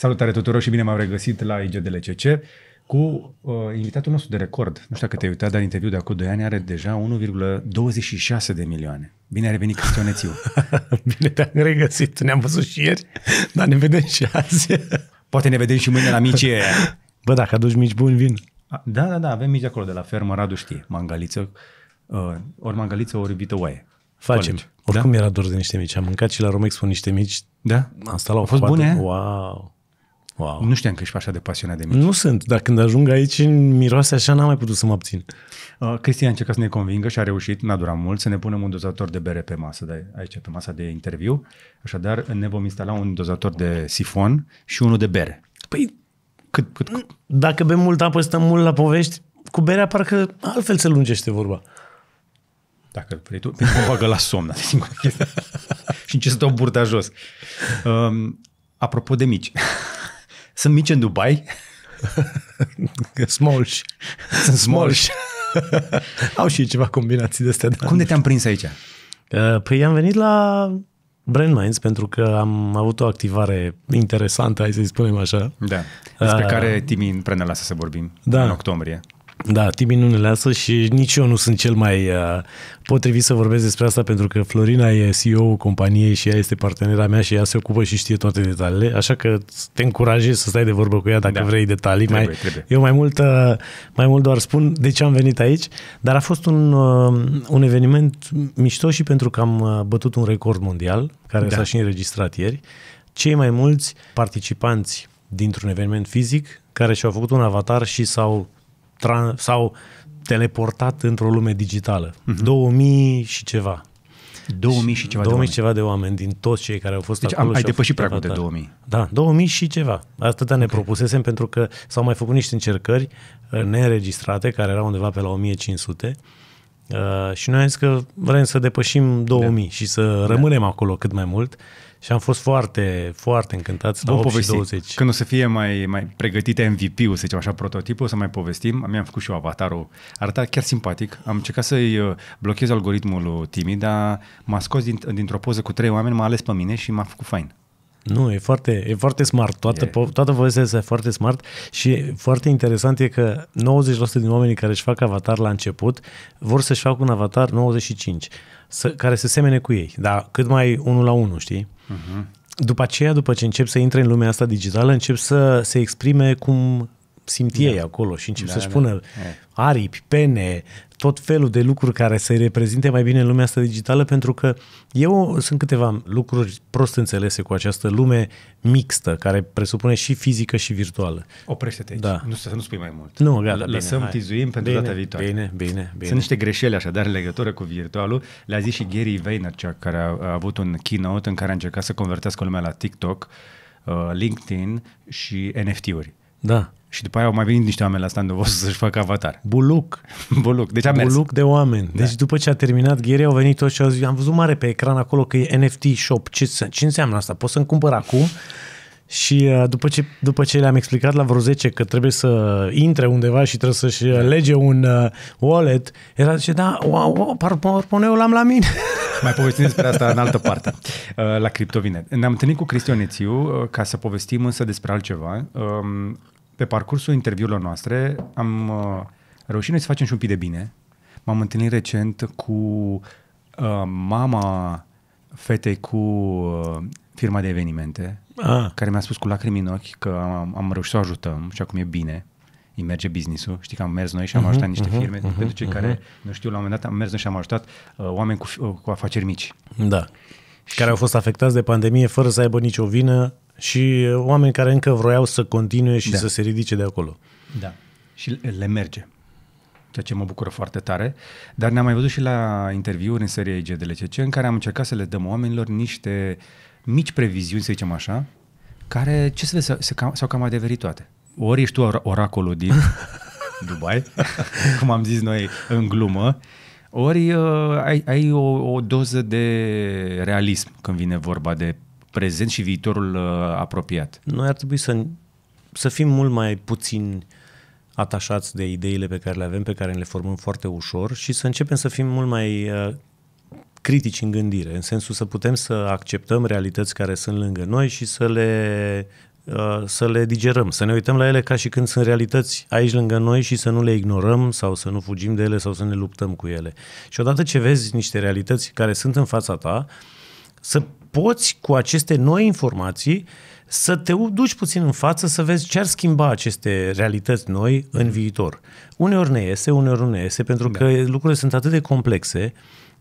Salutare tuturor și bine m-am regăsit la IGDLCC cu uh, invitatul nostru de record. Nu știu dacă te-ai uitat, dar interviul de acum 2 ani are deja 1,26 de milioane. Bine ai revenit, Cristionețiu! bine te-am regăsit! Ne-am văzut și ieri, dar ne vedem și azi. Poate ne vedem și mâine la mici. Bă, dacă aduci mici buni, vin. Da, da, da, avem mici acolo de la fermă, Radu știe, mangaliță, uh, ori mangaliță, ori vită oaie. Facem. Colegi. Oricum da? era dor de niște mici. Am mâncat și la Romex cu niște mici. Da? Am stat la o Au fost bune? Wow! Wow. Nu știam că ești așa de pasionat de mici. Nu sunt, dar când ajung aici miroase așa, n-am mai putut să mă abțin. Uh, Cristian a încercat să ne convingă și a reușit, n-a durat mult, să ne punem un dozator de bere pe masă, de aici pe masa de interviu. Așadar, ne vom instala un dozator de sifon și unul de bere. Păi, cât, cât, cât? dacă bem mult apă, stăm mult la povești, cu berea parcă altfel se lungește vorba. Dacă vrei tu, pentru că bagă la somn, singura și încerc să dau burta jos. Um, apropo de mici. Sunt mici în Dubai? smolși. Sunt smolși. Au și ceva combinații de astea. Cum de te-am prins aici? Uh, păi am venit la Brand Minds pentru că am avut o activare interesantă, hai să-i spunem așa. Da, despre uh, care Timi Prena lasă să vorbim da. în octombrie. Da, Tibi nu ne lasă și nici eu nu sunt cel mai uh, potrivit să vorbesc despre asta pentru că Florina e CEO-ul companiei și ea este partenera mea și ea se ocupă și știe toate detaliile, așa că te încurajez să stai de vorbă cu ea dacă da. vrei detalii. Trebuie, mai, trebuie. Eu mai mult, uh, mai mult doar spun de ce am venit aici, dar a fost un, uh, un eveniment mișto și pentru că am uh, bătut un record mondial, care da. s-a și înregistrat ieri. Cei mai mulți participanți dintr-un eveniment fizic care și-au făcut un avatar și s-au sau teleportat într-o lume digitală. Mhm. Uh-huh. 2000 și ceva. 2000 și ceva 2000 de ceva de oameni din toți cei care au fost deci acolo. Am, ai depășit pragul de 2000. Da, 2000 și ceva. Atâta ne propusesem pentru că s-au mai făcut niște încercări uh, neregistrate care erau undeva pe la 1500 Uh, și noi am zis că vrem să depășim 2000 da. și să rămânem da. acolo cât mai mult și am fost foarte, foarte încântați la 8 povesti. și 20. Când o să fie mai, mai pregătite MVP-ul, să zicem așa, prototipul, o să mai povestim. Mi-am făcut și eu avatarul. Arăta chiar simpatic. Am încercat să-i uh, blochez algoritmul timi, dar m-a scos din, dintr-o poză cu trei oameni, m-a ales pe mine și m-a făcut fain. Nu, e foarte, e foarte smart. Toată, yeah. Po- toată povestea este foarte smart și foarte interesant e că 90% din oamenii care își fac avatar la început vor să-și facă un avatar 95, să, care se semene cu ei, dar cât mai unul la unul, știi? Uh-huh. După aceea, după ce încep să intre în lumea asta digitală, încep să se exprime cum simt da. ei acolo și încep da, să-și da, pună da. aripi, pene, tot felul de lucruri care să-i reprezinte mai bine lumea asta digitală, pentru că eu sunt câteva lucruri prost înțelese cu această lume mixtă, care presupune și fizică și virtuală. Oprește-te aici, da. nu, să nu spui mai mult. Nu, gata, Lăsăm, hai. tizuim pentru bine, data viitoare. Bine, bine, bine. Sunt niște greșeli așadar în legătură cu virtualul. Le-a zis și Gary Vaynerchuk, care a, avut un keynote în care a încercat să convertească lumea la TikTok, uh, LinkedIn și NFT-uri. Da. Și după aia au mai venit niște oameni la stand să-și facă avatar. Buluc. Buluc. Deci a mers. Buluc de oameni. Da. Deci după ce a terminat Gheri, au venit toți și au zis, am văzut mare pe ecran acolo că e NFT shop. Ce, ce înseamnă asta? Pot să-mi cumpăr acum? Și uh, după ce, după ce le-am explicat la vreo 10 că trebuie să intre undeva și trebuie să-și uh, lege un uh, wallet, era zice, da, wow, wow parponeul l-am la mine. Mai povestim despre asta în altă parte, la Criptovine. Ne-am întâlnit cu Cristian Ețiu ca să povestim însă despre altceva. Um, pe parcursul interviurilor noastre am uh, reușit noi să facem și un pic de bine. M-am întâlnit recent cu uh, mama fetei cu uh, firma de evenimente, ah. care mi-a spus cu lacrimi în ochi că am, am reușit să o ajutăm și acum e bine îi merge businessul. Știi că am mers noi și am uh-huh, ajutat niște uh-huh, firme. Uh-huh, pentru cei uh-huh. care nu știu, la un moment dat am mers noi și am ajutat uh, oameni cu, uh, cu afaceri mici. Da. Și... Care au fost afectați de pandemie fără să aibă nicio vină și uh, oameni care încă vroiau să continue și da. să se ridice de acolo. Da. Și le merge. Ceea ce mă bucură foarte tare. Dar ne-am mai văzut și la interviuri în seria IGDLCC în care am încercat să le dăm oamenilor niște mici previziuni, să zicem așa, care, ce să vezi, s-au cam, cam adeverit toate. Ori ești tu or- oracolul din Dubai, cum am zis noi în glumă, ori uh, ai, ai o, o doză de realism când vine vorba de prezent și viitorul uh, apropiat. Noi ar trebui să, să fim mult mai puțin atașați de ideile pe care le avem, pe care le formăm foarte ușor și să începem să fim mult mai uh, critici în gândire, în sensul să putem să acceptăm realități care sunt lângă noi și să le uh, să le digerăm, să ne uităm la ele ca și când sunt realități aici lângă noi și să nu le ignorăm sau să nu fugim de ele sau să ne luptăm cu ele. Și odată ce vezi niște realități care sunt în fața ta, să poți cu aceste noi informații să te duci puțin în față să vezi ce ar schimba aceste realități noi în mm. viitor. Uneori ne iese, uneori nu ne iese, pentru da. că lucrurile sunt atât de complexe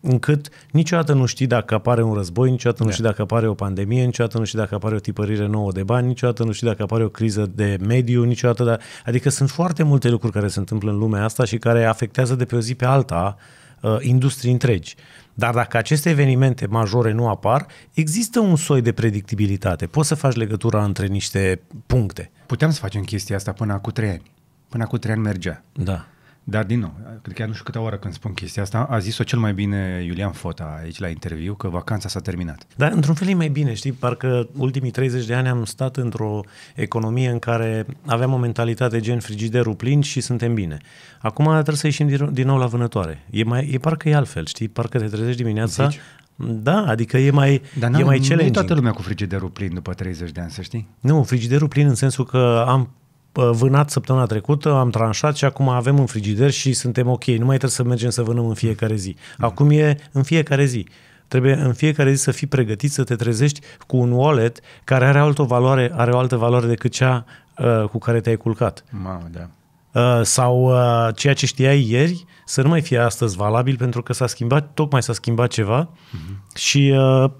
încât niciodată nu știi dacă apare un război, niciodată nu da. știi dacă apare o pandemie, niciodată nu știi dacă apare o tipărire nouă de bani, niciodată nu știi dacă apare o criză de mediu, niciodată. Da... Adică sunt foarte multe lucruri care se întâmplă în lumea asta și care afectează de pe o zi pe alta uh, industrii întregi. Dar dacă aceste evenimente majore nu apar, există un soi de predictibilitate. Poți să faci legătura între niște puncte. Putem să facem chestia asta până acum trei ani. Până acum trei ani mergea. Da. Dar din nou, cred că nu știu câte oară când spun chestia asta, a zis-o cel mai bine Iulian Fota aici la interviu că vacanța s-a terminat. Da, într-un fel e mai bine, știi, parcă ultimii 30 de ani am stat într-o economie în care aveam o mentalitate gen frigiderul plin și suntem bine. Acum trebuie să ieșim din, nou la vânătoare. E, mai, e parcă e altfel, știi, parcă te trezești dimineața, Zici? Da, adică e mai Dar e mai challenging. Nu toată lumea cu frigiderul plin după 30 de ani, să știi? Nu, frigiderul plin în sensul că am vânat săptămâna trecută, am tranșat și acum avem în frigider și suntem ok, nu mai trebuie să mergem să vânăm în fiecare zi. Mm. Acum e în fiecare zi. Trebuie în fiecare zi să fii pregătit să te trezești cu un wallet care are, altă valoare, are o altă valoare decât cea uh, cu care te-ai culcat. Mamă, da. Uh, sau uh, ceea ce știai ieri să nu mai fie astăzi valabil pentru că s-a schimbat, tocmai s-a schimbat ceva uh-huh. și uh,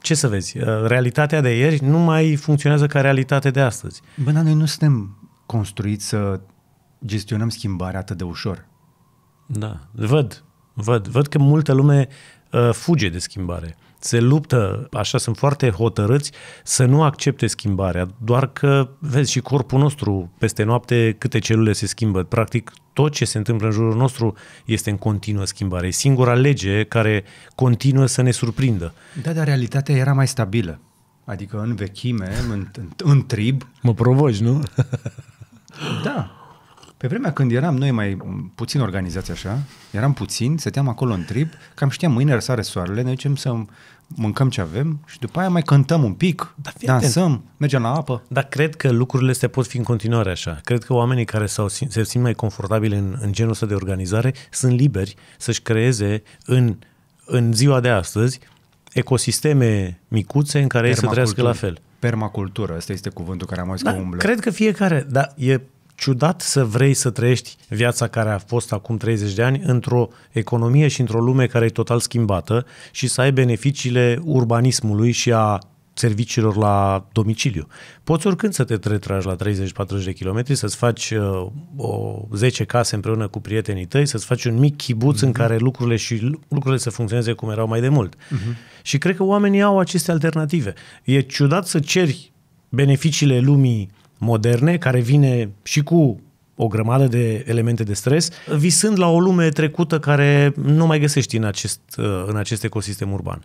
ce să vezi, uh, realitatea de ieri nu mai funcționează ca realitatea de astăzi. Bă, da, noi nu suntem construit să gestionăm schimbarea atât de ușor. Da, văd, văd, văd că multă lume uh, fuge de schimbare. Se luptă, așa sunt foarte hotărâți, să nu accepte schimbarea, doar că, vezi, și corpul nostru, peste noapte, câte celule se schimbă. Practic, tot ce se întâmplă în jurul nostru este în continuă schimbare. E singura lege care continuă să ne surprindă. Da, dar realitatea era mai stabilă. Adică în vechime, în, în, în trib. Mă provoci, nu? Da. Pe vremea când eram noi mai puțin organizați așa, eram puțin, stăteam acolo în trip, cam știam mâine răsare soarele, ne ducem să mâncăm ce avem și după aia mai cântăm un pic, da, dansăm, atent. mergem la apă. Dar cred că lucrurile se pot fi în continuare așa. Cred că oamenii care s-au, se simt mai confortabili în, în genul ăsta de organizare sunt liberi să-și creeze în, în ziua de astăzi ecosisteme micuțe în care ei să trăiască la fel permacultură, asta este cuvântul care am auzit da, că umblă. Cred că fiecare, dar e ciudat să vrei să trăiești viața care a fost acum 30 de ani într-o economie și într-o lume care e total schimbată și să ai beneficiile urbanismului și a serviciilor la domiciliu. Poți oricând să te retragi la 30-40 de kilometri, să-ți faci uh, o 10 case împreună cu prietenii tăi, să-ți faci un mic chibuț uh-huh. în mhm. care lucrurile și lucrurile să funcționeze cum erau mai de mult. Uh-huh. Și cred că oamenii au aceste alternative. E ciudat să ceri beneficiile lumii moderne, care vine și cu o grămadă de elemente de stres, visând la o lume trecută care nu mai găsești în acest, uh, în acest ecosistem urban.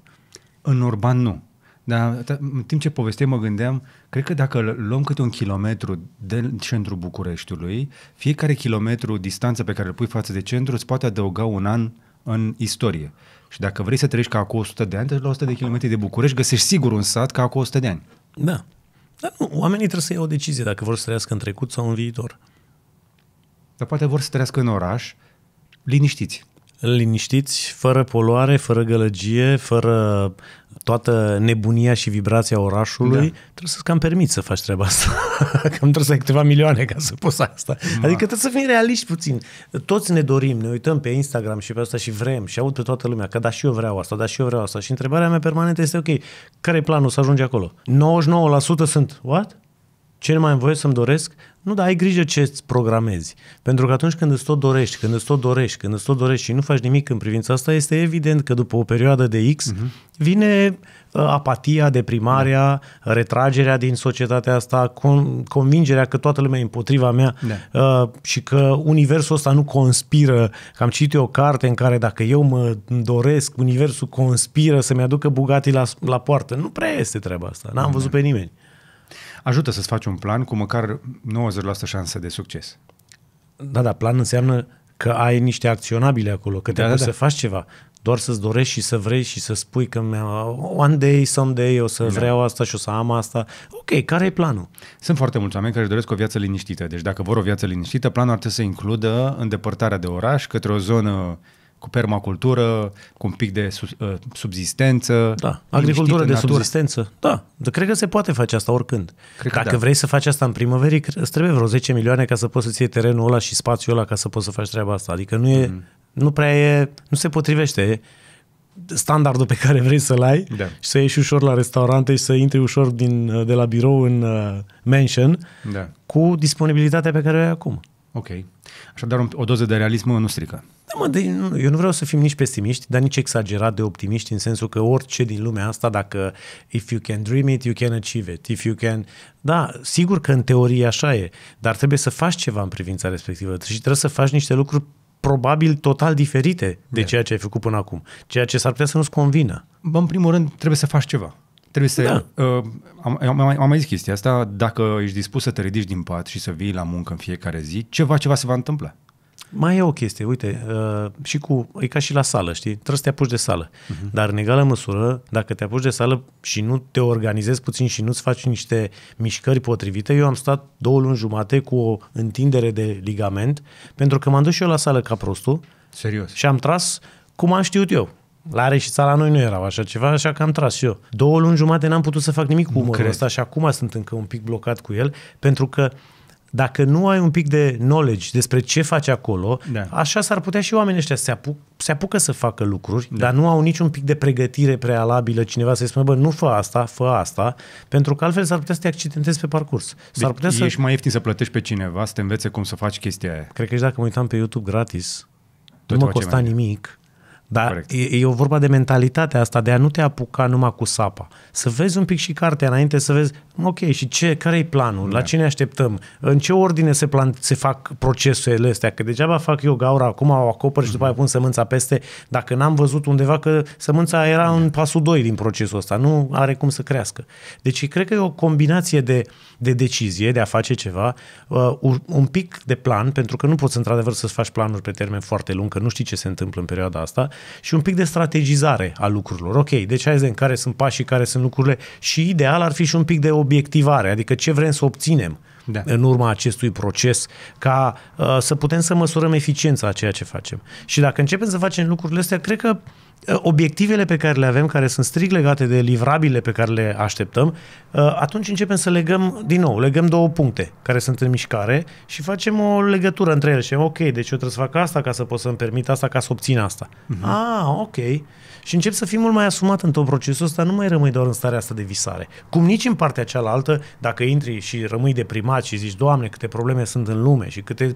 În urban nu. Da, da, în timp ce povesteam mă gândeam, cred că dacă luăm câte un kilometru de centrul Bucureștiului, fiecare kilometru distanță pe care îl pui față de centru îți poate adăuga un an în istorie. Și dacă vrei să treci ca acum 100 de ani, la 100 de kilometri de București găsești sigur un sat ca acum 100 de ani. Da. Dar nu, oamenii trebuie să iau o decizie dacă vor să trăiască în trecut sau în viitor. Dar poate vor să trăiască în oraș, liniștiți liniștiți, fără poluare, fără gălăgie, fără toată nebunia și vibrația orașului, da. trebuie să-ți cam permiți să faci treaba asta. Cam trebuie să ai câteva milioane ca să poți asta. Ma. Adică trebuie să fim realiști puțin. Toți ne dorim, ne uităm pe Instagram și pe asta și vrem și aud pe toată lumea că da și eu vreau asta, da și eu vreau asta. Și întrebarea mea permanentă este, ok, care e planul să ajungi acolo? 99% sunt, what? Ce mai am voie să-mi doresc? Nu, dar ai grijă ce îți programezi. Pentru că atunci când îți tot dorești, când îți tot dorești, când îți tot dorești și nu faci nimic în privința asta, este evident că după o perioadă de X uh-huh. vine uh, apatia, deprimarea, da. retragerea din societatea asta, con- convingerea că toată lumea e împotriva mea da. uh, și că universul ăsta nu conspiră. Că am citit o carte în care dacă eu mă doresc, universul conspiră să-mi aducă bugatii la, la poartă. Nu prea este treaba asta. N-am da. văzut pe nimeni ajută să-ți faci un plan cu măcar 90% șanse de succes. Da, da, plan înseamnă că ai niște acționabile acolo, că te da, da, da. să faci ceva. Doar să-ți dorești și să vrei și să spui că one day, someday o să da. vreau asta și o să am asta. Ok, care e planul? Sunt foarte mulți oameni care își doresc o viață liniștită. Deci dacă vor o viață liniștită, planul ar trebui să includă îndepărtarea de oraș către o zonă uh, cu permacultură, cu un pic de uh, subzistență. Da, agricultură de subzistență. Da, dar cred că se poate face asta oricând. Cred Dacă da. vrei să faci asta în primăveri, îți trebuie vreo 10 milioane ca să poți să-ți iei terenul ăla și spațiul ăla ca să poți să faci treaba asta. Adică nu e, mm. nu prea e, nu se potrivește standardul pe care vrei să-l ai da. și să ieși ușor la restaurante și să intri ușor din, uh, de la birou în uh, mansion da. cu disponibilitatea pe care o ai acum. Ok. Așadar, o doză de realism nu strică. Da, mă, de, eu nu vreau să fim nici pesimiști, dar nici exagerat de optimiști, în sensul că orice din lumea asta, dacă if you can dream it, you can achieve it. If you can... Da, sigur că în teorie așa e, dar trebuie să faci ceva în privința respectivă și trebuie să faci niște lucruri probabil total diferite de ceea ce ai făcut până acum, ceea ce s-ar putea să nu-ți convină. Bă, în primul rând, trebuie să faci ceva. Trebuie să... Da. Uh, am, am, am mai zis chestia asta, dacă ești dispus să te ridici din pat și să vii la muncă în fiecare zi, ceva, ceva se va întâmpla. Mai e o chestie, uite, uh, și cu, e ca și la sală, știi? Trebuie să te apuci de sală. Uh-huh. Dar în egală măsură, dacă te apuci de sală și nu te organizezi puțin și nu-ți faci niște mișcări potrivite, eu am stat două luni jumate cu o întindere de ligament, pentru că m-am dus și eu la sală ca prostul. Serios. Și am tras cum am știut eu. La are și țara noi nu erau așa ceva, așa că am tras și eu. Două luni jumate n-am putut să fac nimic cu umărul ăsta și acum sunt încă un pic blocat cu el, pentru că dacă nu ai un pic de knowledge despre ce faci acolo, da. așa s-ar putea și oamenii ăștia să se, apuc, se apucă să facă lucruri, da. dar nu au niciun pic de pregătire prealabilă, cineva să-i spună, bă, nu fă asta, fă asta, pentru că altfel s-ar putea să te accidentezi pe parcurs. S-ar deci putea deci să... mai ieftin să plătești pe cineva să te învețe cum să faci chestia aia. Cred că și dacă mă uitam pe YouTube gratis, Tot nu mă costa nimic, dar e, e o vorba de mentalitatea asta, de a nu te apuca numai cu sapa. Să vezi un pic și cartea înainte, să vezi, Ok, și ce, care e planul? Da. La cine așteptăm? În ce ordine se, plan- se fac procesele astea? Că degeaba fac eu gaura, acum o acopăr mm-hmm. după aia mhm. pun sămânța peste, dacă n-am văzut undeva că sămânța era da. în pasul 2 din procesul ăsta, nu are cum să crească. Deci cred că e o combinație de, de decizie, de a face ceva, uh, un pic de plan, pentru că nu poți într-adevăr să-ți faci planuri pe termen foarte lung, că nu știi ce se întâmplă în perioada asta, și un pic de strategizare a lucrurilor. Ok, deci hai să în care sunt pașii, care sunt lucrurile și ideal ar fi și un pic de obiectivare, adică ce vrem să obținem da. în urma acestui proces ca uh, să putem să măsurăm eficiența a ceea ce facem. Și dacă începem să facem lucrurile astea, cred că uh, obiectivele pe care le avem, care sunt strict legate de livrabile pe care le așteptăm, uh, atunci începem să legăm, din nou, legăm două puncte care sunt în mișcare și facem o legătură între ele și ok, deci eu trebuie să fac asta ca să pot să-mi permit asta, ca să obțin asta. Uh-huh. Ah, ok și încep să fii mult mai asumat în tot procesul ăsta, nu mai rămâi doar în starea asta de visare. Cum nici în partea cealaltă, dacă intri și rămâi deprimat și zici, Doamne, câte probleme sunt în lume și câte,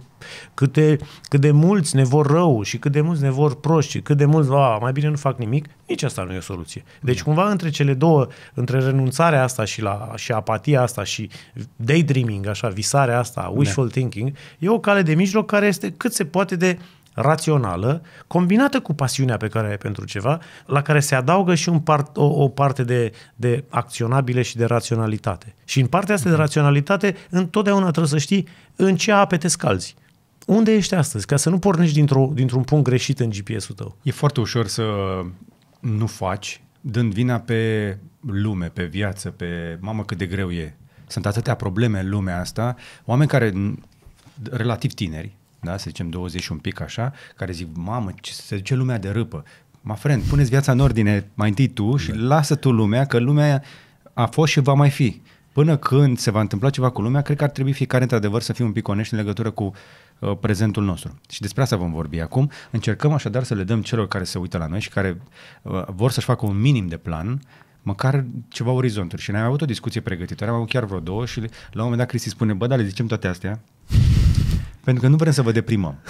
câte, cât de mulți ne vor rău și cât de mulți ne vor proști și cât de mulți, va, mai bine nu fac nimic, nici asta nu e o soluție. Deci cumva între cele două, între renunțarea asta și, la, și apatia asta și daydreaming, așa, visarea asta, wishful da. thinking, e o cale de mijloc care este cât se poate de rațională, combinată cu pasiunea pe care ai pentru ceva, la care se adaugă și un part, o, o parte de, de acționabile și de raționalitate. Și în partea asta de mhm. raționalitate, întotdeauna trebuie să știi în ce ape te scalzi. Unde ești astăzi? Ca să nu pornești dintr-o, dintr-un punct greșit în GPS-ul tău. E foarte ușor să nu faci, dând vina pe lume, pe viață, pe mamă cât de greu e. Sunt atâtea probleme în lumea asta. Oameni care relativ tineri, da, să zicem 20 și un pic așa, care zic, mamă, ce, se duce lumea de râpă. Ma friend, puneți viața în ordine mai întâi tu și da. lasă tu lumea, că lumea a fost și va mai fi. Până când se va întâmpla ceva cu lumea, cred că ar trebui fiecare într-adevăr să fie un pic onești în legătură cu uh, prezentul nostru. Și despre asta vom vorbi acum. Încercăm așadar să le dăm celor care se uită la noi și care uh, vor să-și facă un minim de plan măcar ceva orizonturi. Și ne-am avut o discuție pregătitoare, am avut chiar vreo două și la un moment dat Cristi spune, bă, dar le zicem toate astea pentru că nu vrem să vă deprimăm.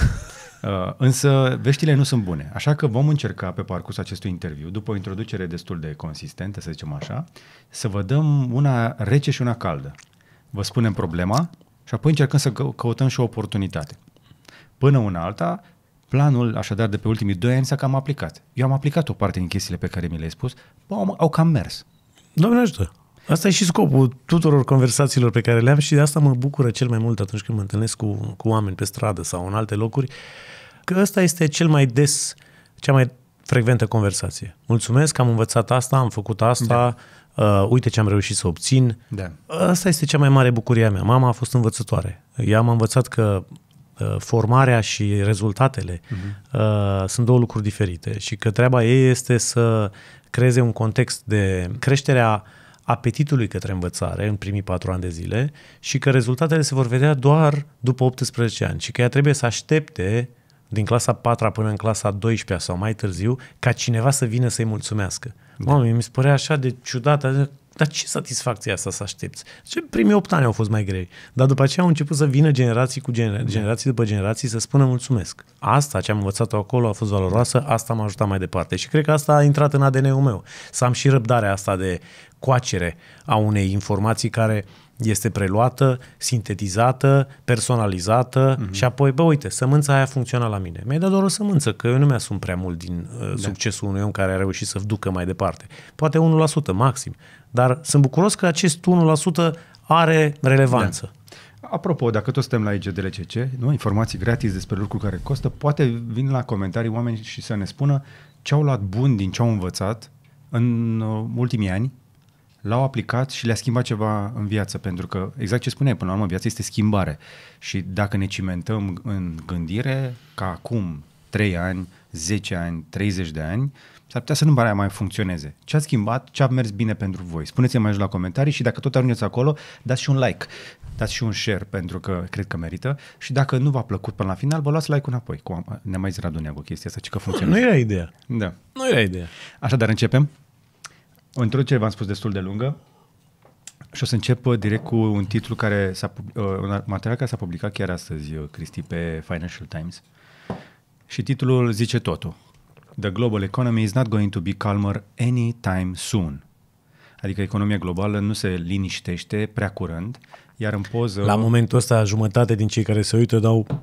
Uh, însă veștile nu sunt bune, așa că vom încerca pe parcursul acestui interviu, după o introducere destul de consistentă, să zicem așa, să vă dăm una rece și una caldă. Vă spunem problema și apoi încercăm să căutăm și o oportunitate. Până una alta, planul, așadar, de pe ultimii doi ani s-a cam aplicat. Eu am aplicat o parte din chestiile pe care mi le-ai spus, bă, au cam mers. Doamne ajută! Asta e și scopul tuturor conversațiilor pe care le-am și de asta mă bucură cel mai mult atunci când mă întâlnesc cu, cu oameni pe stradă sau în alte locuri, că ăsta este cel mai des, cea mai frecventă conversație. Mulțumesc, am învățat asta, am făcut asta, da. uh, uite ce am reușit să obțin. Da. Asta este cea mai mare bucurie a mea. Mama a fost învățătoare. Ea m-a învățat că uh, formarea și rezultatele uh-huh. uh, sunt două lucruri diferite și că treaba ei este să creeze un context de creșterea uh, apetitului către învățare în primii patru ani de zile și că rezultatele se vor vedea doar după 18 ani și că ea trebuie să aștepte din clasa 4 până în clasa 12 sau mai târziu ca cineva să vină să-i mulțumească. Da. Mamă, mi se părea așa de ciudată, dar ce satisfacție asta să aștepți? Ce primii 8 ani au fost mai grei, dar după aceea au început să vină generații cu genera- da. generații după generații să spună mulțumesc. Asta ce am învățat acolo a fost valoroasă, asta m-a ajutat mai departe și cred că asta a intrat în ADN-ul meu. Să am și răbdarea asta de coacere a unei informații care este preluată, sintetizată, personalizată mm-hmm. și apoi, bă, uite, sămânța aia funcționa la mine. Mi-ai dat doar o sămânță, că eu nu mi-asum prea mult din uh, da. succesul unui om care a reușit să ducă mai departe. Poate 1% maxim, dar sunt bucuros că acest 1% are relevanță. Da. Apropo, dacă tot suntem la IGDLCC, nu? informații gratis despre lucruri care costă, poate vin la comentarii oameni și să ne spună ce au luat bun din ce au învățat în uh, ultimii ani l-au aplicat și le-a schimbat ceva în viață, pentru că, exact ce spuneai, până la urmă, viața este schimbare. Și dacă ne cimentăm în gândire, ca acum 3 ani, 10 ani, 30 de ani, s-ar putea să nu mai mai funcționeze. Ce a schimbat, ce a mers bine pentru voi? Spuneți-mi mai jos la comentarii și dacă tot ajungeți acolo, dați și un like, dați și un share pentru că cred că merită și dacă nu v-a plăcut până la final, vă luați like-ul înapoi. Cum ne mai zis Radu Neagu chestia asta, ce că funcționează. Nu era ideea. Da. Nu era ideea. Așadar începem? O introducere, v-am spus, destul de lungă. Și o să încep uh, direct cu un titlu care s-a, uh, un material care s-a publicat chiar astăzi, uh, Cristi, pe Financial Times. Și titlul zice totul. The global economy is not going to be calmer anytime soon. Adică economia globală nu se liniștește prea curând, iar în poză... La momentul ăsta, jumătate din cei care se uită dau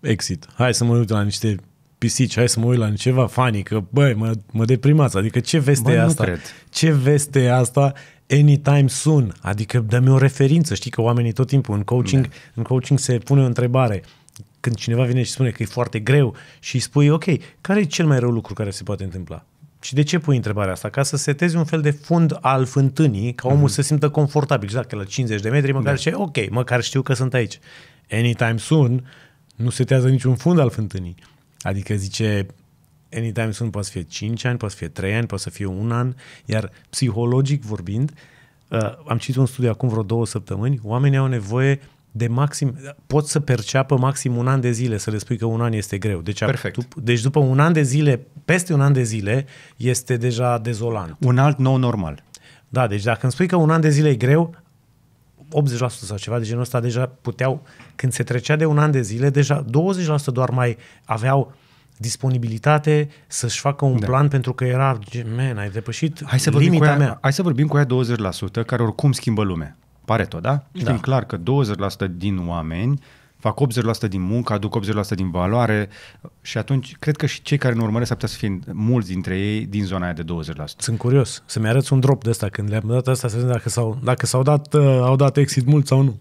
exit. Hai să mă uit la niște pisici, hai să mă uit la ceva funny, că băi, mă, mă deprimați, adică ce veste Bă, e asta? Cred. Ce veste e asta? Anytime soon, adică dă-mi o referință, știi că oamenii tot timpul în coaching, da. în coaching se pune o întrebare, când cineva vine și spune că e foarte greu și îi spui, ok, care e cel mai rău lucru care se poate întâmpla? Și de ce pui întrebarea asta? Ca să setezi un fel de fund al fântânii, ca omul mm-hmm. să simtă confortabil. Și exact, dacă la 50 de metri, măcar da. și ok, măcar știu că sunt aici. Anytime soon, nu setează niciun fund al fântânii. Adică zice, anytime soon poate să fie 5 ani, poate să fie 3 ani, poate să fie un an, iar psihologic vorbind, uh, am citit un studiu acum vreo două săptămâni, oamenii au nevoie de maxim, pot să perceapă maxim un an de zile, să le spui că un an este greu. Deci, Perfect. Tu, deci după un an de zile, peste un an de zile, este deja dezolant. Un alt nou normal. Da, deci dacă îmi spui că un an de zile e greu, 80% sau ceva de genul ăsta, deja puteau, când se trecea de un an de zile, deja 20% doar mai aveau disponibilitate să-și facă un da. plan pentru că era, man, ai depășit hai să limita aia, mea. Hai să vorbim cu aia 20% care oricum schimbă lumea. tot, da? da. Știm da. clar că 20% din oameni uh, fac 80% din muncă, aduc 80% din valoare și atunci cred că și cei care ne urmăresc ar putea să fie mulți dintre ei din zona aia de 20%. Sunt curios să-mi arăți un drop de ăsta când le-am dat asta să vedem dacă s-au, dacă s-au dat, uh, au dat exit mult sau nu.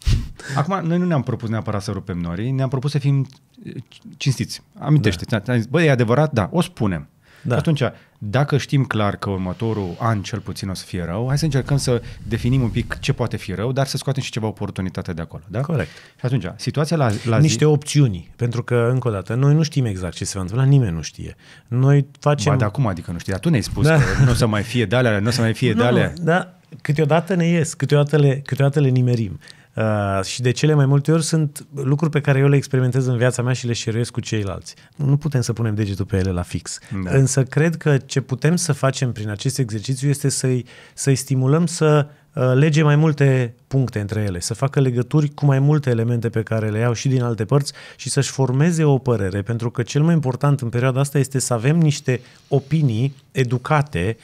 Acum, noi nu ne-am propus neapărat să rupem norii, ne-am propus să fim uh, cinstiți. Amintește, da. băi, e adevărat? Da, o spunem. Da. Atunci, dacă știm clar că următorul an cel puțin o să fie rău, hai să încercăm să definim un pic ce poate fi rău, dar să scoatem și ceva oportunitate de acolo. Da? Corect. Și atunci, situația la, la Niște zi... opțiuni, pentru că, încă o dată, noi nu știm exact ce se va întâmpla, nimeni nu știe. Noi facem... Ba, dar acum adică nu știi, dar tu ne-ai spus da. că nu o să mai fie de alea, nu o să mai fie de alea. Da, câteodată ne ies, câteodată le, câteodată le nimerim. Uh, și de cele mai multe ori sunt lucruri pe care eu le experimentez în viața mea și le șeruiesc cu ceilalți. Nu putem să punem degetul pe ele la fix. Da. Însă cred că ce putem să facem prin acest exercițiu este să-i, să-i stimulăm să uh, lege mai multe puncte între ele, să facă legături cu mai multe elemente pe care le iau și din alte părți și să-și formeze o părere, pentru că cel mai important în perioada asta este să avem niște opinii educate,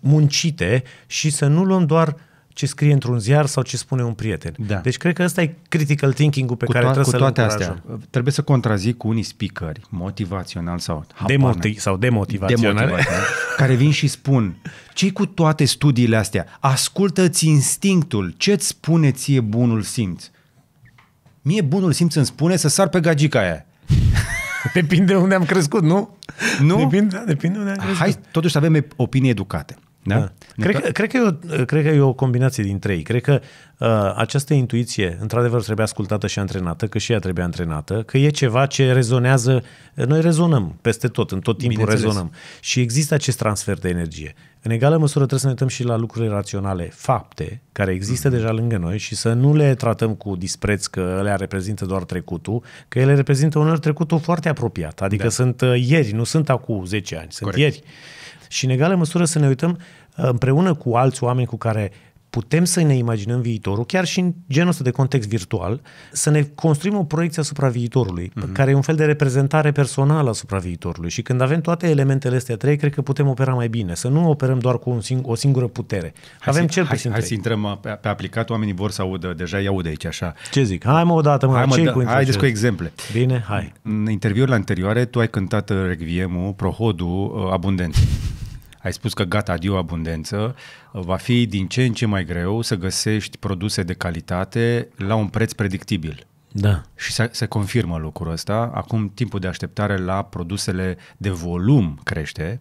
muncite și să nu luăm doar ce scrie într-un ziar sau ce spune un prieten. Da. Deci cred că ăsta e critical thinking-ul pe cu care trebuie să-l toate astea, trebuie să contrazic cu unii speakeri motivațional sau Demoti- sau demotivațional, care vin și spun ce cu toate studiile astea? Ascultă-ți instinctul, ce-ți spune ție bunul simț? Mie bunul simț îmi spune să sar pe gagica aia. Depinde unde am crescut, nu? Nu? Depinde, depinde unde am crescut. Hai, totuși avem opinii educate. Da? da. Cred, că, cred, că e o, cred că e o combinație din trei. Cred că uh, această intuiție, într-adevăr, trebuie ascultată și antrenată, că și ea trebuie antrenată, că e ceva ce rezonează. Noi rezonăm peste tot, în tot timpul rezonăm. Și există acest transfer de energie. În egală măsură trebuie să ne uităm și la lucrurile raționale, fapte care există mm-hmm. deja lângă noi și să nu le tratăm cu dispreț că ele reprezintă doar trecutul, că ele reprezintă unor trecutul foarte apropiat, adică da. sunt uh, ieri, nu sunt acum 10 ani, sunt Corect. ieri și în egală măsură să ne uităm uh, împreună cu alți oameni cu care putem să ne imaginăm viitorul, chiar și în genul ăsta de context virtual, să ne construim o proiecție asupra viitorului, mm-hmm. care e un fel de reprezentare personală asupra viitorului. Și când avem toate elementele astea trei, cred că putem opera mai bine. Să nu operăm doar cu un sing- o singură putere. Hai avem să, cel puțin Hai, hai să intrăm pe, pe aplicat, oamenii vor să audă, deja îi aud aici așa. Ce zic? Hai mă odată, mă, hai, mă, ce da, cu Hai cu exemple. Bine, hai. În interviurile anterioare, tu ai cântat uh, Requiemul, Prohodul, uh, Abundent ai spus că gata, adio abundență, va fi din ce în ce mai greu să găsești produse de calitate la un preț predictibil. Da. Și se, se confirmă lucrul ăsta. Acum timpul de așteptare la produsele de volum crește,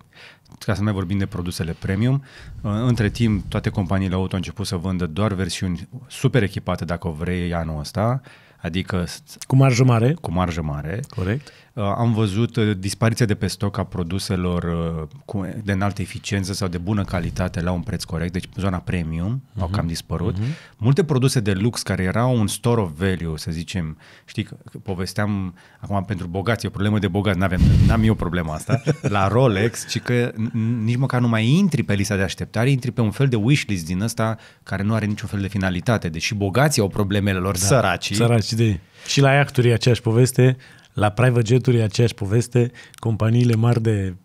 ca să mai vorbim de produsele premium. Între timp, toate companiile auto au început să vândă doar versiuni super echipate, dacă o vrei, anul ăsta. Adică... Cu marjă mare. Cu marjă mare. Corect. Uh, am văzut uh, dispariția de pe stoc a produselor uh, de înaltă eficiență sau de bună calitate la un preț corect, deci zona premium uh-huh. au cam dispărut. Uh-huh. Multe produse de lux care erau un store of value, să zicem, știi, povesteam acum pentru bogați, e o problemă de bogați, n am n-am eu problema asta, la Rolex, ci că nici măcar nu mai intri pe lista de așteptare, intri pe un fel de wishlist din ăsta care nu are niciun fel de finalitate, deși bogații au problemele lor, da, săracii. Săracii, de Și la actorii aceeași poveste, la private jet-uri e aceeași poveste. Companiile mari de,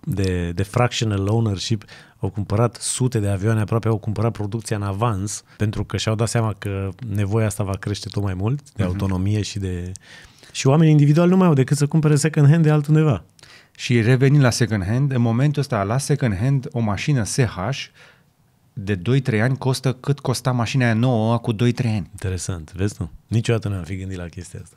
de, de fractional ownership au cumpărat sute de avioane, aproape au cumpărat producția în avans, pentru că și-au dat seama că nevoia asta va crește tot mai mult de mhm. autonomie și de... Și oamenii individuali nu mai au decât să cumpere second hand de altundeva. Și revenind la second hand, în momentul ăsta, la second hand, o mașină SH de 2-3 ani costă cât costa mașina aia nouă cu 2-3 ani. Interesant, vezi tu? Niciodată nu am fi gândit la chestia asta.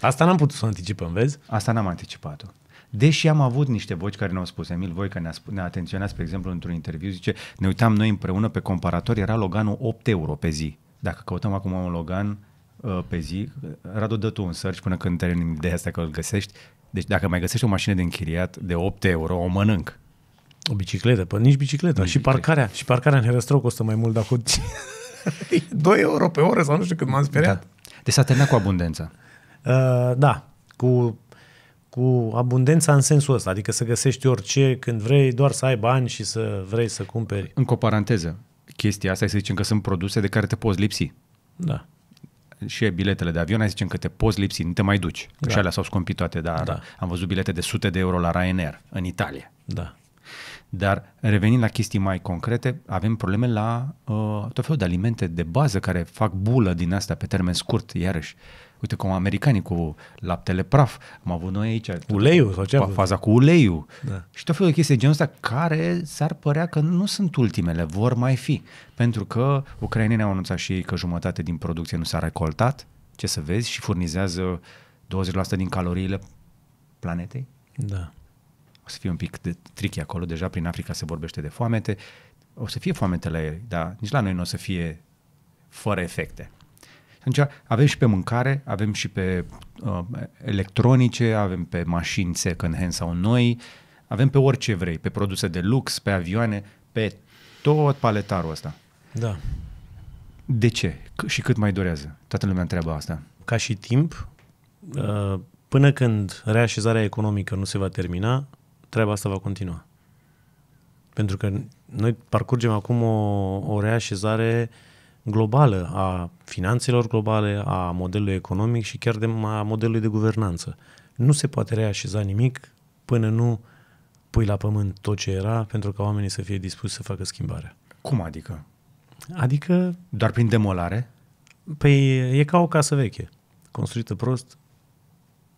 Asta n-am putut să anticipăm, vezi? Asta n-am anticipat-o. Deși am avut niște voci care ne-au spus, Emil Voica ne-a, ne atenționat, spre exemplu, într-un interviu, zice, ne uitam noi împreună pe comparator, era Loganul 8 euro pe zi. Dacă căutăm acum un Logan uh, pe zi, Radu, dă tu un search până când te de asta că îl găsești. Deci dacă mai găsești o mașină de închiriat de 8 euro, o mănânc. O bicicletă, Păi nici bicicleta. Nici și bicicletă. parcarea. Și parcarea în Herăstrău costă mai mult, dar cu 2 euro pe oră sau nu știu cât m-am speriat. Da. Deci s-a terminat cu abundența. Uh, da, cu, cu abundența în sensul ăsta, adică să găsești orice când vrei, doar să ai bani și să vrei să cumperi. Încă o paranteză, chestia asta, să zicem că sunt produse de care te poți lipsi. Da și biletele de avion, ai zicem că te poți lipsi, nu te mai duci. Da. Și alea s-au scumpit toate, dar da. am văzut bilete de sute de euro la Ryanair în Italia. Da. Dar revenind la chestii mai concrete, avem probleme la uh, tot felul de alimente de bază care fac bulă din asta pe termen scurt, iarăși. Uh, Uite cum americanii cu laptele praf, am avut noi aici. Uleiul sau ce? Faza cu uleiul. Da. Și tot felul de chestii genul ăsta care s-ar părea că nu sunt ultimele, vor mai fi. Pentru că ucrainenii au anunțat și că jumătate din producție nu s-a recoltat, ce să vezi, și furnizează 20% din caloriile planetei. Da. O să fie un pic de tricky acolo, deja prin Africa se vorbește de foamete. O să fie foamete la ei, dar nici la noi nu o să fie fără efecte. Atunci avem și pe mâncare, avem și pe uh, electronice, avem pe mașini second-hand sau noi, avem pe orice vrei, pe produse de lux, pe avioane, pe tot paletarul ăsta. Da. De ce? C- și cât mai durează? Toată lumea întreabă asta. Ca și timp, uh, până când reașezarea economică nu se va termina, treaba asta va continua. Pentru că noi parcurgem acum o, o reașezare uh, globală a finanțelor globale, a modelului economic și chiar de, a modelului de guvernanță. Nu se poate reașeza nimic până nu pui la pământ tot ce era pentru ca oamenii să fie dispuși să facă schimbarea. Cum adică? Adică... Doar prin demolare? Păi e ca o casă veche. Construită prost,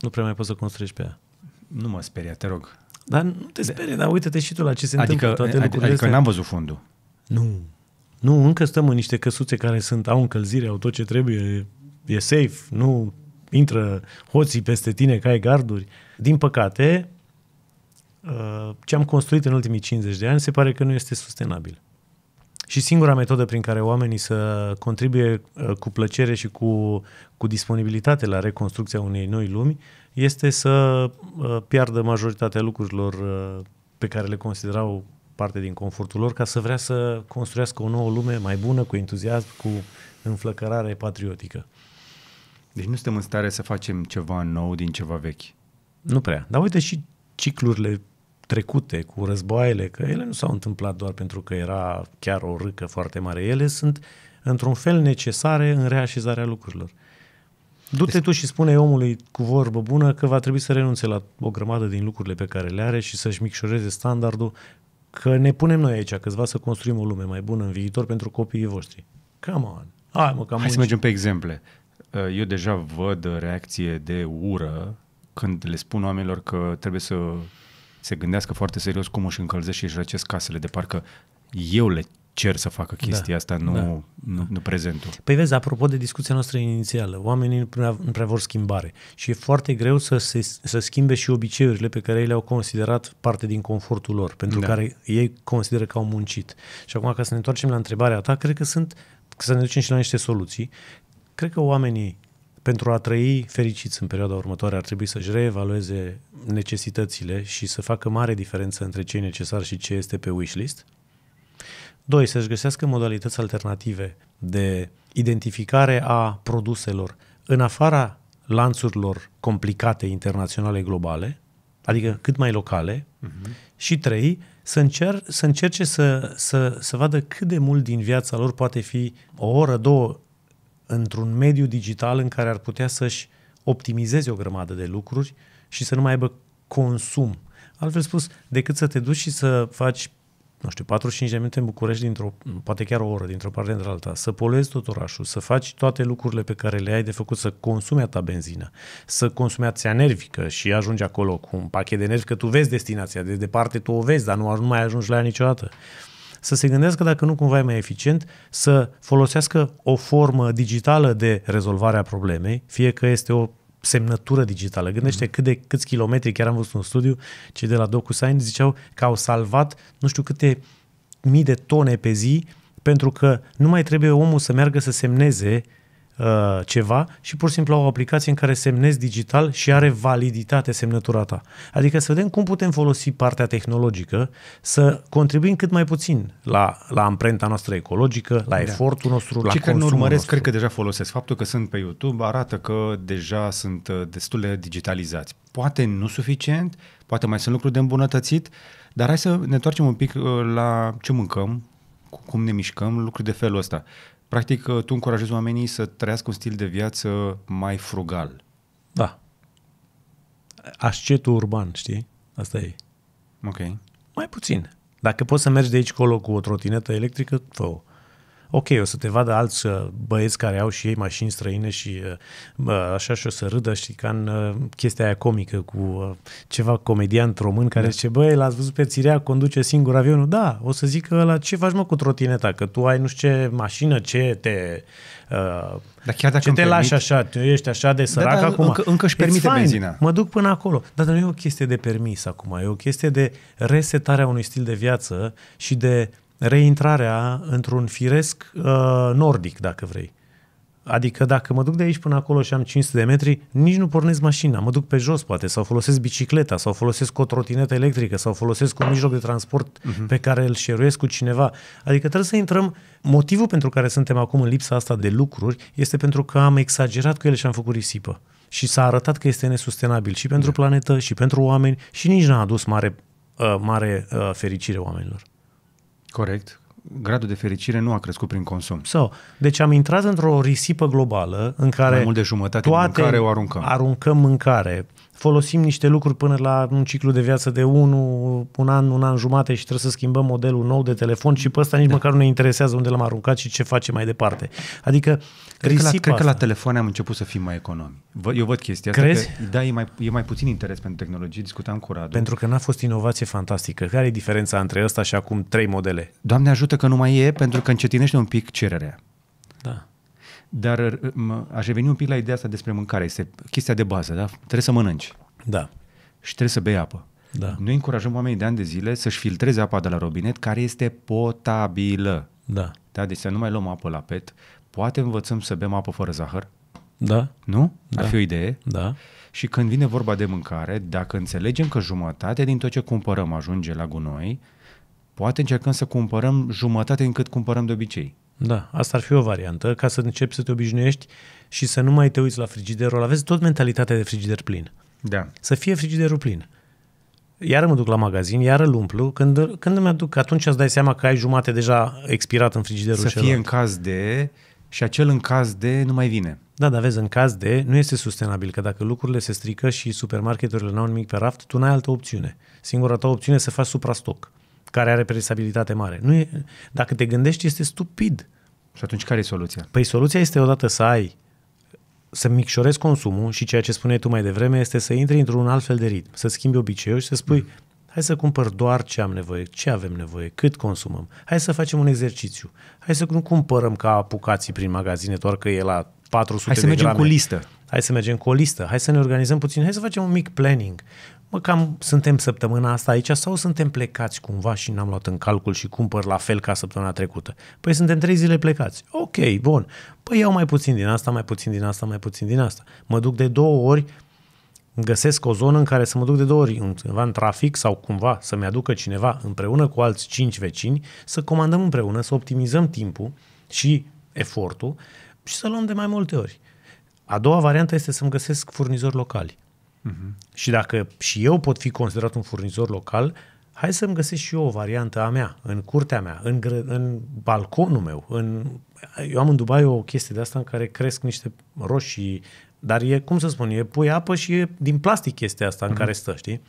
nu prea mai poți să construiești pe ea. Nu mă speria, te rog. Dar nu te sperie, de... dar uite-te și tu la ce se adică, întâmplă toate adică, lucrurile Adică n-am văzut fundul. Nu. Nu, încă stăm în niște căsuțe care sunt, au încălzire, au tot ce trebuie, e safe, nu intră hoții peste tine ca ai garduri. Din păcate, uh, ce am construit în ultimii 50 de ani se pare că nu este sustenabil. Și singura metodă prin care oamenii să contribuie uh, cu plăcere și cu, cu disponibilitate la reconstrucția unei noi lumi este să uh, piardă majoritatea lucrurilor pe care le considerau parte din confortul lor ca să vrea să construiască o nouă lume mai bună, cu entuziasm, cu înflăcărare patriotică. Deci nu suntem în stare să facem ceva nou din ceva vechi. Nu prea. Dar uite și ciclurile trecute cu războaiele, că ele nu s-au întâmplat doar pentru că era chiar o râcă foarte mare. Ele sunt într-un fel necesare în reașezarea lucrurilor. Du-te deci- tu și spune omului cu vorbă bună că va trebui să renunțe la o grămadă din lucrurile pe care le are și să-și micșoreze standardul că ne punem noi aici câțiva să construim o lume mai bună în viitor pentru copiii voștri. Come on! Hai, mă, Hai să mergem pe exemple. Uh, eu deja văd reacție de ură când le spun oamenilor că trebuie să se gândească foarte serios cum își încălzesc și își răcesc casele, de parcă eu le cer să facă da. chestia da, asta, nu, da, nu, da. nu prezentul. Păi vezi, apropo de discuția noastră inițială, oamenii nu prea, nu prea vor schimbare și e foarte greu să, se, să schimbe și obiceiurile pe care ei le-au considerat parte din confortul lor, pentru da. care ei consideră că au muncit. Și acum, ca să ne întoarcem la întrebarea ta, cred că sunt, să ne ducem și la niște soluții, cred că oamenii pentru a trăi fericiți în perioada următoare ar trebui să-și reevalueze necesitățile și să facă mare diferență între ce e necesar și ce este pe wishlist. Doi, să-și găsească modalități alternative de identificare a produselor în afara lanțurilor complicate internaționale globale, adică cât mai locale. Uh-huh. Și trei, să, încer- să încerce să, să, să vadă cât de mult din viața lor poate fi o oră, două, într-un mediu digital în care ar putea să-și optimizeze o grămadă de lucruri și să nu mai aibă consum. Altfel spus, decât să te duci și să faci nu știu, 45 de minute în București, dintr-o, poate chiar o oră, dintr-o parte într alta, să poluezi tot orașul, să faci toate lucrurile pe care le ai de făcut, să consumi ta benzină, să consumi ația nervică și ajungi acolo cu un pachet de nervi, că tu vezi destinația, de departe tu o vezi, dar nu, nu mai ajungi la ea niciodată. Să se gândească dacă nu cumva e mai eficient să folosească o formă digitală de rezolvare a problemei, fie că este o semnătură digitală. Gândește mm. cât de, câți kilometri, chiar am văzut un studiu, cei de la DocuSign ziceau că au salvat nu știu câte mii de tone pe zi pentru că nu mai trebuie omul să meargă să semneze uh, ceva și pur și simplu au o aplicație în care semnezi digital și are validitate semnătura ta. Adică să vedem cum putem folosi partea tehnologică să contribuim cât mai puțin la, la amprenta noastră ecologică, la da. efortul nostru, la Cei care nu urmăresc, nostru. cred că deja folosesc. Faptul că sunt pe YouTube arată că deja sunt uh, destul de digitalizați. Poate nu suficient, poate mai sunt lucruri de îmbunătățit, dar hai să ne întoarcem un pic uh, la ce mâncăm, cum ne mișcăm, lucruri de felul ăsta. Practic, uh, tu încurajezi oamenii să trăiască un stil de viață mai frugal. Da. Ascetul urban, știi? Asta e. Ok. Mai puțin. Dacă poți să mergi de aici colo cu o trotinetă electrică, fă -o ok, o să te vadă alți uh, băieți care au și ei mașini străine și uh, așa și o să râdă, și ca în uh, chestia aia comică cu ceva comedian român care da. zice, băi, l-ați văzut pe Țirea, conduce singur avionul, da, o să zic că la ce faci mă cu trotineta, că tu ai nu știu ce mașină, ce te... Uh, dar chiar dacă ce te permit... lași așa, tu ești așa de da, sărac da, da, acum. Încă, încă își permite benzina. Mă duc până acolo. Dar nu e o chestie de permis acum, e o chestie de resetarea unui stil de viață și de reintrarea într-un firesc uh, nordic, dacă vrei. Adică dacă mă duc de aici până acolo și am 500 de metri, nici nu pornesc mașina, mă duc pe jos poate, sau folosesc bicicleta, sau folosesc o trotinetă electrică, sau folosesc un mijloc de transport uh-huh. pe care îl șeruiesc cu cineva. Adică trebuie să intrăm, motivul pentru care suntem acum în lipsa asta de lucruri este pentru că am exagerat cu ele și am făcut risipă. Și s-a arătat că este nesustenabil și pentru da. planetă, și pentru oameni, și nici n-a adus mare, uh, mare uh, fericire oamenilor. Corect. Gradul de fericire nu a crescut prin consum. So, deci am intrat într-o risipă globală în care Mai mult de jumătate toate mâncare o aruncăm. aruncăm mâncare folosim niște lucruri până la un ciclu de viață de unu, un an, un an jumate și trebuie să schimbăm modelul nou de telefon și pe ăsta nici da. măcar nu ne interesează unde l-am aruncat și ce face mai departe. Adică Cred, că la, cred că la telefon am început să fim mai economi. Eu văd chestia asta. Crezi? Că, da, e mai, e mai puțin interes pentru tehnologie, discutam cu Radu. Pentru că n-a fost inovație fantastică. Care e diferența între ăsta și acum trei modele? Doamne ajută că nu mai e, pentru că încetinește un pic cererea. Da. Dar uh, aș reveni un pic la ideea asta despre mâncare. Este chestia de bază, da? Trebuie să mănânci. Da. Și trebuie să bei apă. Da. Noi încurajăm oamenii de ani de zile să-și filtreze apa de la robinet care este potabilă. Da. Da, deci să nu mai luăm apă la pet. Poate învățăm să bem apă fără zahăr. Da. Nu? Da. Ar fi o idee. Da. Și când vine vorba de mâncare, dacă înțelegem că jumătate din tot ce cumpărăm ajunge la gunoi, poate încercăm să cumpărăm jumătate din cât cumpărăm de obicei. Da, asta ar fi o variantă, ca să începi să te obișnuiești și să nu mai te uiți la frigiderul vezi tot mentalitatea de frigider plin. Da. Să fie frigiderul plin. Iar mă duc la magazin, iar îl umplu. Când, când îmi aduc, atunci îți dai seama că ai jumate deja expirat în frigiderul Să celălalt. fie în caz de și acel în caz de nu mai vine. Da, dar vezi, în caz de nu este sustenabil, că dacă lucrurile se strică și supermarketurile n-au nimic pe raft, tu n-ai altă opțiune. Singura ta opțiune e să faci suprastoc care are predictabilitate mare. Nu e, dacă te gândești, este stupid. Și atunci care e soluția? Păi soluția este odată să ai să micșorezi consumul și ceea ce spuneai tu mai devreme este să intri într-un alt fel de ritm, să schimbi obiceiul și să spui mm. hai să cumpăr doar ce am nevoie, ce avem nevoie, cât consumăm, hai să facem un exercițiu, hai să nu cumpărăm ca apucații prin magazine doar că e la 400 hai să de mergem grame. cu listă. Hai să mergem cu o listă, hai să ne organizăm puțin, hai să facem un mic planning mă, cam suntem săptămâna asta aici sau suntem plecați cumva și n-am luat în calcul și cumpăr la fel ca săptămâna trecută? Păi suntem trei zile plecați. Ok, bun. Păi iau mai puțin din asta, mai puțin din asta, mai puțin din asta. Mă duc de două ori, găsesc o zonă în care să mă duc de două ori undeva în trafic sau cumva să-mi aducă cineva împreună cu alți cinci vecini, să comandăm împreună, să optimizăm timpul și efortul și să luăm de mai multe ori. A doua variantă este să-mi găsesc furnizori locali. Uh-huh. Și dacă și eu pot fi considerat un furnizor local, hai să-mi găsesc și eu o variantă a mea, în curtea mea, în, gră, în balconul meu. În... Eu am în Dubai o chestie de asta în care cresc niște roșii, dar e, cum să spun, e pui apă și e din plastic chestia asta în huh mhm. în care stă, știi?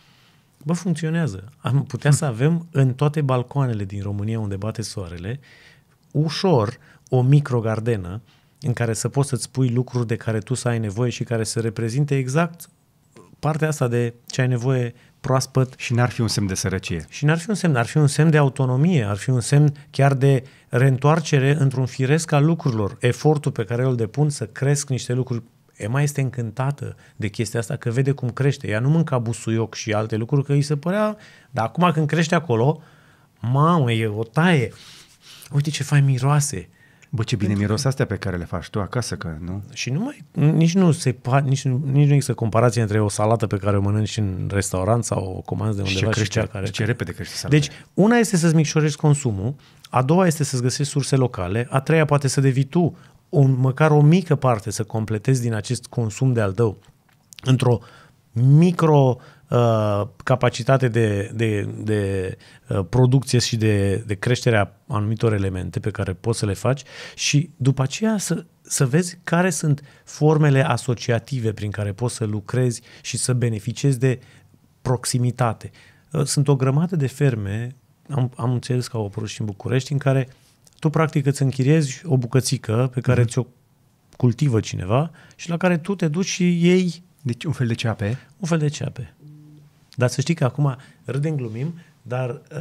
Bă, funcționează. Am putea să avem în toate balcoanele din România unde bate soarele, ușor, o microgardenă în care să poți să-ți pui lucruri de care tu să ai nevoie și care să reprezinte exact partea asta de ce ai nevoie proaspăt. Și n-ar fi un semn de sărăcie. Și n-ar fi un semn, ar fi un semn de autonomie, ar fi un semn chiar de reîntoarcere într-un firesc al lucrurilor. Efortul pe care îl depun să cresc niște lucruri mai este încântată de chestia asta că vede cum crește. Ea nu mânca busuioc și alte lucruri, că îi se părea... Dar acum când crește acolo, mamă, e o taie. Uite ce fain miroase. Bă, ce bine miros astea pe care le faci tu acasă, că nu? Și nu mai, nici nu se, nici, nici nu există comparație între o salată pe care o mănânci în restaurant sau o comanzi de undeva și, crește, și cea care... ce repede crește salată. Deci, una este să-ți micșorezi consumul, a doua este să-ți găsești surse locale, a treia poate să devii tu o, măcar o mică parte să completezi din acest consum de al tău într-o micro Uh, capacitate de, de, de uh, producție și de, de creșterea anumitor elemente pe care poți să le faci și după aceea să, să vezi care sunt formele asociative prin care poți să lucrezi și să beneficiezi de proximitate. Uh, sunt o grămadă de ferme, am, am înțeles că au apărut și în București, în care tu practic îți închiriezi o bucățică pe care mm-hmm. ți-o cultivă cineva și la care tu te duci și ei... Deci un fel de ceape. Un fel de ceape. Dar să știi că acum râdem, glumim, dar uh,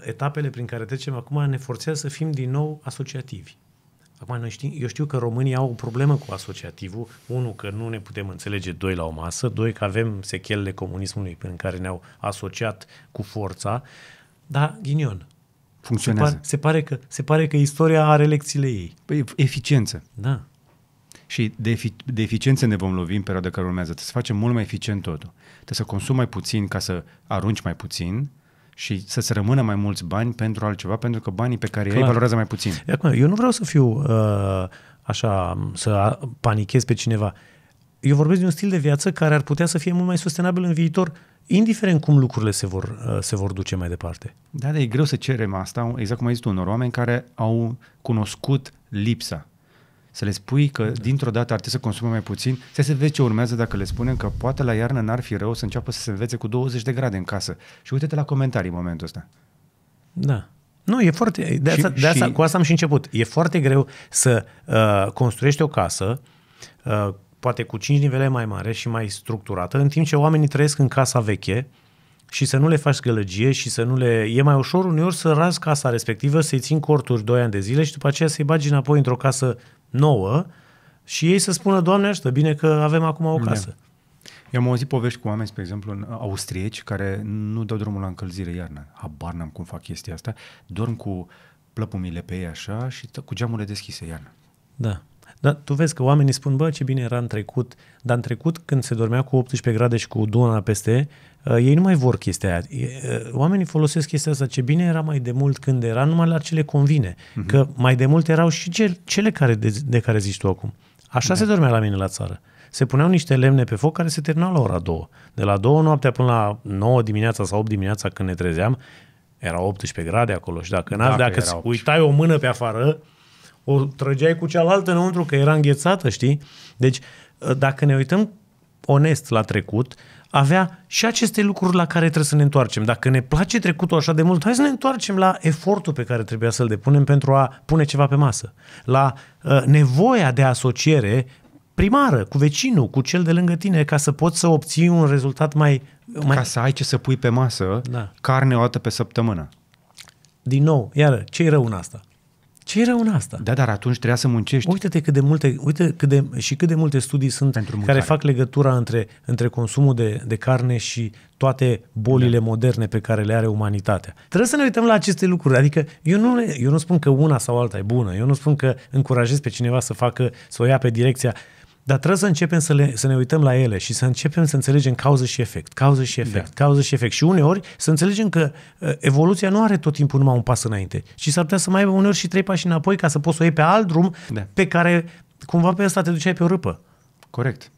etapele prin care trecem acum ne forțează să fim din nou asociativi. Acum, noi știm, eu știu că românii au o problemă cu asociativul. Unul, că nu ne putem înțelege doi la o masă. Doi, că avem sechelele comunismului în care ne-au asociat cu forța. Dar, ghinion, funcționează. Se pare, se pare, că, se pare că istoria are lecțiile ei. Păi, eficiență. Da. Și de, efic- de eficiență ne vom lovi în perioada care urmează. Trebuie să facem mult mai eficient totul. Trebuie să consumi mai puțin ca să arunci mai puțin și să-ți rămână mai mulți bani pentru altceva, pentru că banii pe care îi ei valorează mai puțin. Acum, eu nu vreau să fiu uh, așa, să panichez pe cineva. Eu vorbesc de un stil de viață care ar putea să fie mult mai sustenabil în viitor, indiferent cum lucrurile se vor, uh, se vor duce mai departe. Da, dar e greu să cerem asta, exact cum ai zis tu, unor oameni care au cunoscut lipsa să le spui că da. dintr-o dată ar trebui să consume mai puțin, să se vezi ce urmează dacă le spunem că poate la iarnă n-ar fi rău să înceapă să se învețe cu 20 de grade în casă. Și uite-te la comentarii în momentul ăsta. Da. Nu, e foarte. De asta, și, de asta, și... Cu asta am și început. E foarte greu să uh, construiești o casă, uh, poate cu 5 nivele mai mare și mai structurată, în timp ce oamenii trăiesc în casa veche și să nu le faci gălăgie și să nu le... E mai ușor uneori să razi casa respectivă, să-i țin corturi 2 ani de zile și după aceea să-i bagi înapoi într-o casă nouă și ei să spună, Doamne ajută, bine că avem acum o da. casă. Da. Eu am auzit povești cu oameni, spre exemplu, în austrieci, care nu dau drumul la încălzire iarna. Habar n-am cum fac chestia asta. Dorm cu plăpumile pe ei așa și cu geamurile deschise iarna. Da. Dar tu vezi că oamenii spun, bă, ce bine era în trecut, dar în trecut când se dormea cu 18 grade și cu duna peste, Uh, ei nu mai vor chestia aia. Uh, oamenii folosesc chestia asta. Ce bine era mai de mult când era, numai la ce le convine. Uh-huh. Că mai de mult erau și ce, cele care de, de care zici tu acum. Așa da. se dormea la mine la țară. Se puneau niște lemne pe foc care se terminau la ora două. De la două noaptea până la 9 dimineața sau 8 dimineața când ne trezeam, era 18 grade acolo și dacă, dacă, dacă uitai o mână pe afară, o trăgeai cu cealaltă înăuntru că era înghețată, știi? Deci, uh, dacă ne uităm onest la trecut, avea și aceste lucruri la care trebuie să ne întoarcem. Dacă ne place trecutul așa de mult, hai să ne întoarcem la efortul pe care trebuia să-l depunem pentru a pune ceva pe masă, la uh, nevoia de asociere primară, cu vecinul, cu cel de lângă tine, ca să poți să obții un rezultat mai... mai... Ca să ai ce să pui pe masă, da. carne o dată pe săptămână. Din nou, iară, ce-i rău în asta? Ce era în asta? Da, dar atunci trebuia să muncești. Uite-te cât de multe, uite cât de, și cât de multe studii sunt Pentru mâncare. care fac legătura între, între consumul de, de carne și toate bolile da. moderne pe care le are umanitatea. Trebuie să ne uităm la aceste lucruri. Adică eu nu, eu nu spun că una sau alta e bună, eu nu spun că încurajez pe cineva să facă, să o ia pe direcția dar trebuie să începem să, le, să ne uităm la ele și să începem să înțelegem cauză și efect, cauză și efect, da. cauză și efect. Și uneori să înțelegem că uh, evoluția nu are tot timpul numai un pas înainte, ci s-ar putea să mai aibă uneori și trei pași înapoi ca să poți să o iei pe alt drum da. pe care cumva pe ăsta te duceai pe o râpă. Corect.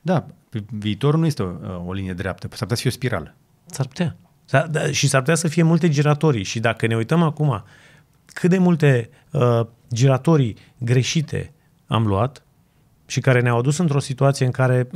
Da, viitorul nu este o, uh, o linie dreaptă, s-ar putea să fie o spirală. S-ar putea. S-ar, da, și s-ar putea să fie multe giratorii. Și dacă ne uităm acum cât de multe uh, giratorii greșite am luat, și care ne-au adus într-o situație în care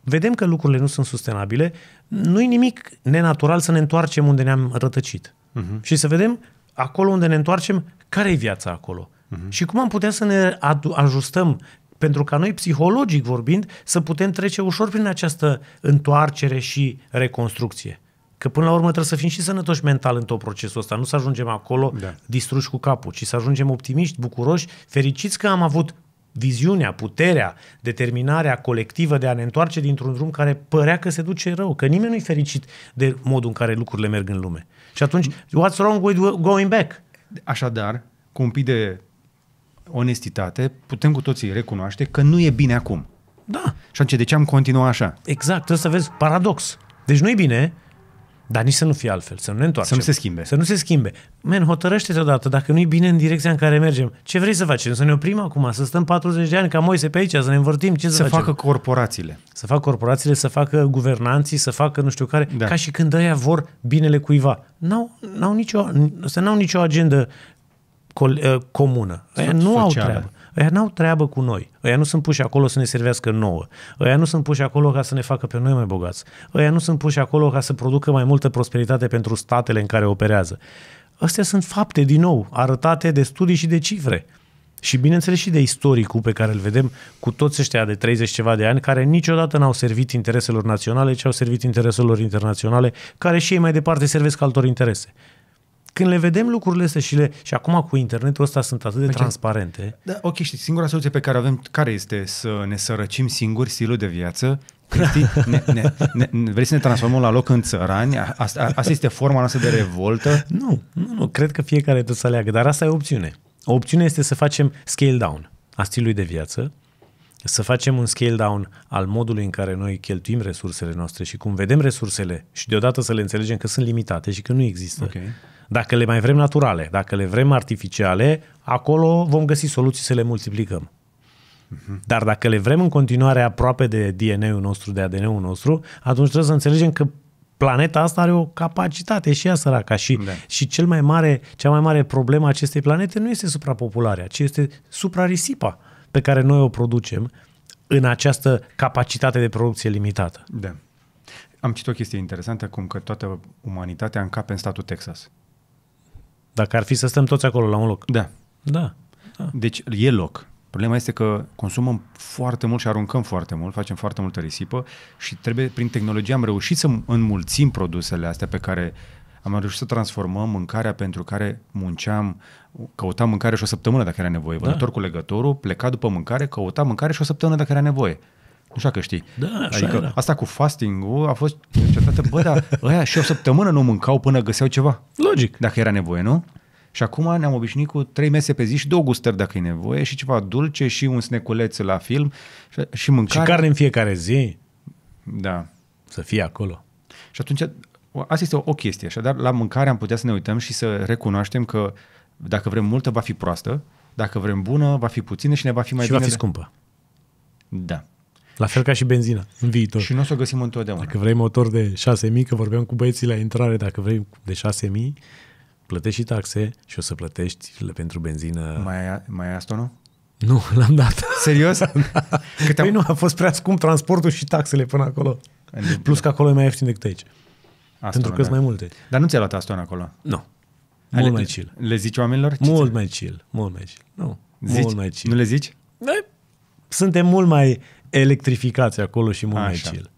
vedem că lucrurile nu sunt sustenabile, nu-i nimic nenatural să ne întoarcem unde ne-am rătăcit. Uh-huh. Și să vedem acolo unde ne întoarcem, care e viața acolo. Uh-huh. Și cum am putea să ne ajustăm pentru ca noi, psihologic vorbind, să putem trece ușor prin această întoarcere și reconstrucție. Că până la urmă trebuie să fim și sănătoși mental în tot procesul ăsta, nu să ajungem acolo da. distruși cu capul, ci să ajungem optimiști, bucuroși, fericiți că am avut viziunea, puterea, determinarea colectivă de a ne întoarce dintr-un drum care părea că se duce rău, că nimeni nu-i fericit de modul în care lucrurile merg în lume. Și atunci, what's wrong with going back? Așadar, cu un pic de onestitate, putem cu toții recunoaște că nu e bine acum. Da. Și atunci, de ce am continuat așa? Exact, trebuie să vezi paradox. Deci nu e bine, dar nici să nu fie altfel, să nu ne întoarcem. Să nu se schimbe. Să nu se schimbe. Men, hotărăște-te odată, dacă nu-i bine în direcția în care mergem, ce vrei să facem? Să ne oprim acum, să stăm 40 de ani ca Moise pe aici, să ne învârtim, ce să, să facem? facă corporațiile. Să facă corporațiile, să facă guvernanții, să facă nu știu care, da. ca și când ăia vor binele cuiva. N-au, n-au nicio, să n-au nicio agendă col, eh, comună. Aia nu au treabă. Ăia n-au treabă cu noi. Ăia nu sunt puși acolo să ne servească nouă. Ăia nu sunt puși acolo ca să ne facă pe noi mai bogați. Ăia nu sunt puși acolo ca să producă mai multă prosperitate pentru statele în care operează. Astea sunt fapte, din nou, arătate de studii și de cifre. Și bineînțeles și de istoricul pe care îl vedem cu toți ăștia de 30 ceva de ani, care niciodată n-au servit intereselor naționale, ci au servit intereselor internaționale, care și ei mai departe servesc altor interese. Când le vedem lucrurile astea și le... Și acum cu internetul ăsta sunt atât de transparente. Da, ok, știi, singura soluție pe care avem, care este să ne sărăcim singuri stilul de viață? Cristi, ne, ne, ne, vrei să ne transformăm la loc în țărani? Asta, asta este forma noastră de revoltă? Nu, nu, nu, cred că fiecare trebuie să aleagă, dar asta e opțiune. O opțiune este să facem scale down a stilului de viață, să facem un scale down al modului în care noi cheltuim resursele noastre și cum vedem resursele și deodată să le înțelegem că sunt limitate și că nu există. Okay dacă le mai vrem naturale, dacă le vrem artificiale, acolo vom găsi soluții să le multiplicăm. Dar dacă le vrem în continuare aproape de DNA-ul nostru, de ADN-ul nostru, atunci trebuie să înțelegem că planeta asta are o capacitate și ea săraca și, da. și cel mai mare, cea mai mare problemă a acestei planete nu este suprapopularea, ci este suprarisipa pe care noi o producem în această capacitate de producție limitată. Da. Am citit o chestie interesantă, cum că toată umanitatea încape în statul Texas. Dacă ar fi să stăm toți acolo la un loc. Da. Da. da. Deci e loc. Problema este că consumăm foarte mult și aruncăm foarte mult, facem foarte multă risipă și trebuie, prin tehnologie am reușit să înmulțim produsele astea pe care am reușit să transformăm mâncarea pentru care munceam, căutam mâncare și o săptămână dacă era nevoie. Vă da. Vă cu legătorul, pleca după mâncare, căuta mâncare și o săptămână dacă era nevoie. Așa că știi. Da, așa adică era. asta cu fasting a fost încercată, bă, dar ăia și o săptămână nu mâncau până găseau ceva. Logic. Dacă era nevoie, nu? Și acum ne-am obișnuit cu trei mese pe zi și două gustări dacă e nevoie și ceva dulce și un sneculeț la film și, și mâncare. Și carne în fiecare zi. Da. Să fie acolo. Și atunci, asta este o, o chestie, așa, dar la mâncare am putea să ne uităm și să recunoaștem că dacă vrem multă va fi proastă, dacă vrem bună va fi puțină și ne va fi mai și bine. Și va fi scumpă. Da. La fel ca și benzina în viitor. Și nu o să o găsim întotdeauna. Dacă vrei motor de 6.000, că vorbeam cu băieții la intrare, dacă vrei de 6.000, plătești și taxe și o să plătești pentru benzină. Mai ai, mai ai asta, nu? Nu, l-am dat. Serios? da. Câte păi am... Păi nu, a fost prea scump transportul și taxele până acolo. Adică. Plus că acolo e mai ieftin decât aici. Aston, pentru că sunt mai multe. Dar nu ți-a luat Aston acolo? Nu. Mult Ale, mai chill. Le zici oamenilor? Ce mult mai chill. Mult mai chill. Nu. Zici? Mult mai chill. Nu le zici? Noi suntem mult mai electrificați acolo și chill.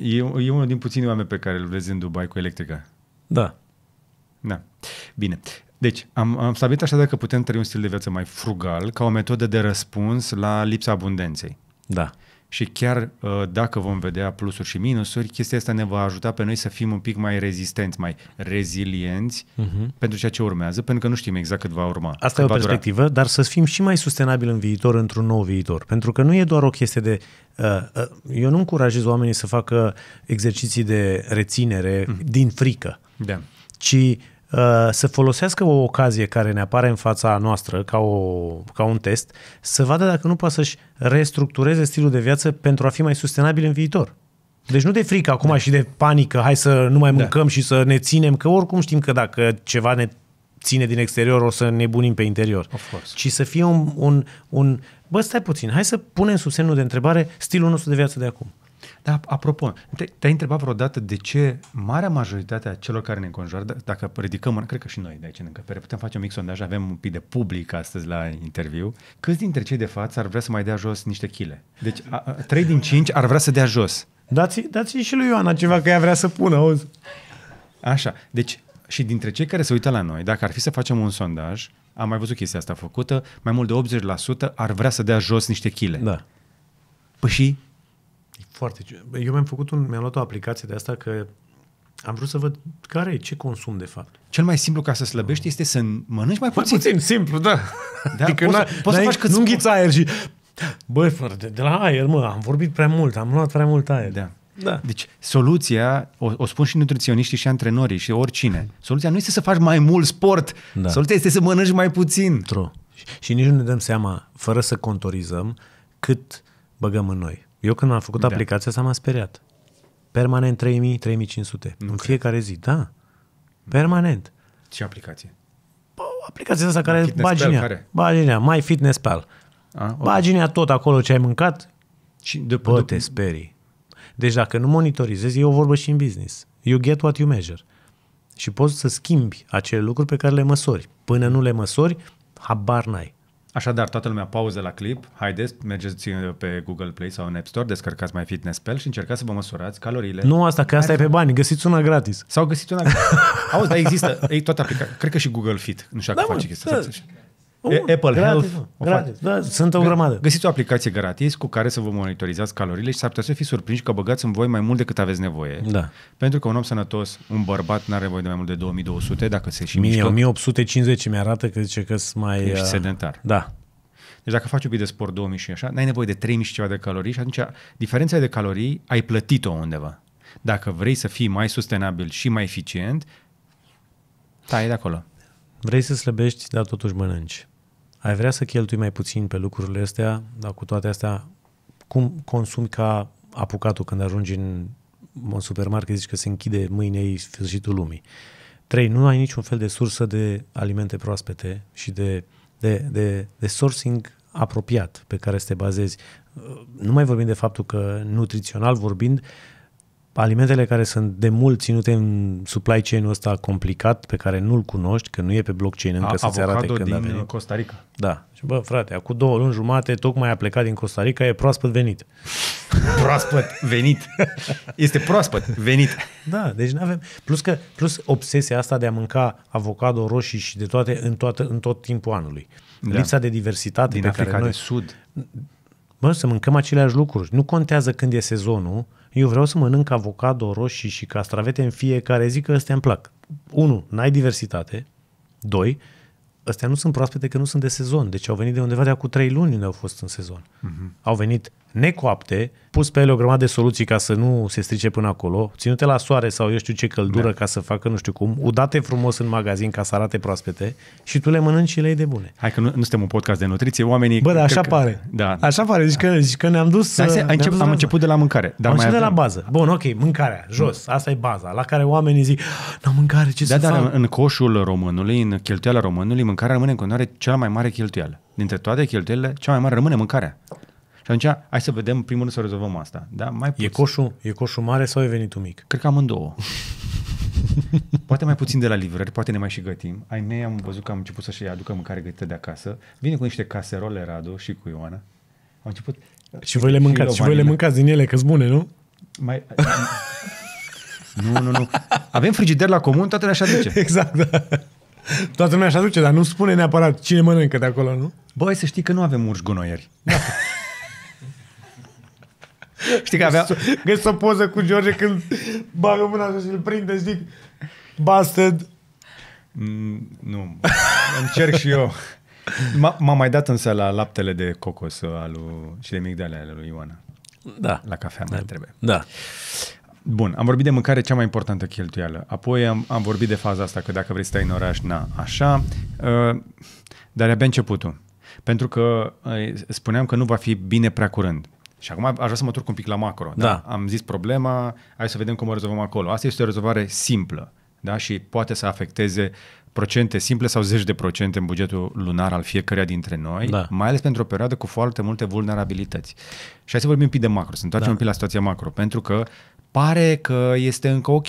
E, e unul din puținii oameni pe care îl vezi în Dubai cu electrica. Da. Da. Bine. Deci, am, am stabilit așa dacă putem trăi un stil de viață mai frugal ca o metodă de răspuns la lipsa abundenței. Da. Uh, și chiar uh, dacă vom vedea plusuri și minusuri, chestia asta ne va ajuta pe noi să fim un pic mai rezistenți, mai rezilienți uh-huh. pentru ceea ce urmează, pentru că nu știm exact cât va urma. Asta e o perspectivă, dura. dar să fim și mai sustenabil în viitor, într-un nou viitor. Pentru că nu e doar o chestie de... Uh, uh, eu nu încurajez oamenii să facă exerciții de reținere uh-huh. din frică. Da ci Uh, să folosească o ocazie care ne apare în fața noastră ca, o, ca un test, să vadă dacă nu poate să-și restructureze stilul de viață pentru a fi mai sustenabil în viitor. Deci nu de frică acum da. și de panică, hai să nu mai da. mâncăm da. și să ne ținem, că oricum știm că dacă ceva ne ține din exterior, o să ne bunim pe interior. Of course. Ci să fie un, un, un... Bă, stai puțin, hai să punem sub semnul de întrebare stilul nostru de viață de acum. Da, apropo, te-ai întrebat vreodată de ce marea majoritate a celor care ne înconjoară, dacă ridicăm, cred că și noi de aici în încăpere, putem face un mic sondaj, avem un pic de public astăzi la interviu, câți dintre cei de față ar vrea să mai dea jos niște chile? Deci a, a, 3 din 5 ar vrea să dea jos. Dați, dați și lui Ioana ceva că ea vrea să pună, auzi. Așa, deci și dintre cei care se uită la noi, dacă ar fi să facem un sondaj, am mai văzut chestia asta făcută, mai mult de 80% ar vrea să dea jos niște chile. Da. Păi și foarte... Eu mi-am făcut un... Mi-am luat o aplicație de asta că am vrut să văd care e, ce consum de fapt. Cel mai simplu ca să slăbești este să mănânci mai puțin. Mai puțin, simplu, da. da adică poți, n-a, poți n-a, să faci cât Nu înghiți aer și... Băi, de, de la aer, mă, am vorbit prea mult, am luat prea mult aer. Da. Da. Deci soluția, o, o spun și nutriționiștii și antrenorii și oricine, soluția nu este să faci mai mult sport, da. soluția este să mănânci mai puțin. True. Și nici nu ne dăm seama, fără să contorizăm, cât băgăm în noi. Eu când am făcut da. aplicația, s m-a speriat. Permanent 3.000, 3.500. Nu în fiecare zi, da. Permanent. Ce aplicație? Bă, aplicația asta care bagi în ea. Bagi în mai My Fitness Pal. Okay. Baginea tot acolo ce ai mâncat. Și de, Bă, te sperii. Deci dacă nu monitorizezi, e o vorbă și în business. You get what you measure. Și poți să schimbi acele lucruri pe care le măsori. Până nu le măsori, habar n-ai. Așadar, toată lumea pauză la clip, haideți, mergeți uh, pe Google Play sau în App Store, descărcați mai Fitness pe și încercați să vă măsurați calorile. Nu asta, că asta Hai e pe bani, găsiți una gratis. Sau găsiți una gratis. Auzi, dar există, ei tot aplica. Cred că și Google Fit, nu știu da, dacă da, face chestia Da. Uh, Apple gratis, Health. Gratis, da, sunt o grămadă. Găsiți o aplicație gratis cu care să vă monitorizați calorile și s-ar putea să fiți surprinși că băgați în voi mai mult decât aveți nevoie. Da. Pentru că un om sănătos, un bărbat, n are nevoie de mai mult de 2200 dacă se și mișcă. 1850 mi-arată că zice că sunt mai... Ești uh, sedentar. Da. Deci dacă faci un pic de sport 2000 și așa, n-ai nevoie de 3000 și ceva de calorii și atunci diferența de calorii ai plătit-o undeva. Dacă vrei să fii mai sustenabil și mai eficient, tai de acolo. Vrei să slăbești, dar totuși mănânci ai vrea să cheltui mai puțin pe lucrurile astea, dar cu toate astea, cum consumi ca apucatul când ajungi în un supermarket, zici că se închide mâine ei sfârșitul lumii. 3. Nu ai niciun fel de sursă de alimente proaspete și de, de, de, de sourcing apropiat pe care să te bazezi. Nu mai vorbim de faptul că nutrițional vorbind, uh, alimentele care sunt de mult ținute în supply chain-ul ăsta complicat, pe care nu-l cunoști, că nu e pe blockchain încă să-ți arate când din a venit. Costa Rica. Da. Și bă, frate, acum două luni jumate tocmai a plecat din Costa Rica, e proaspăt venit. proaspăt venit. Este proaspăt venit. Da, deci nu avem... Plus că, plus obsesia asta de a mânca avocado, roșii și de toate în, toată, în tot timpul anului. Da. Lipsa de diversitate din pe Africa care noi... de Sud. Bă, să mâncăm aceleași lucruri. Nu contează când e sezonul, eu vreau să mănânc avocado, roșii și castravete în fiecare zi, că ăstea îmi plac. Unu, N-ai diversitate. Doi, Ăstea nu sunt proaspete că nu sunt de sezon, deci au venit de undeva de acum trei luni unde au fost în sezon. Uh-huh. Au venit necoapte, pus pe ele o grămadă de soluții ca să nu se strice până acolo, ținute la soare sau eu știu ce căldură da. ca să facă nu știu cum, udate frumos în magazin ca să arate proaspete și tu le mănânci și le iei de bune. Hai că nu, nu suntem un podcast de nutriție, oamenii... Bă, dar așa că, pare. Da. Așa pare, zici, da. că, zici că ne-am dus... Da, ne-am încep, dus am început de la mâncare. Dar am mai început de la bază. Bun, ok, mâncarea, mm. jos, asta e baza, la care oamenii zic, ah, Nu mâncare, ce da, să da, fac? în coșul românului, în cheltuiala românului, mâncarea rămâne în continuare cea mai mare cheltuială. Dintre toate cheltuielile, cea mai mare rămâne mâncarea. Și atunci, hai să vedem, primul rând, să rezolvăm asta. Da? Mai puțin. E, coșul, e coșul mare sau e venitul mic? Cred că amândouă. poate mai puțin de la livrări, poate ne mai și gătim. Ai mei am văzut că am început să-și aducă mâncare gătită de acasă. Vine cu niște caserole, Radu, și cu Ioana. Am început... Și voi le mâncați, și, și voi le mâncați din ele, că bune, nu? Mai... nu, nu, nu. Avem frigider la comun, toate le așa aduce. Exact, da. Toată lumea așa duce, dar nu spune neapărat cine mănâncă de acolo, nu? Băi, să știi că nu avem urși gunoieri. Da. Știi că aveam... Găsi o poză cu George când bagă mâna și îl prinde, zic, bastard. Mm, nu, încerc și eu. m am mai dat însă la laptele de cocos alu, și de migdale ale lui Ioana. Da. La cafea da. trebuie. Da. Bun, am vorbit de mâncare, cea mai importantă cheltuială. Apoi am, am vorbit de faza asta, că dacă vrei să stai în oraș, na, așa. Uh, dar e abia începutul. Pentru că uh, spuneam că nu va fi bine prea curând. Și acum aș vrea să mă turc un pic la macro. Da? da. Am zis problema, hai să vedem cum o rezolvăm acolo. Asta este o rezolvare simplă da? și poate să afecteze procente simple sau zeci de procente în bugetul lunar al fiecăruia dintre noi, da. mai ales pentru o perioadă cu foarte multe vulnerabilități. Și hai să vorbim un pic de macro, să întoarcem da. un pic la situația macro, pentru că pare că este încă ok.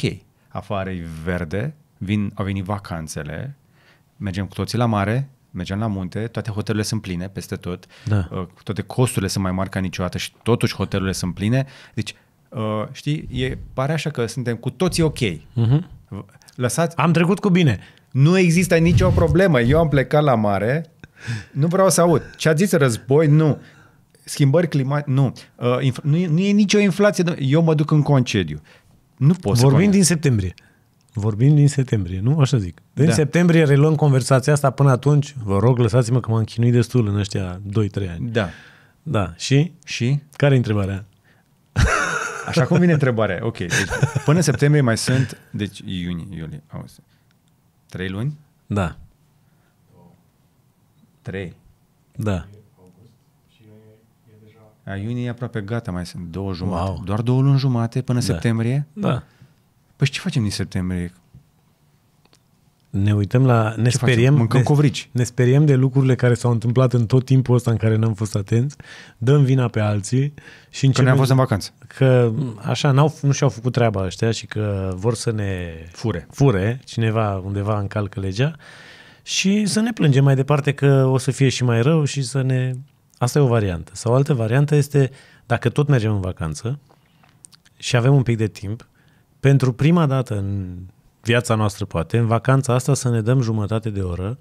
Afară e verde, vin, au venit vacanțele, mergem cu toții la mare, mergeam la munte, toate hotelurile sunt pline peste tot, da. Uh, toate costurile sunt mai mari ca niciodată și totuși hotelurile sunt pline. Deci, uh, știi, e, pare așa că suntem cu toții ok. Uh-huh. Lăsați... Am trecut cu bine. Nu există nicio problemă. Eu am plecat la mare, nu vreau să aud. Ce a zis război? Nu. Schimbări climatice? Nu. Uh, inf- nu, e, nu e nicio inflație. Eu mă duc în concediu. Nu pot Vorbim să din septembrie. Vorbim din septembrie, nu? Așa zic. Din deci, da. septembrie reluăm conversația asta până atunci. Vă rog, lăsați-mă că m-am chinuit destul în ăștia 2-3 ani. Da. Da. Și? Și? Care e întrebarea? Așa cum vine întrebarea. Ok. Deci, până septembrie mai sunt, deci iunie, iulie, auzi. Trei luni? Da. Trei. Da. A, iunie e aproape gata, mai sunt două jumate. Wow. Doar două luni jumate până da. septembrie? Da. Păi ce facem din septembrie? Ne uităm la... Ne ce speriem, Mâncăm ne, covrici. Ne speriem de lucrurile care s-au întâmplat în tot timpul ăsta în care n-am fost atenți, dăm vina pe alții și începem... Că ne-am fost în vacanță. Că așa, n-au, nu și-au făcut treaba ăștia și că vor să ne... Fure. Fure. Cineva undeva încalcă legea și să ne plângem mai departe că o să fie și mai rău și să ne... Asta e o variantă. Sau altă variantă este, dacă tot mergem în vacanță și avem un pic de timp, pentru prima dată în viața noastră, poate, în vacanța asta să ne dăm jumătate de oră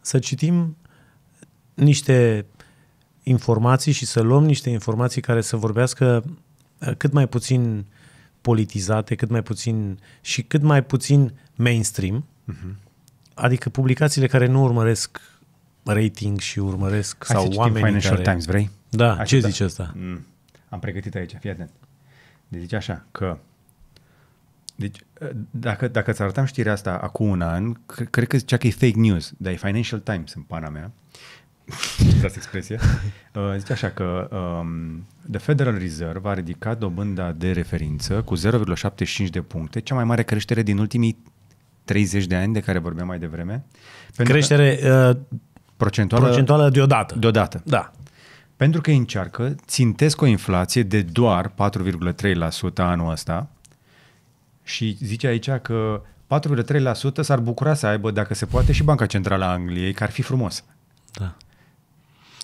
să citim niște informații și să luăm niște informații care să vorbească uh, cât mai puțin politizate, cât mai puțin și cât mai puțin mainstream, uh-huh. adică publicațiile care nu urmăresc rating și urmăresc Hai sau oameni oamenii Financial care... Times, vrei? Da, Așa ce da. zice asta? Mm. Am pregătit aici, fii atent. Deci zice așa, că deci, dacă, dacă ți arătam știrea asta acum un an, cred că zicea că e fake news, dar e Financial Times în pana mea. Dați expresia. Uh, zice așa că um, The Federal Reserve a ridicat dobânda de referință cu 0,75 de puncte, cea mai mare creștere din ultimii 30 de ani de care vorbeam mai devreme. Creștere că, uh, procentuală, procentuală deodată. Deodată. Da. Pentru că încearcă, țintesc o inflație de doar 4,3% anul ăsta, și zice aici că 4,3% s-ar bucura să aibă, dacă se poate, și Banca Centrală a Angliei, că ar fi frumos. Da.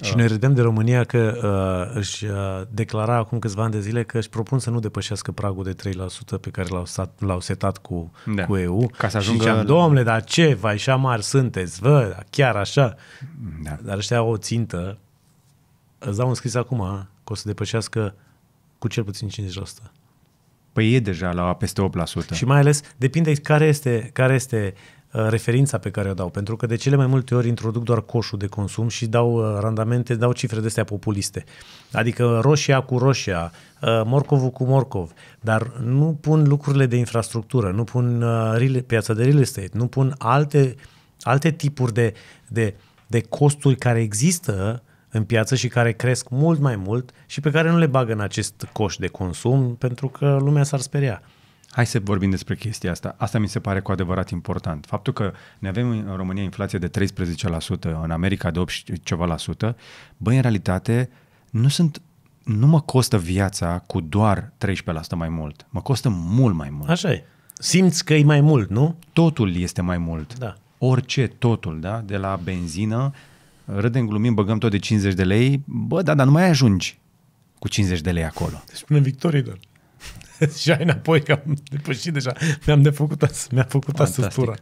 Și uh. noi râdem de România că uh, își uh, declara acum câțiva ani de zile că își propun să nu depășească pragul de 3% pe care l-au, stat, l-au setat cu, da. cu EU. Ca să ajungă... Și ziceam, domnule, dar ce, vai așa mari sunteți, vă, chiar așa. Da. Dar ăștia au o țintă, îți dau un scris acum, că o să depășească cu cel puțin 50%. Păi e deja la peste 8%. Și mai ales depinde care este, care este uh, referința pe care o dau, pentru că de cele mai multe ori introduc doar coșul de consum și dau uh, randamente, dau cifre de astea populiste. Adică roșia cu roșia, uh, morcovul cu morcov, dar nu pun lucrurile de infrastructură, nu pun piața de real estate, nu pun alte, alte tipuri de, de, de costuri care există uh, în piață și care cresc mult mai mult și pe care nu le bagă în acest coș de consum pentru că lumea s-ar speria. Hai să vorbim despre chestia asta. Asta mi se pare cu adevărat important. Faptul că ne avem în România inflație de 13%, în America de 8 ceva la sută, băi, în realitate nu sunt nu mă costă viața cu doar 13% mai mult. Mă costă mult mai mult. Așa e. Simți că e mai mult, nu? Totul este mai mult. Da. Orice, totul, da? De la benzină râdem, glumim, băgăm tot de 50 de lei, bă, da, dar nu mai ajungi cu 50 de lei acolo. Deci spunem victorii doar. și ai înapoi că am depășit deja. Mi-am de făcut asta, mi-a făcut asta stura.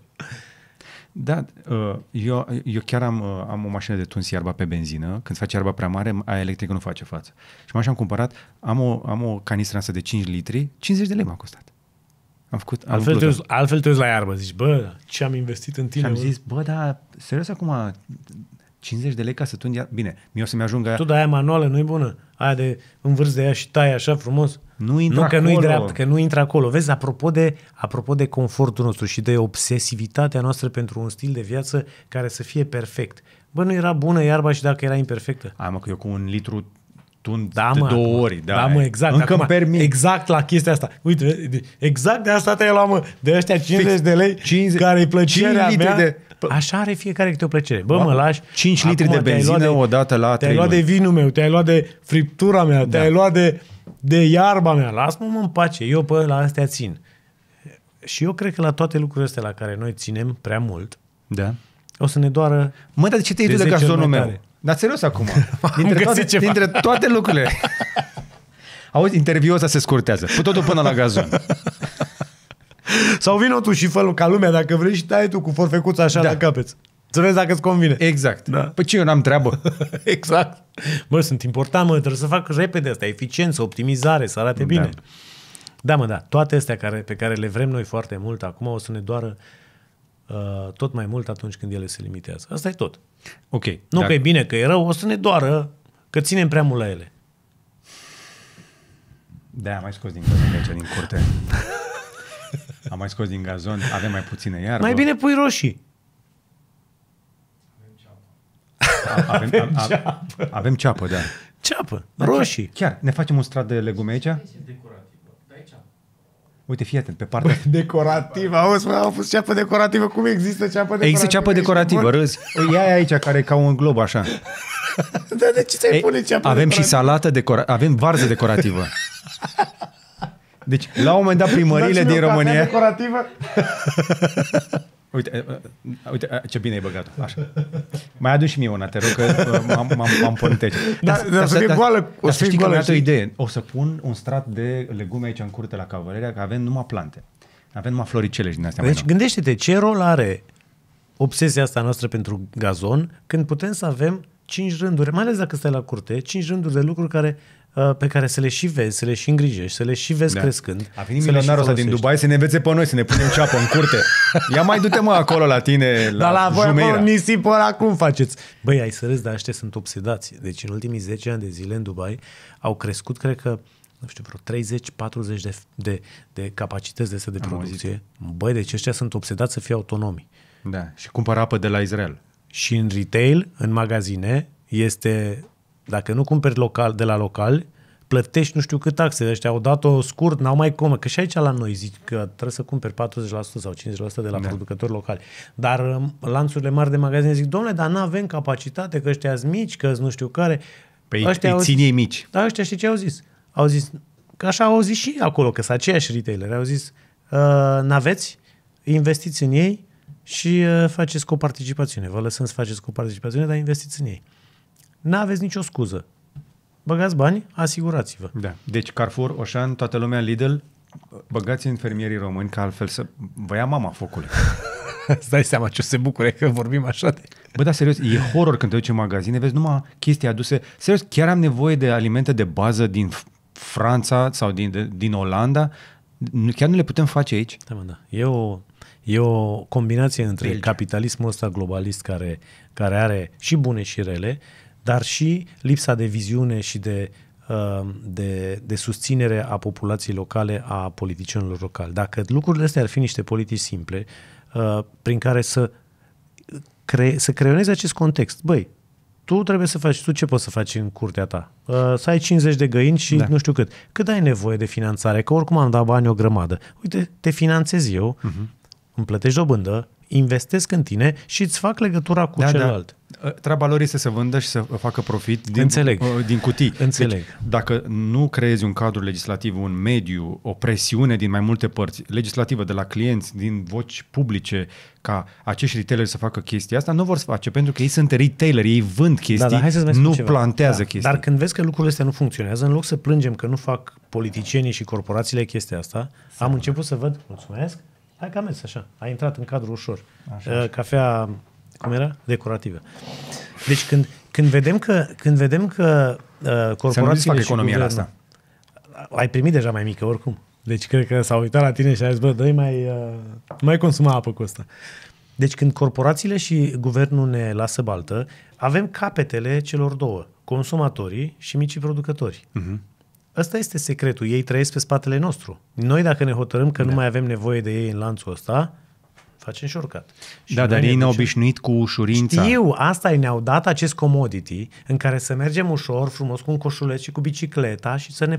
Da, uh, eu, eu chiar am, uh, am o mașină de tuns iarba pe benzină. Când face iarba prea mare, aia electrică nu face față. Și așa am cumpărat, am o, am o canistră asta de 5 litri, 50 de lei m-a costat. Am făcut, am altfel, te uzi, altfel te uiți la iarbă, zici, bă, ce am investit în tine. Și am bă. zis, bă, dar serios acum, 50 de lei ca să tund ea. Bine, mi o să-mi ajungă aia. Tu da aia manuală nu e bună? Aia de învârți de ea și tai așa frumos? Nu intră nu, că nu-i drept, că nu intră acolo. Vezi, apropo de, apropo de confortul nostru și de obsesivitatea noastră pentru un stil de viață care să fie perfect. Bă, nu era bună iarba și dacă era imperfectă. Ai mă, că eu cu un litru tund da, de mă, două acum, ori. Da, da mă, exact. Încă acum, permit. Exact la chestia asta. Uite, exact de asta te-ai luat, mă, de ăștia 50 Fix. de lei 50, care i plăcerea 5 mea. De, Așa are fiecare câte o plăcere. Bă, mă lași... 5 litri de benzină o dată la Te-ai luat de vinul meu, te-ai luat de friptura mea, da. te-ai luat de, de iarba mea. Lasă-mă în pace, eu pe la astea țin. Și eu cred că la toate lucrurile astea la care noi ținem prea mult, da. o să ne doară... Mă, dar de ce te-ai de, de gazonul meu? Dar serios acum. Dintre toate, ceva. dintre toate lucrurile. Auzi, interviul ăsta se scurtează. Cu totul până la gazon. Sau vină tu și felul ca lumea dacă vrei și tai tu cu forfecuța așa da. la capeț. Să vezi dacă îți convine. Exact. Da. Păi ce, eu n-am treabă. exact. Mă, sunt important, mă, trebuie să fac repede asta, eficiență, optimizare, să arate da. bine. Da, mă, da, toate astea care, pe care le vrem noi foarte mult, acum o să ne doară uh, tot mai mult atunci când ele se limitează. Asta e tot. Ok. Nu dacă... că e bine, că e rău, o să ne doară că ținem prea mult la ele. Da, mai scos din din curte. Am mai scos din gazon, avem mai puțină iarbă. Mai bine pui roșii. Avem ceapă. Avem, avem, ceapă. avem ceapă, da. Ceapă, Dar roșii. Chiar, chiar, ne facem un strat de legume aici? Uite, fii atent, pe partea... Bă, decorativă, auzi, mă, au pus ceapă decorativă, cum există ceapă decorativă? Există ceapă decorativă, râzi. Ia aici, care e ca un glob, așa. Dar de ce ți-ai pune ceapă Avem decorativă? și salată decorativă, avem varză decorativă. Deci, la un moment dat, primările din România... decorativă? Uite, uh, uh, uite, uh, ce bine ai băgat Așa. Mai adun și mie una, te rog, că m-am, m-am, m-am pornit Da, Dar, dar, dar să fie goală, o să fie goală. Că o idee. O să pun un strat de legume aici în curte la Cavaleria, că avem numai plante. Avem numai floricele și din astea. Deci gândește-te, ce rol are obsesia asta noastră pentru gazon când putem să avem cinci rânduri, mai ales dacă stai la curte, cinci rânduri de lucruri care Uh, pe care să le și vezi, să le și îngrijești, să le și vezi da. crescând. A venit milionarul ăsta din Dubai să ne învețe pe noi, să ne punem ceapă în curte. Ia mai du-te mă acolo la tine, la Dar la voi, mă, nisip ăla, cum faceți? Băi, ai să râzi, dar ăștia sunt obsedați. Deci în ultimii 10 ani de zile în Dubai au crescut, cred că, nu știu, vreo 30-40 de, de, de capacități de, de producție. Băi, deci ăștia sunt obsedați să fie autonomi. Da, și cumpără apă de la Israel. Și în retail, în magazine, este dacă nu cumperi local, de la local, plătești nu știu cât taxe. Ăștia au dat-o scurt, n-au mai cum, Că și aici la noi zic că trebuie să cumperi 40% sau 50% de la da. producători locali. Dar um, lanțurile mari de magazine zic, domnule, dar n avem capacitate, că ăștia sunt mici, că nu știu care. Păi ăștia îi țin ei mici. Da, ăștia știi ce au zis? Au zis, că așa au zis și acolo, că sunt aceiași retaileri. Au zis, uh, n-aveți, investiți în ei și uh, faceți cu participațiune. Vă lăsăm să faceți cu participațiune, dar investiți în ei. N-aveți nicio scuză. Băgați bani, asigurați-vă. Da. Deci Carrefour, Oșan, toată lumea, Lidl, băgați infirmierii români, că altfel să vă ia mama focului. Îți dai seama ce se bucure că vorbim așa de... Bă, dar serios, e horror când te duci în magazine, vezi numai chestii aduse. Serios, chiar am nevoie de alimente de bază din Franța sau din, de, din Olanda. Chiar nu le putem face aici. Da, da. E o, e o combinație între Belgia. capitalismul ăsta globalist care, care are și bune și rele dar și lipsa de viziune și de, uh, de, de susținere a populației locale, a politicienilor locali. Dacă lucrurile astea ar fi niște politici simple, uh, prin care să, cre- să creioneze acest context, băi, tu trebuie să faci, tu ce poți să faci în curtea ta? Uh, să ai 50 de găini și da. nu știu cât. Cât ai nevoie de finanțare? Că oricum am dat bani o grămadă. Uite, te finanțez eu, uh-huh. îmi plătești dobândă, investesc în tine și îți fac legătura cu da, da. celălalt. Da. Treaba lor este să vândă și să facă profit din, Înțeleg. Ă, din cutii. Înțeleg. Deci, dacă nu creezi un cadru legislativ, un mediu, o presiune din mai multe părți, legislativă de la clienți, din voci publice, ca acești retaileri să facă chestia asta, nu vor să face, pentru că ei sunt retaileri, ei vând chestii, da, da, hai să nu ceva. plantează da, chestii. Dar când vezi că lucrurile astea nu funcționează, în loc să plângem că nu fac politicienii și corporațiile chestia asta, am început să văd, mulțumesc, Hai că a mers așa. A intrat în cadru ușor. Așa, uh, așa. Cafea, cum era? Decorativă. Deci când, când vedem că, când vedem că uh, corporațiile Să nu economia la asta. Ai primit deja mai mică oricum. Deci cred că s-au uitat la tine și a zis, bă, dă mai, uh, mai consuma apă cu asta. Deci când corporațiile și guvernul ne lasă baltă, avem capetele celor două, consumatorii și micii producători. Uh-huh. Ăsta este secretul. Ei trăiesc pe spatele nostru. Noi dacă ne hotărâm că da. nu mai avem nevoie de ei în lanțul ăsta, facem șorcat. Și da, dar ei ne-au obișnuit cu ușurința. Știu, asta e, ne-au dat acest commodity în care să mergem ușor, frumos, cu un coșuleț și cu bicicleta și să ne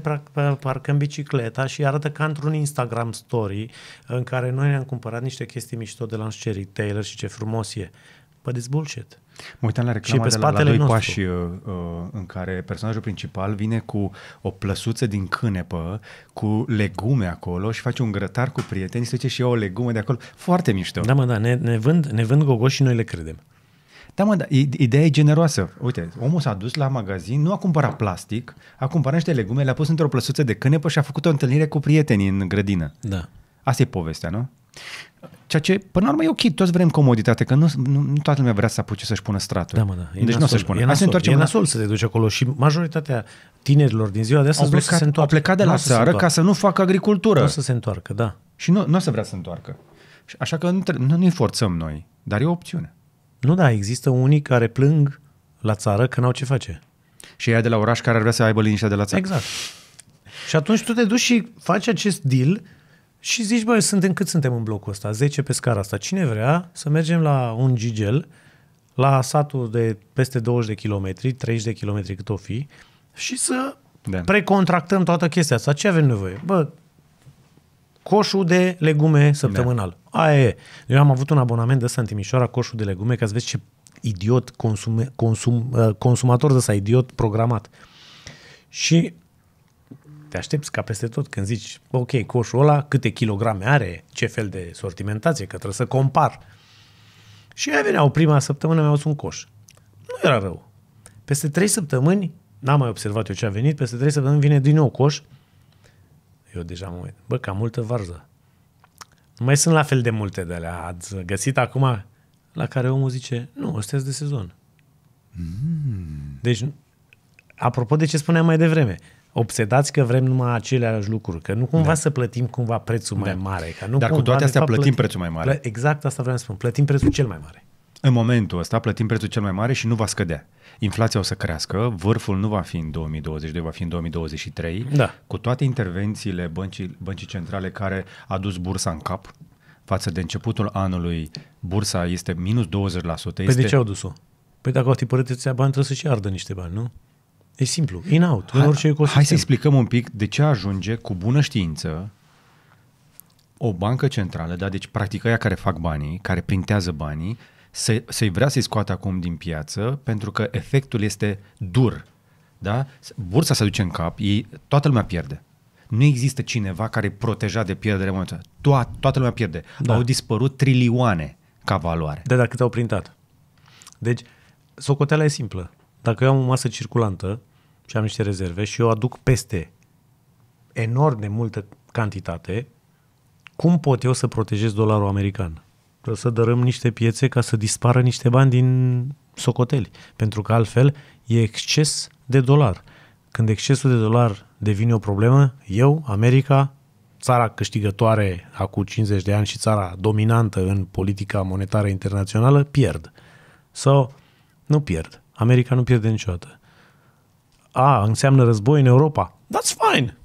parcăm bicicleta și arată ca într-un Instagram story în care noi ne-am cumpărat niște chestii mișto de la Taylor și ce frumos e. Păi, bullshit. Mă uitam la reclama și pe de la, la doi nostru. pași uh, uh, în care personajul principal vine cu o plăsuță din cânepă, cu legume acolo și face un grătar cu prietenii, se duce și eu o legumă de acolo. Foarte mișto. Da, mă, da, ne, ne, vând, ne vând gogoși și noi le credem. Da, mă, da, ideea e generoasă. Uite, omul s-a dus la magazin, nu a cumpărat plastic, a cumpărat niște legume, le-a pus într-o plăsuță de cânepă și a făcut o întâlnire cu prietenii în grădină. Da. Asta e povestea, nu? Ceea ce, până la urmă, e ok, toți vrem comoditate, că nu, nu, nu toată lumea vrea să apuce să-și pună stratul. Da, mă, da. E deci nu să-și pună. E nasol, să e nasol să te duci acolo și majoritatea tinerilor din ziua de astăzi au plecat, să se întoarcă. Au plecat de la n-o țară ca să nu facă agricultură. Nu să se întoarcă, da. Și nu, nu o să vrea să se întoarcă. Așa că nu, nu ne forțăm noi, dar e o opțiune. Nu, da, există unii care plâng la țară că n-au ce face. Și ea de la oraș care ar vrea să aibă liniștea de la țară. Exact. Și atunci tu te duci și faci acest deal și zici, băi, suntem, cât suntem în blocul ăsta? 10 pe scara asta. Cine vrea să mergem la un gigel, la satul de peste 20 de kilometri, 30 de kilometri cât o fi, și să da. precontractăm toată chestia asta. Ce avem nevoie? Bă, coșul de legume săptămânal. Da. Aia e. Eu am avut un abonament de ăsta în Timișoara, coșul de legume, ca să vezi ce idiot consume, consum, uh, consumator de ăsta, idiot programat. Și te aștepți ca peste tot când zici, ok, coșul ăla câte kilograme are, ce fel de sortimentație, că trebuie să compar. Și ei veneau prima săptămână, mi-au un coș. Nu era rău. Peste trei săptămâni, n-am mai observat eu ce a venit, peste trei săptămâni vine din nou coș. Eu deja mă uit, bă, cam multă varză. Nu mai sunt la fel de multe de alea. Ați găsit acum la care omul zice, nu, ăstea de sezon. Mm. Deci, apropo de ce spuneam mai devreme, obsedați că vrem numai aceleași lucruri, că nu cumva da. să plătim cumva prețul da. mai mare. Că nu Dar cumva, cu toate astea fapt, plătim, plătim prețul mai mare. Exact asta vreau să spun, plătim prețul cel mai mare. În momentul ăsta plătim prețul cel mai mare și nu va scădea. Inflația o să crească, vârful nu va fi în 2022, va fi în 2023, da. cu toate intervențiile băncii, băncii centrale care a dus bursa în cap față de începutul anului, bursa este minus 20%. Păi este... de ce au dus-o? Păi dacă au tipărit bani, trebuie să-și ardă niște bani, nu? E simplu, in-out, în orice ecosistem. Hai să explicăm un pic de ce ajunge cu bună știință o bancă centrală, da, deci practic aia care fac banii, care printează banii, să, să-i vrea să-i scoată acum din piață, pentru că efectul este dur. Da? Bursa se duce în cap, ei, toată lumea pierde. Nu există cineva care proteja de pierdere momentul Toa, toată lumea pierde. Da. Au dispărut trilioane ca valoare. Da, dar cât au printat. Deci, socoteala e simplă dacă eu am o masă circulantă și am niște rezerve și eu aduc peste enorm de multă cantitate, cum pot eu să protejez dolarul american? să dărâm niște piețe ca să dispară niște bani din socoteli, pentru că altfel e exces de dolar. Când excesul de dolar devine o problemă, eu, America, țara câștigătoare acum 50 de ani și țara dominantă în politica monetară internațională, pierd. Sau nu pierd. America nu pierde niciodată. A, înseamnă război în Europa. That's fine.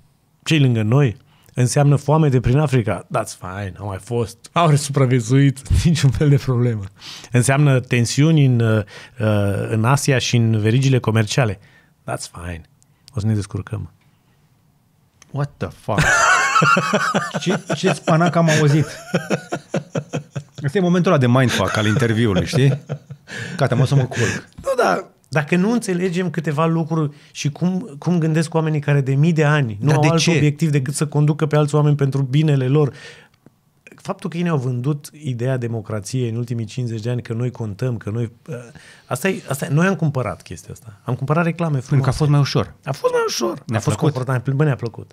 ce lângă noi? Înseamnă foame de prin Africa. That's fine, au mai fost. Au supraviețuit, niciun fel de problemă. Înseamnă tensiuni în, uh, în Asia și în verigile comerciale. That's fine. O să ne descurcăm. What the fuck? ce, ce spanac am auzit? Este momentul ăla de mindfuck al interviului, știi? Gata, mă să mă culc. Nu, da, dacă nu înțelegem câteva lucruri și cum, cum gândesc oamenii care de mii de ani nu Dar au de alt ce? obiectiv decât să conducă pe alți oameni pentru binele lor, faptul că ei ne-au vândut ideea democrației în ultimii 50 de ani, că noi contăm, că noi... Ă, asta e, asta e, noi am cumpărat chestia asta. Am cumpărat reclame frumoase. Pentru că a fost mai ușor. A fost mai ușor. Ne-a a fost plăcut. bă, ne-a plăcut.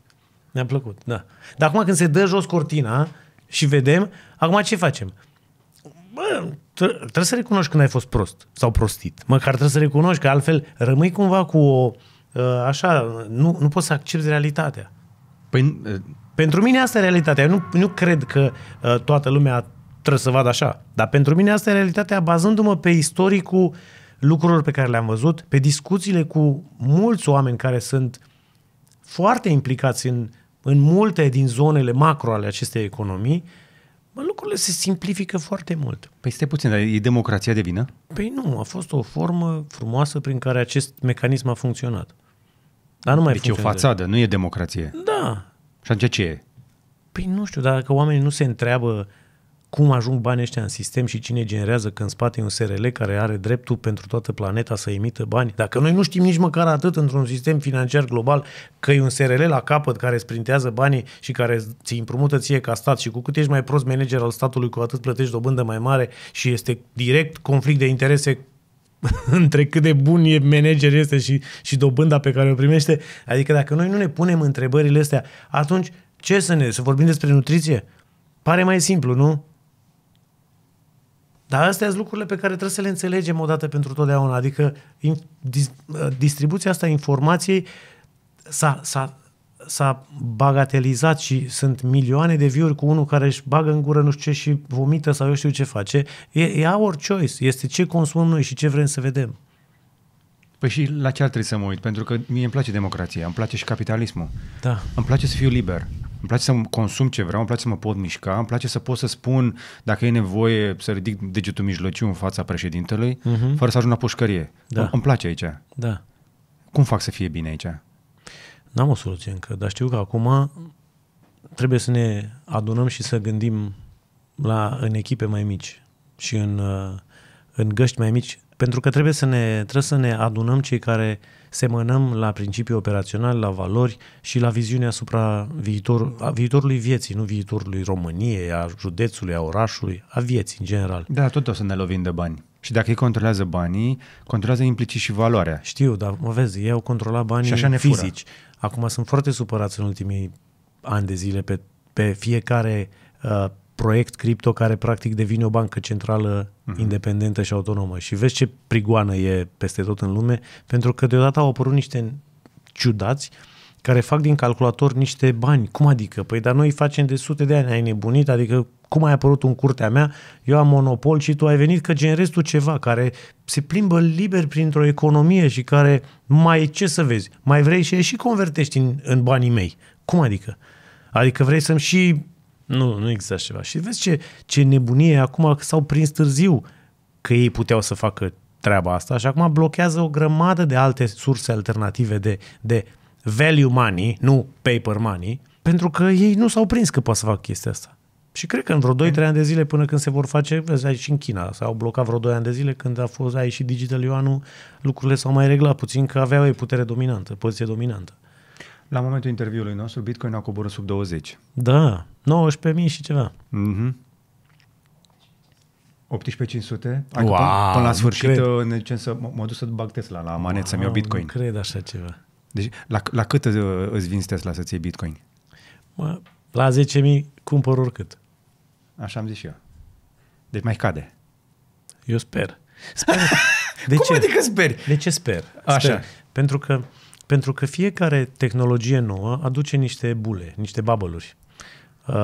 Ne-a plăcut, da. Dar acum când se dă jos cortina și vedem, acum ce facem? bă, tre- trebuie să recunoști când ai fost prost sau prostit. Măcar trebuie să recunoști că altfel rămâi cumva cu o... Ă, așa, nu, nu poți să accepti realitatea. Păi, ă, pentru mine asta e realitatea. Eu nu, nu cred că ă, toată lumea trebuie să vadă așa. Dar pentru mine asta e realitatea bazându-mă pe istoricul lucrurilor pe care le-am văzut, pe discuțiile cu mulți oameni care sunt foarte implicați în, în multe din zonele macro ale acestei economii, uh, Bă, lucrurile se simplifică foarte mult. Păi stai puțin, dar e democrația de vină? Păi nu, a fost o formă frumoasă prin care acest mecanism a funcționat. Dar nu mai deci e o fațadă, nu e democrație. Da. Și atunci ce e? Păi nu știu, dacă oamenii nu se întreabă cum ajung banii ăștia în sistem și cine generează că în spate e un SRL care are dreptul pentru toată planeta să emită bani. Dacă noi nu știm nici măcar atât într-un sistem financiar global că e un SRL la capăt care sprintează banii și care ți împrumută ție ca stat și cu cât ești mai prost manager al statului, cu atât plătești dobândă mai mare și este direct conflict de interese între cât de bun e manager este și, și dobânda pe care o primește. Adică dacă noi nu ne punem întrebările astea, atunci ce să ne, să vorbim despre nutriție? Pare mai simplu, nu? Dar astea sunt lucrurile pe care trebuie să le înțelegem odată pentru totdeauna. Adică in, dis, distribuția asta a informației s-a, s-a, s-a bagatelizat și sunt milioane de viuri cu unul care își bagă în gură nu știu ce și vomită sau eu știu ce face. E, e our choice. Este ce consumăm noi și ce vrem să vedem. Păi și la ce ar trebui să mă uit? Pentru că mie îmi place democrația, îmi place și capitalismul. Da. Îmi place să fiu liber. Îmi place să consum ce vreau, îmi place să mă pot mișca, îmi place să pot să spun dacă e nevoie să ridic degetul mijlociu în fața președintelui, uh-huh. fără să ajung la pușcărie. Da. Îmi place aici. Da. Cum fac să fie bine aici? N-am o soluție încă, dar știu că acum trebuie să ne adunăm și să gândim la, în echipe mai mici și în, uh, în găști mai mici, pentru că trebuie să ne, trebuie să ne adunăm cei care uh, semănăm la principii operaționale, la valori și la viziunea asupra viitor, a viitorului vieții, nu viitorului României, a județului, a orașului, a vieții în general. Da, tot o să ne lovim de bani. Și dacă ei controlează banii, controlează implicit și valoarea. Știu, dar mă vezi, ei au controlat banii și așa ne fizici. Fură. Acum sunt foarte supărați în ultimii ani de zile pe, pe fiecare uh, proiect cripto care practic devine o bancă centrală uh-huh. independentă și autonomă. Și vezi ce prigoană e peste tot în lume, pentru că deodată au apărut niște ciudați care fac din calculator niște bani. Cum adică? Păi dar noi facem de sute de ani, ai nebunit, adică cum ai apărut în curtea mea, eu am monopol și tu ai venit că generezi tu ceva care se plimbă liber printr-o economie și care mai ce să vezi, mai vrei și și convertești în, în banii mei. Cum adică? Adică vrei să-mi și nu, nu există așa ceva. Și vezi ce, ce nebunie acum că s-au prins târziu că ei puteau să facă treaba asta și acum blochează o grămadă de alte surse alternative de, de value money, nu paper money, pentru că ei nu s-au prins că poate să facă chestia asta. Și cred că în vreo 2-3 mm. ani de zile până când se vor face, vezi, aici și în China s-au blocat vreo 2 ani de zile, când a fost aici și digital yuan lucrurile s-au mai reglat puțin, că aveau ei putere dominantă, poziție dominantă. La momentul interviului nostru, Bitcoin a coborât sub 20. Da, 19.000 și ceva. Mm-hmm. 18500? wow, până, până la sfârșit uh, ne să mă, duc să bag Tesla la manet wow, să-mi iau Bitcoin. Nu cred așa ceva. Deci la, la cât uh, îți vinzi Tesla să-ți iei Bitcoin? Mă, la 10.000 cumpăr oricât. Așa am zis și eu. Deci mai cade. Eu sper. sper. De Cum ce? adică speri? De ce sper? Așa. Sper. Pentru că pentru că fiecare tehnologie nouă aduce niște bule, niște bubble-uri. Uh,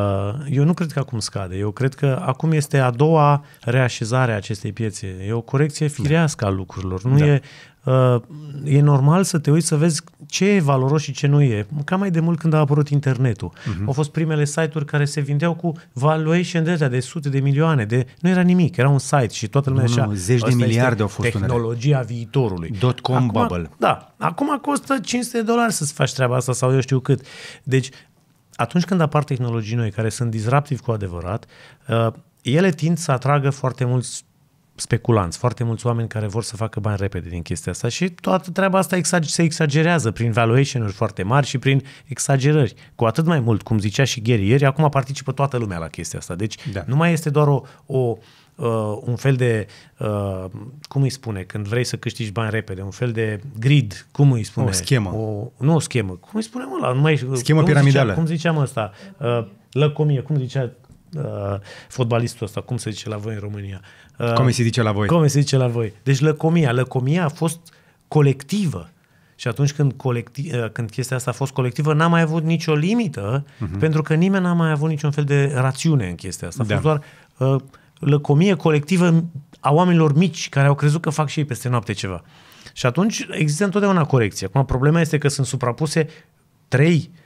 eu nu cred că acum scade. Eu cred că acum este a doua reașezare a acestei piețe. E o corecție da. firească a lucrurilor. Nu da. e Uh, e normal să te uiți să vezi ce e valoros și ce nu e. Cam mai de mult când a apărut internetul. Uh-huh. Au fost primele site-uri care se vindeau cu valuation de de sute de milioane, de nu era nimic, era un site și toată lumea nu, așa. Nu, zeci de miliarde au fost tehnologia unele. viitorului. Dot com acum, bubble. Da, acum costă 500 de dolari să-ți faci treaba asta sau eu știu cât. Deci atunci când apar tehnologii noi care sunt disruptive cu adevărat, uh, ele tind să atragă foarte mulți speculanți, foarte mulți oameni care vor să facă bani repede din chestia asta și toată treaba asta se exagerează prin valuation-uri foarte mari și prin exagerări. Cu atât mai mult, cum zicea și Gary ieri, acum participă toată lumea la chestia asta. Deci da. nu mai este doar o, o uh, un fel de, uh, cum îi spune, când vrei să câștigi bani repede, un fel de grid, cum îi spune? O schemă. O, nu o schemă, cum îi spune mă, la, nu mai, Schemă cum piramidală. Zicea, cum ziceam asta? Uh, lăcomie, cum zicea uh, fotbalistul ăsta, cum se zice la voi în România? Uh, cum se zice la voi? Cum se zice la voi? Deci lăcomia. Lăcomia a fost colectivă. Și atunci când, colecti, uh, când chestia asta a fost colectivă, n-a mai avut nicio limită, uh-huh. pentru că nimeni n-a mai avut niciun fel de rațiune în chestia asta. A da. fost doar uh, lăcomie colectivă a oamenilor mici care au crezut că fac și ei peste noapte ceva. Și atunci există întotdeauna corecție. Acum, problema este că sunt suprapuse trei uh,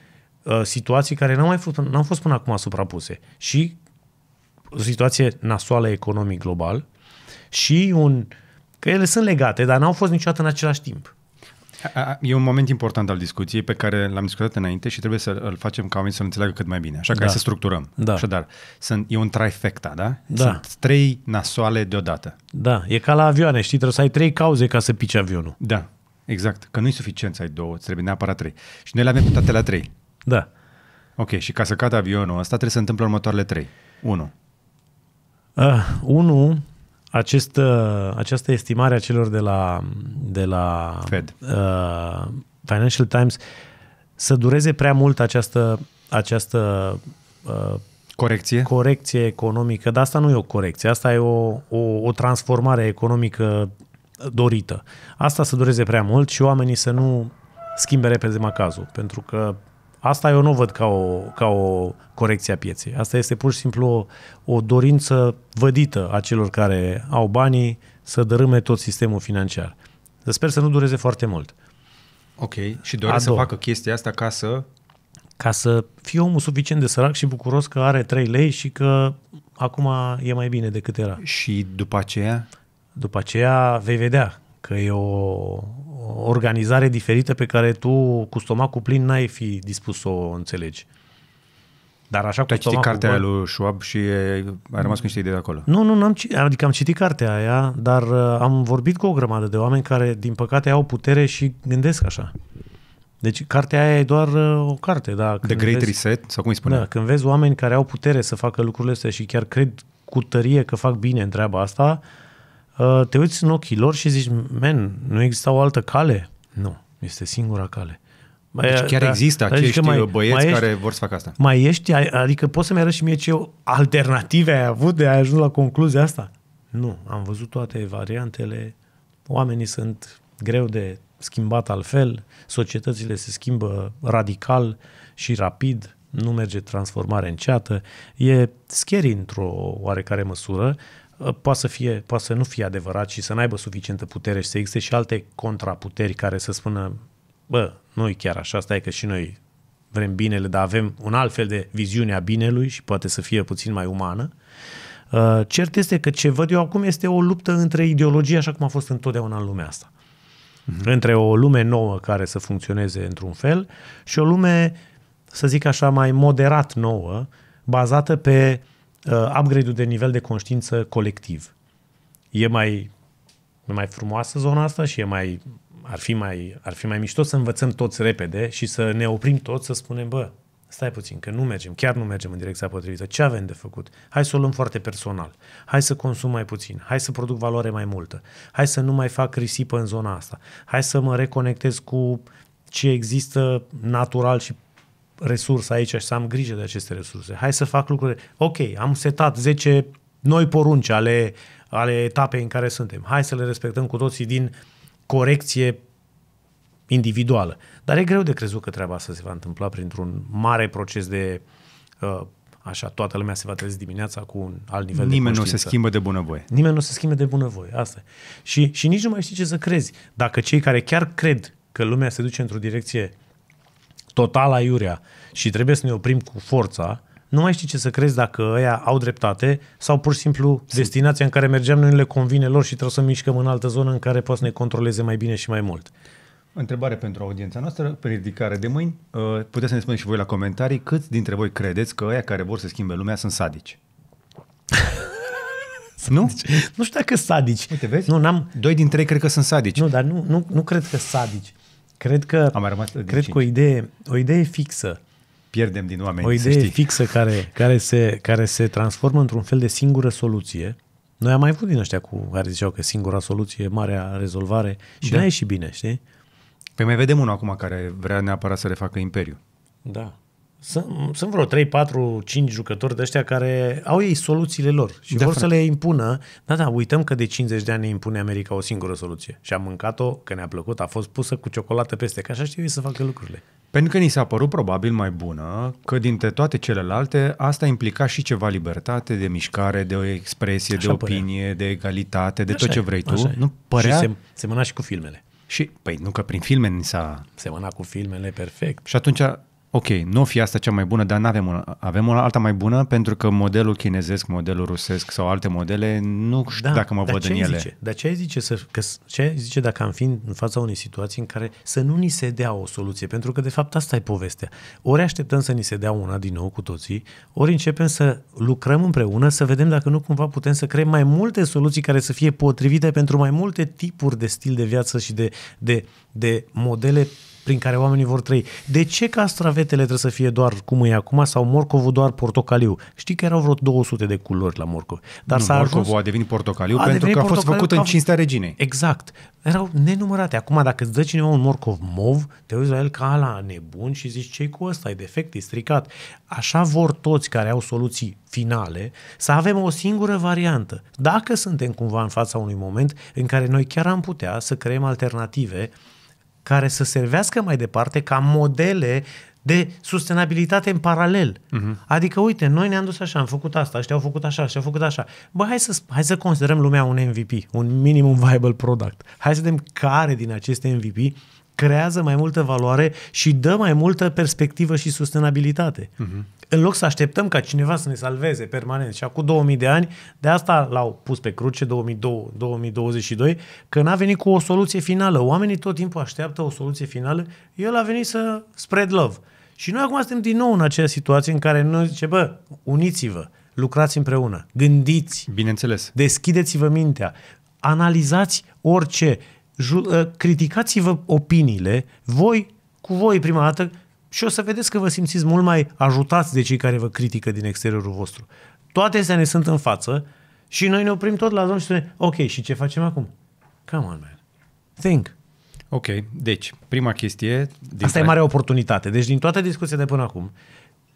Uh, situații care n-au mai fost, n-au fost până acum suprapuse. Și o situație nasoală economic global și un... că ele sunt legate, dar n-au fost niciodată în același timp. E un moment important al discuției pe care l-am discutat înainte și trebuie să îl facem ca oamenii să-l înțeleagă cât mai bine. Așa că da. să structurăm. Da. Așadar, sunt, e un trifecta, da? da? Sunt trei nasoale deodată. Da, e ca la avioane, știi? Trebuie să ai trei cauze ca să pici avionul. Da, exact. Că nu e suficient să ai două, trebuie neapărat trei. Și noi le avem toate la trei. Da. Ok, și ca să cadă avionul ăsta trebuie să întâmple următoarele trei. Unu. Uh, unu, acest, uh, această estimare a celor de la, de la Fed. Uh, Financial Times să dureze prea mult această, această uh, corecție? corecție economică, dar asta nu e o corecție, asta e o, o, o transformare economică dorită. Asta să dureze prea mult și oamenii să nu schimbe repede macazul, pentru că Asta eu nu văd ca o, ca o corecție a pieței. Asta este pur și simplu o, o dorință vădită a celor care au banii să dărâme tot sistemul financiar. Să sper să nu dureze foarte mult. Ok, și doresc să facă chestia asta ca să... Ca să fie omul suficient de sărac și bucuros că are 3 lei și că acum e mai bine decât era. Și după aceea? După aceea vei vedea că e o, organizare diferită pe care tu cu stomacul plin n-ai fi dispus să o înțelegi. Dar așa tu ai citit cartea cu... lui Schwab și ai rămas cu niște idei de acolo. Nu, nu, am adică am citit cartea aia, dar uh, am vorbit cu o grămadă de oameni care, din păcate, au putere și gândesc așa. Deci cartea aia e doar uh, o carte. Da, The Great vezi, Reset, sau cum îi spune? Da, când vezi oameni care au putere să facă lucrurile astea și chiar cred cu tărie că fac bine în treaba asta, uh, Ă, te uiți în ochii lor și zici, men, nu există o altă cale? Nu, este singura cale. Deci chiar da, există deci acești adică mai, uh, băieți mai ești, care vor să facă asta. Mai ești, adică poți să-mi arăți și mie ce alternative ai avut de a ajunge la concluzia asta? Nu, am văzut toate variantele, oamenii sunt greu de schimbat altfel, societățile se schimbă radical și rapid, nu merge transformare înceată, e scary într-o oarecare măsură, Uh, poate să, fie, poate să nu fie adevărat și să n-aibă suficientă putere și să existe și alte contraputeri care să spună bă, nu chiar așa, stai că și noi vrem binele, dar avem un alt fel de viziune a binelui și poate să fie puțin mai umană. Uh, cert este că ce văd eu acum este o luptă între ideologie, așa cum a fost întotdeauna în lumea asta. Mm-hmm. Între o lume nouă care să funcționeze într-un fel și o lume, să zic așa, mai moderat nouă, bazată pe uh, Uh, upgrade-ul de nivel de conștiință colectiv. E mai, e mai frumoasă zona asta și e mai, ar, fi mai, ar fi mai mișto să învățăm toți repede și să ne oprim toți să spunem, bă, stai puțin, că nu mergem, chiar nu mergem în direcția potrivită. Ce avem de făcut? Hai să o luăm foarte personal. Hai să consum mai puțin. Hai să produc valoare mai multă. Hai să nu mai fac risipă în zona asta. Hai să mă reconectez cu ce există natural și resurs aici și să am grijă de aceste resurse. Hai să fac lucruri. Ok, am setat 10 noi porunci ale, ale etapei în care suntem. Hai să le respectăm cu toții din corecție individuală. Dar e greu de crezut că treaba asta se va întâmpla printr-un mare proces de uh, așa, toată lumea se va trezi dimineața cu un alt nivel Nimeni de Nimeni nu se schimbă de bunăvoie. Nimeni nu se schimbă de bunăvoie, asta. Și, și nici nu mai știi ce să crezi. Dacă cei care chiar cred că lumea se duce într-o direcție total aiurea și trebuie să ne oprim cu forța, nu mai știi ce să crezi dacă ăia au dreptate sau pur și simplu destinația în care mergeam noi nu le convine lor și trebuie să mișcăm în altă zonă în care poți să ne controleze mai bine și mai mult. Întrebare pentru audiența noastră, pe ridicare de mâini, uh, puteți să ne spuneți și voi la comentarii câți dintre voi credeți că ăia care vor să schimbe lumea sunt sadici? nu? Nu știu dacă sadici. Uite, vezi? Nu, n-am... Doi din trei cred că sunt sadici. Nu, dar nu, nu, nu cred că sadici. Cred că, Am mai rămas cred că o idee, o idee fixă pierdem din oameni. O idee să știi. fixă care, care, se, care se transformă într-un fel de singură soluție. Noi am mai avut din ăștia cu care ziceau că singura soluție, marea rezolvare și da. n-a ieșit bine, știi? Păi mai vedem unul acum care vrea neapărat să refacă imperiu. Da. Sunt, sunt vreo 3, 4, 5 jucători de ăștia care au ei soluțiile lor și de vor frate. să le impună. Da, da, uităm că de 50 de ani ne impune America o singură soluție și am mâncat-o, că ne-a plăcut, a fost pusă cu ciocolată peste, că așa știu ei să facă lucrurile. Pentru că ni s-a părut probabil mai bună că dintre toate celelalte asta implica și ceva libertate de mișcare, de o expresie, așa de opinie, părea. de egalitate, de așa tot ce vrei tu. E. Nu părea... Și semăna și cu filmele. Și, păi, nu că prin filme ni s-a... Semăna cu filmele, perfect. Și atunci ok, nu fi asta cea mai bună, dar nu avem una. Avem una alta mai bună pentru că modelul chinezesc, modelul rusesc sau alte modele, nu știu da, dacă mă văd în ele. Zice? Dar ce ai zice, să, că, ce ai zice dacă am fi în fața unei situații în care să nu ni se dea o soluție? Pentru că de fapt asta e povestea. Ori așteptăm să ni se dea una din nou cu toții, ori începem să lucrăm împreună să vedem dacă nu cumva putem să creăm mai multe soluții care să fie potrivite pentru mai multe tipuri de stil de viață și de, de, de modele prin care oamenii vor trăi. De ce castravetele trebuie să fie doar cum e acum sau morcovul doar portocaliu? Știi că erau vreo 200 de culori la morcov. Dar nu, s-a morcovul ajuns... a devenit portocaliu a pentru devenit că a fost făcut ca... în da. cinstea reginei. Exact. Erau nenumărate. Acum dacă îți dă cineva un morcov mov, te uiți la el ca la nebun și zici ce cu ăsta, e defect, e stricat. Așa vor toți care au soluții finale să avem o singură variantă. Dacă suntem cumva în fața unui moment în care noi chiar am putea să creăm alternative care să servească mai departe ca modele de sustenabilitate în paralel. Uh-huh. Adică, uite, noi ne-am dus așa, am făcut asta, ăștia au făcut așa, și au făcut așa. Bă, hai să, hai să considerăm lumea un MVP, un minimum viable product. Hai să vedem care din aceste MVP creează mai multă valoare și dă mai multă perspectivă și sustenabilitate. Uh-huh. În loc să așteptăm ca cineva să ne salveze permanent și acum 2000 de ani, de asta l-au pus pe cruce 2002, 2022, că n-a venit cu o soluție finală. Oamenii tot timpul așteaptă o soluție finală, el a venit să spread love. Și noi acum suntem din nou în acea situație în care noi zicem, bă, uniți-vă, lucrați împreună, gândiți. Bineînțeles. Deschideți-vă mintea, analizați orice Ă, criticați-vă opiniile, voi cu voi prima dată și o să vedeți că vă simțiți mult mai ajutați de cei care vă critică din exteriorul vostru. Toate astea ne sunt în față și noi ne oprim tot la drum și spunem, ok, și ce facem acum? Come on, man. Think. Ok, deci, prima chestie... Asta e mare oportunitate. Deci, din toată discuția de până acum,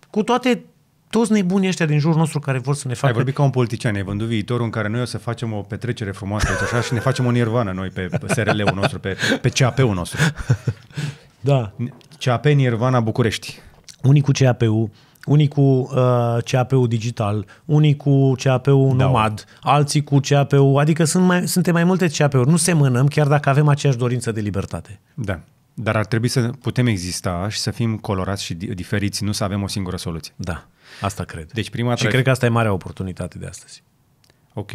cu toate toți nebunii ăștia din jurul nostru care vor să ne facă... Ai vorbit ca un politician, ai vândut viitorul în care noi o să facem o petrecere frumoasă aici așa și ne facem o nirvana noi pe SRL-ul nostru, pe, pe CAP-ul nostru. Da. CAP Nirvana București. Unii cu CAP-ul, unii cu uh, CAP-ul digital, unii cu CAP-ul da. nomad, alții cu CAP-ul, adică sunt mai, suntem mai multe CAP-uri, nu semănăm chiar dacă avem aceeași dorință de libertate. Da. Dar ar trebui să putem exista și să fim colorați și diferiți, nu să avem o singură soluție. Da. Asta cred. Deci prima Și cred că asta e marea oportunitate de astăzi. Ok.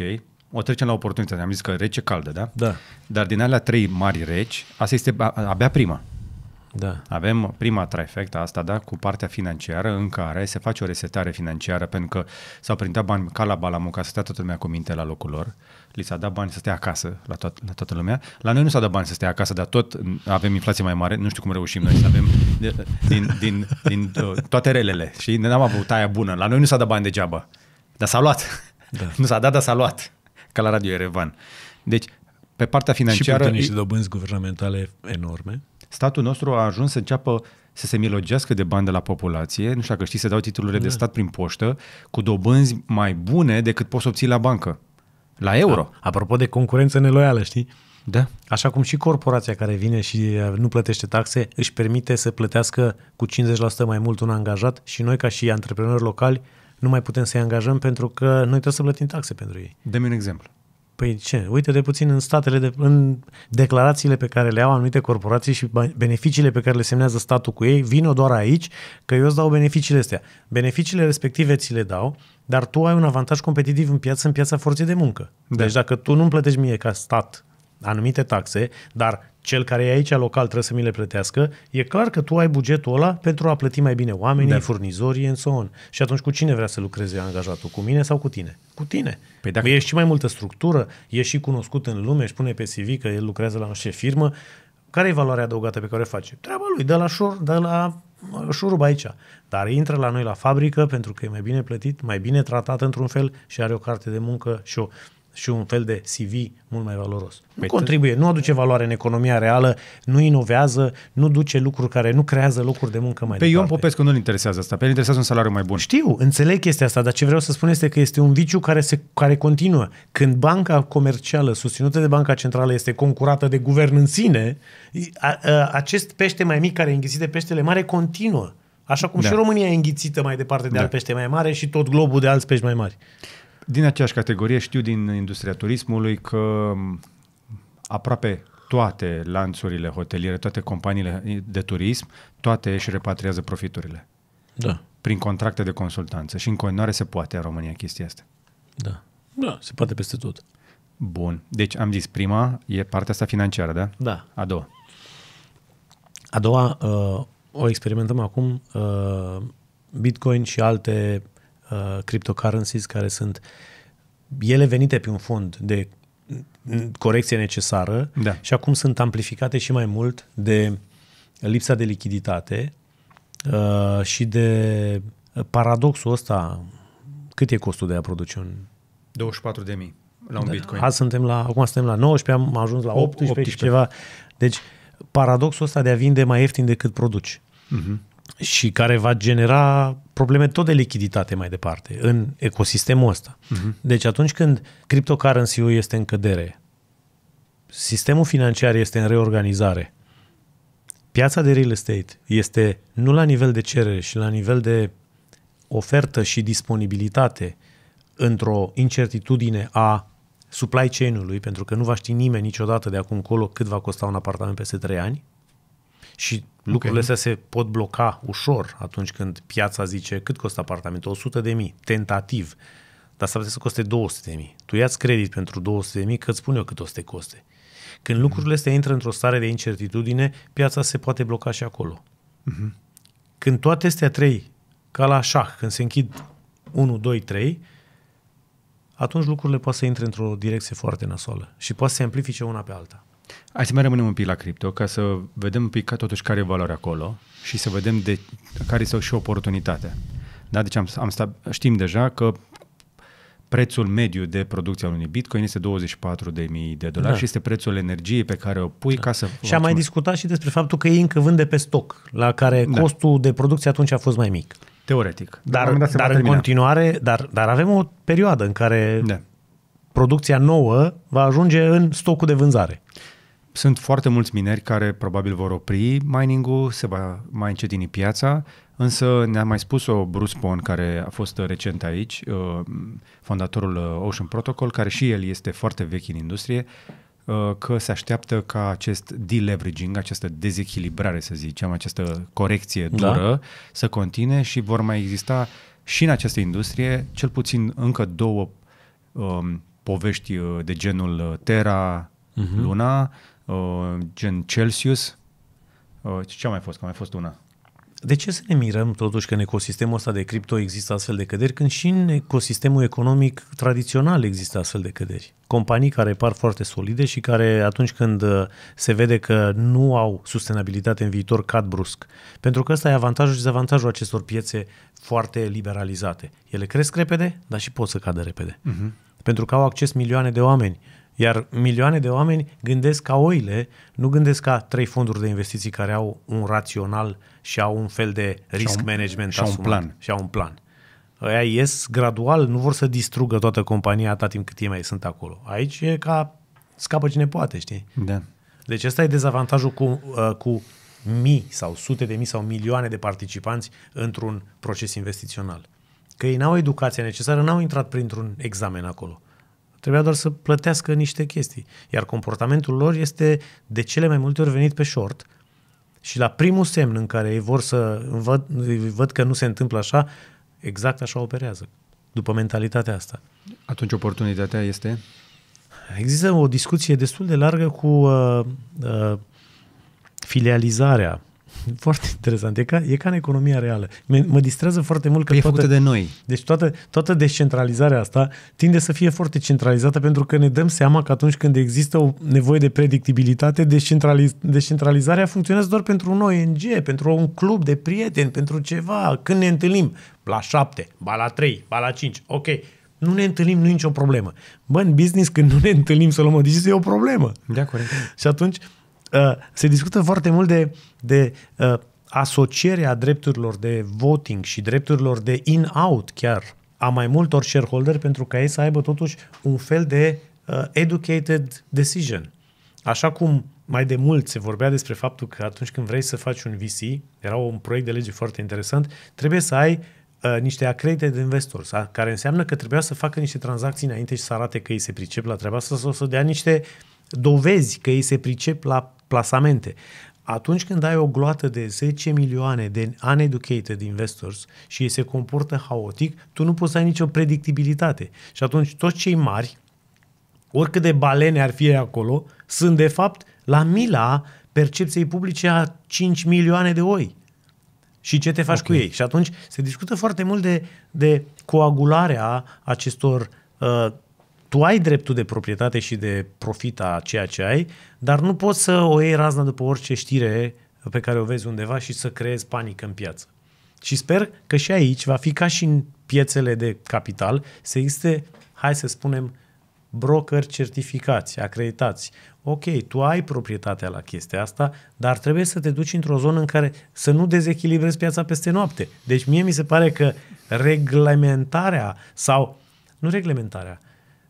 O trecem la oportunitate. Am zis că rece caldă, da? Da. Dar din alea trei mari reci, asta este abia prima. Da. Avem prima trifecta asta, da, cu partea financiară în care se face o resetare financiară pentru că s-au printat bani ca la Balamu, ca să stea toată lumea cu minte la locul lor. Li s-a dat bani să stea acasă la, toat, la toată lumea. La noi nu s-a dat bani să stea acasă, dar tot avem inflație mai mare. Nu știu cum reușim noi să avem din, din, din, uh, toate relele. Și ne-am avut aia bună. La noi nu s-a dat bani degeaba. Dar s-a luat. Da. Nu s-a dat, dar s-a luat. Ca la Radio Erevan. Deci, pe partea financiară... Și niște dobânzi guvernamentale enorme statul nostru a ajuns să înceapă să se milogească de bani de la populație, nu știu dacă știi, se dau titlurile de da. stat prin poștă, cu dobânzi mai bune decât poți obții la bancă, la euro. A, da. apropo de concurență neloială, știi? Da. Așa cum și corporația care vine și uh, nu plătește taxe își permite să plătească cu 50% mai mult un angajat și noi ca și antreprenori locali nu mai putem să-i angajăm pentru că noi trebuie să plătim taxe pentru ei. Dă-mi un exemplu. Păi ce? uite de puțin în statele, de, în declarațiile pe care le au anumite corporații și beneficiile pe care le semnează statul cu ei, vină doar aici, că eu îți dau beneficiile astea. Beneficiile respective ți le dau, dar tu ai un avantaj competitiv în piață, în piața forței de muncă. Da. Deci dacă tu nu-mi plătești mie ca stat anumite taxe, dar cel care e aici local trebuie să mi le plătească, e clar că tu ai bugetul ăla pentru a plăti mai bine oamenii, da. furnizorii, and so on. Și atunci cu cine vrea să lucreze angajatul? Cu mine sau cu tine? Cu tine. Păi dacă... Păi ești și mai multă structură, ești și cunoscut în lume, își pune pe CV că el lucrează la nu știu firmă. Care e valoarea adăugată pe care o face? Treaba lui, de la, șor, de la șurub aici. Dar intră la noi la fabrică pentru că e mai bine plătit, mai bine tratat într-un fel și are o carte de muncă și o și un fel de CV mult mai valoros. Nu păi contribuie, nu aduce valoare în economia reală, nu inovează, nu duce lucruri care nu creează locuri de muncă mai pe departe. Pe Ion Popescu nu-l interesează asta, pe el interesează un salariu mai bun. Știu, înțeleg chestia asta, dar ce vreau să spun este că este un viciu care, se, care continuă. Când banca comercială susținută de Banca Centrală este concurată de guvern în sine, a, a, acest pește mai mic care înghițit de peștele mare continuă. Așa cum da. și România e înghițită mai departe de da. alt pește mai mare și tot globul de alți pești mai mari. Din aceeași categorie știu din industria turismului că aproape toate lanțurile hoteliere, toate companiile de turism, toate își repatriază profiturile. Da. Prin contracte de consultanță. Și în continuare se poate în România chestia asta. Da. Da, se poate peste tot. Bun. Deci am zis, prima e partea asta financiară, da? Da. A doua. A doua, uh, o experimentăm acum, uh, Bitcoin și alte uh, cryptocurrencies care sunt ele venite pe un fond de corecție necesară da. și acum sunt amplificate și mai mult de lipsa de lichiditate uh, și de paradoxul ăsta. Cât e costul de a produce un... 24 de mii la un da. Bitcoin. Azi suntem la, acum suntem la 19, am ajuns la 18, 18. și ceva. Deci, paradoxul ăsta de a vinde mai ieftin decât produci. Uh-huh și care va genera probleme tot de lichiditate mai departe în ecosistemul ăsta. Uh-huh. Deci atunci când cryptocurrency-ul este în cădere, sistemul financiar este în reorganizare, piața de real estate este nu la nivel de cerere și la nivel de ofertă și disponibilitate într-o incertitudine a supply chain-ului, pentru că nu va ști nimeni niciodată de acum încolo cât va costa un apartament peste 3 ani, și lucrurile okay. astea se pot bloca ușor atunci când piața zice cât costă apartamentul, 100 de mii, tentativ, dar s-ar putea să coste 200 de mii. Tu ia-ți credit pentru 200 de mii că îți spun eu cât o să te coste. Când lucrurile astea intră într-o stare de incertitudine, piața se poate bloca și acolo. Uh-huh. Când toate astea trei, ca la șah, când se închid 1, 2, 3, atunci lucrurile pot să intre într-o direcție foarte nasoală și poate să se amplifice una pe alta. Hai să mai rămânem un pic la cripto ca să vedem un pic ca, totuși care e valoarea acolo și să vedem de, care este și oportunitatea. Da? Deci am, am stab, știm deja că prețul mediu de producție al unui bitcoin este 24.000 de dolari da. și este prețul energiei pe care o pui da. ca să... Și am mai discutat și despre faptul că ei încă vând de pe stoc, la care da. costul de producție atunci a fost mai mic. Teoretic. Dar, dar, dar în continuare, dar, dar avem o perioadă în care da. producția nouă va ajunge în stocul de vânzare. Sunt foarte mulți mineri care probabil vor opri mining-ul, se va mai încetini piața, însă ne-a mai spus-o Bruce Pond, care a fost recent aici, uh, fondatorul uh, Ocean Protocol, care și el este foarte vechi în industrie, uh, că se așteaptă ca acest deleveraging, această dezechilibrare, să zicem, această corecție da. dură da. să continue și vor mai exista și în această industrie cel puțin încă două um, povești de genul Terra, uh-huh. Luna, uh, gen Celsius. Uh, ce a mai fost? Că a mai fost una. De ce să ne mirăm totuși că în ecosistemul ăsta de cripto există astfel de căderi, când și în ecosistemul economic tradițional există astfel de căderi? Companii care par foarte solide și care atunci când uh, se vede că nu au sustenabilitate în viitor cad brusc. Pentru că ăsta e avantajul și dezavantajul acestor piețe foarte liberalizate. Ele cresc repede, dar și pot să cadă repede. Uh-huh. Pentru că au acces milioane de oameni. Uh, iar milioane de oameni gândesc ca oile, nu gândesc ca trei fonduri de investiții care au un rațional și au un fel de risk și un, management și asumat. un plan. Și au un plan. Aia ies gradual, nu vor să distrugă toată compania atât timp cât ei mai sunt acolo. Aici e ca scapă cine poate, știi? Da. Deci ăsta e dezavantajul cu, uh, cu mii sau sute de mii sau milioane de participanți într-un proces investițional. Că ei n-au educația necesară, n-au intrat printr-un examen acolo. Trebuia doar să plătească niște chestii. Iar comportamentul lor este de cele mai multe ori venit pe short și la primul semn în care ei vor să văd, văd că nu se întâmplă așa, exact așa operează, după mentalitatea asta. Atunci oportunitatea este? Există o discuție destul de largă cu uh, uh, filializarea Foarte interesant. E ca, e ca în economia reală. Mă, mă distrează foarte mult că păi e toată, de noi. Deci toată, toată descentralizarea asta tinde să fie foarte centralizată pentru că ne dăm seama că atunci când există o nevoie de predictibilitate, descentraliz, descentralizarea funcționează doar pentru un ONG, pentru un club de prieteni, pentru ceva. Când ne întâlnim? La șapte, ba la trei, ba la cinci. Ok, nu ne întâlnim, nu e nicio problemă. Bă, în business, când nu ne întâlnim să luăm o decizie, e o problemă. De acord. Și atunci, Uh, se discută foarte mult de, de uh, asocierea drepturilor de voting și drepturilor de in-out chiar a mai multor shareholder pentru ca ei să aibă totuși un fel de uh, educated decision. Așa cum mai de mult se vorbea despre faptul că atunci când vrei să faci un VC, era un proiect de lege foarte interesant, trebuie să ai uh, niște accredited investors, care înseamnă că trebuia să facă niște tranzacții înainte și să arate că ei se pricep la treaba asta sau să dea niște dovezi că ei se pricep la plasamente. Atunci când ai o gloată de 10 milioane de uneducated investors și ei se comportă haotic, tu nu poți să ai nicio predictibilitate. Și atunci toți cei mari, oricât de balene ar fi acolo, sunt de fapt la mila percepției publice a 5 milioane de oi. Și ce te faci okay. cu ei? Și atunci se discută foarte mult de, de coagularea acestor uh, tu ai dreptul de proprietate și de profit a ceea ce ai, dar nu poți să o iei razna după orice știre pe care o vezi undeva și să creezi panică în piață. Și sper că și aici va fi ca și în piețele de capital să existe, hai să spunem, broker certificați, acreditați. Ok, tu ai proprietatea la chestia asta, dar trebuie să te duci într-o zonă în care să nu dezechilibrezi piața peste noapte. Deci mie mi se pare că reglementarea sau, nu reglementarea,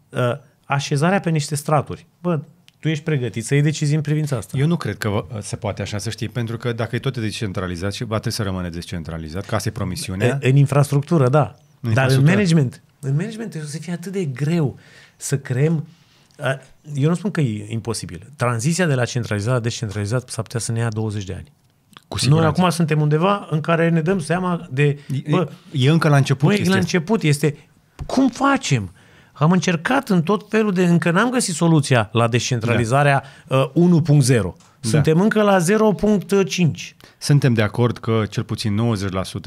Uh, așezarea pe niște straturi. Bă, tu ești pregătit să iei decizii în privința asta. Eu nu cred că uh, se poate așa să știi, pentru că dacă e tot descentralizat și va trebui să rămâne descentralizat, ca asta e promisiunea. În infrastructură, da. În Dar în management, în management o să fie atât de greu să creăm uh, eu nu spun că e imposibil. Tranziția de la centralizat la descentralizat s-ar putea să ne ia 20 de ani. Cu Noi acum suntem undeva în care ne dăm seama de... Bă, e, e încă la început. Bă, este... la început. Este cum facem? am încercat în tot felul de... Încă n-am găsit soluția la descentralizarea uh, da. 1.0. Suntem da. încă la 0.5. Suntem de acord că cel puțin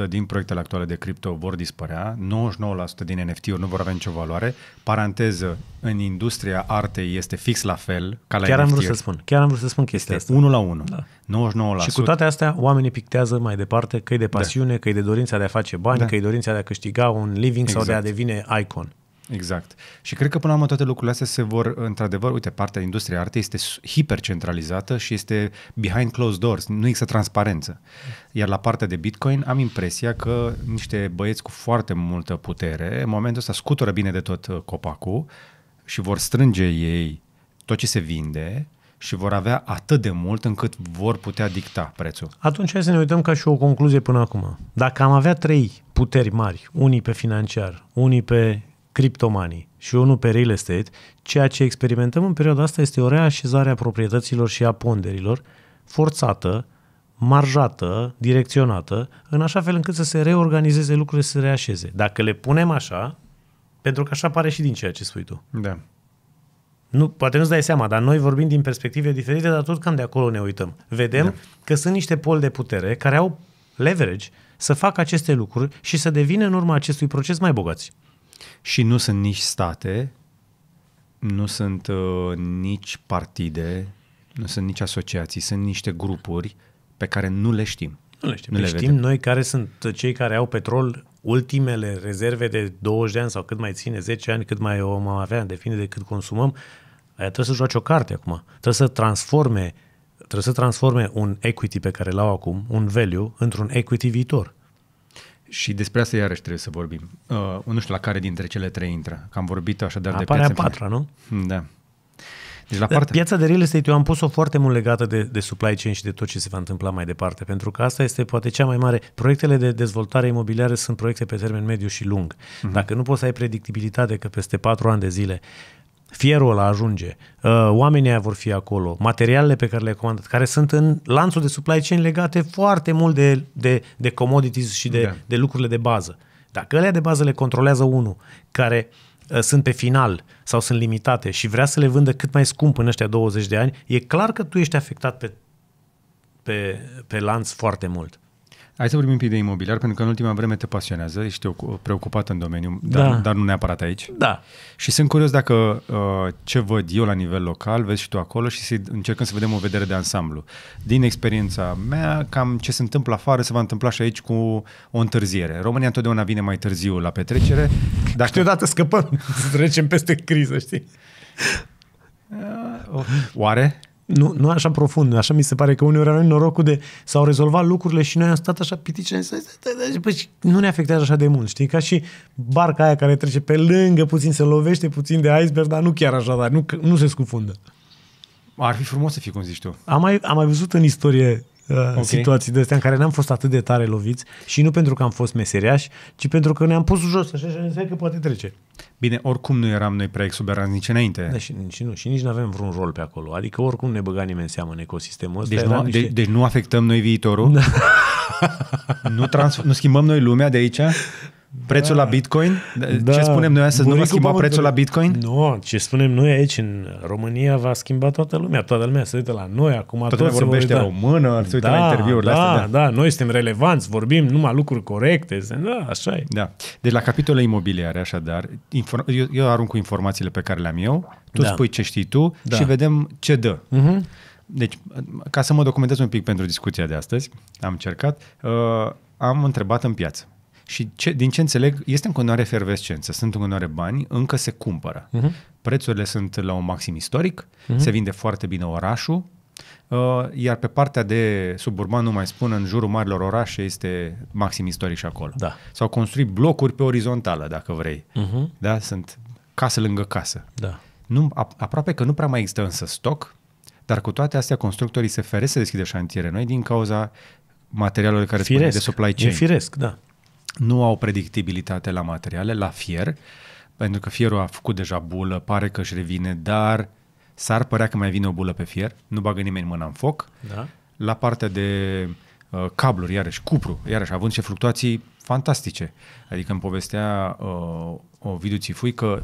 90% din proiectele actuale de cripto vor dispărea, 99% din NFT-uri nu vor avea nicio valoare. Paranteză, în industria artei este fix la fel ca la Chiar NFT-uri. am vrut să spun, chiar am vrut să spun chestia este asta. 1 la 1, da. 99%. Și cu toate astea, oamenii pictează mai departe că e de da. pasiune, da. că e de dorința de a face bani, da. că e dorința de a câștiga un living exact. sau de a exact. devine icon. Exact. Și cred că până la urmă toate lucrurile astea se vor, într-adevăr, uite, partea industriei artei este hipercentralizată și este behind closed doors, nu există transparență. Iar la partea de Bitcoin am impresia că niște băieți cu foarte multă putere, în momentul ăsta scutură bine de tot uh, copacul și vor strânge ei tot ce se vinde, și vor avea atât de mult încât vor putea dicta prețul. Atunci hai să ne uităm ca și o concluzie până acum. Dacă am avea trei puteri mari, unii pe financiar, unii pe criptomanii și unul pe real estate, ceea ce experimentăm în perioada asta este o reașezare a proprietăților și a ponderilor, forțată, marjată, direcționată, în așa fel încât să se reorganizeze lucrurile, să se reașeze. Dacă le punem așa, pentru că așa pare și din ceea ce spui tu. Da. Nu, poate nu-ți dai seama, dar noi vorbim din perspective diferite, dar tot cam de acolo ne uităm. Vedem da. că sunt niște poli de putere care au leverage să facă aceste lucruri și să devină în urma acestui proces mai bogați. Și nu sunt nici state, nu sunt uh, nici partide, nu sunt nici asociații, sunt niște grupuri pe care nu le știm. Nu le știm. Nu le deci știm vedem. noi care sunt cei care au petrol ultimele rezerve de 20 de ani sau cât mai ține, 10 ani, cât mai o mai avea, depinde de cât consumăm. Aia trebuie să joace o carte acum. Trebuie să transforme trebuie să transforme un equity pe care l-au acum, un value, într-un equity viitor. Și despre asta iarăși trebuie să vorbim. Uh, nu știu la care dintre cele trei intră. Că am vorbit așadar Apare de piața. Apare patra, nu? Da. Deci la partea... Piața de real estate, eu am pus-o foarte mult legată de, de supply chain și de tot ce se va întâmpla mai departe, pentru că asta este poate cea mai mare. Proiectele de dezvoltare imobiliară sunt proiecte pe termen mediu și lung. Mm-hmm. Dacă nu poți să ai predictibilitate că peste patru ani de zile fierul ăla ajunge, uh, oamenii aia vor fi acolo, materialele pe care le-ai comandat, care sunt în lanțul de supply chain legate foarte mult de, de, de commodities și de, da. de lucrurile de bază. Dacă alea de bază le controlează unul care uh, sunt pe final sau sunt limitate și vrea să le vândă cât mai scump în ăștia 20 de ani, e clar că tu ești afectat pe, pe, pe lanț foarte mult. Hai să vorbim un pic de imobiliar, pentru că în ultima vreme te pasionează, ești preocupat în domeniu, da. dar, dar nu neapărat aici. Da. Și sunt curios dacă uh, ce văd eu la nivel local, vezi și tu acolo și încercăm să vedem o vedere de ansamblu. Din experiența mea, cam ce se întâmplă afară se va întâmpla și aici cu o întârziere. România întotdeauna vine mai târziu la petrecere. Dacă... Câteodată scăpăm, trecem peste criză, știi? Oare? nu, nu așa profund, așa mi se pare că uneori avem norocul de s-au rezolvat lucrurile și noi am stat așa pitici păi și nu ne afectează așa de mult, știi? Ca și barca aia care trece pe lângă, puțin se lovește, puțin de iceberg, dar nu chiar așa, dar nu, nu se scufundă. Ar fi frumos să fii cum zici tu. Am mai, am mai văzut în istorie Uh, okay. situații de astea în care n-am fost atât de tare loviți și nu pentru că am fost meseriași, ci pentru că ne-am pus jos așa și am că poate trece. Bine, oricum nu eram noi prea exuberanți nici înainte. Da, și, și nu, și nici nu avem vreun rol pe acolo. Adică oricum ne băga nimeni în seamă în ecosistemul ăsta. Deci nu, niște... de, deci nu afectăm noi viitorul? Da. nu, trans- nu schimbăm noi lumea de aici? Prețul da. la Bitcoin? Da. Ce spunem noi astăzi? Bunicul nu va schimba prețul de... la Bitcoin? Nu, ce spunem noi aici în România va schimba toată lumea. Toată lumea se uită la noi acum. Toată lumea vorbește vor, da. română, se uită da, la interviurile da, astea. Da. da, noi suntem relevanți, vorbim numai lucruri corecte. Da, așa e. Da. Deci la capitolul imobiliare, așadar, inform- eu, eu arunc cu informațiile pe care le-am eu, tu da. spui ce știi tu da. și vedem ce dă. Uh-huh. Deci, ca să mă documentez un pic pentru discuția de astăzi, am încercat, uh, am întrebat în piață. Și ce, din ce înțeleg, este în continuare efervescență, sunt în continuare bani, încă se cumpără. Uh-huh. Prețurile sunt la un maxim istoric, uh-huh. se vinde foarte bine orașul, uh, iar pe partea de suburban, nu mai spun, în jurul marilor orașe este maxim istoric și acolo. Da. S-au construit blocuri pe orizontală, dacă vrei. Uh-huh. Da? Sunt casă lângă casă. Da. Nu, aproape că nu prea mai există însă stoc, dar cu toate astea constructorii se feresc să deschidă șantiere noi din cauza materialului care firesc, de supply chain. E firesc, da nu au predictibilitate la materiale, la fier, pentru că fierul a făcut deja bulă, pare că își revine, dar s-ar părea că mai vine o bulă pe fier, nu bagă nimeni mâna în foc. Da. La partea de uh, cabluri, iarăși, cupru, iarăși, având și fluctuații fantastice. Adică îmi povestea uh, video Țifui că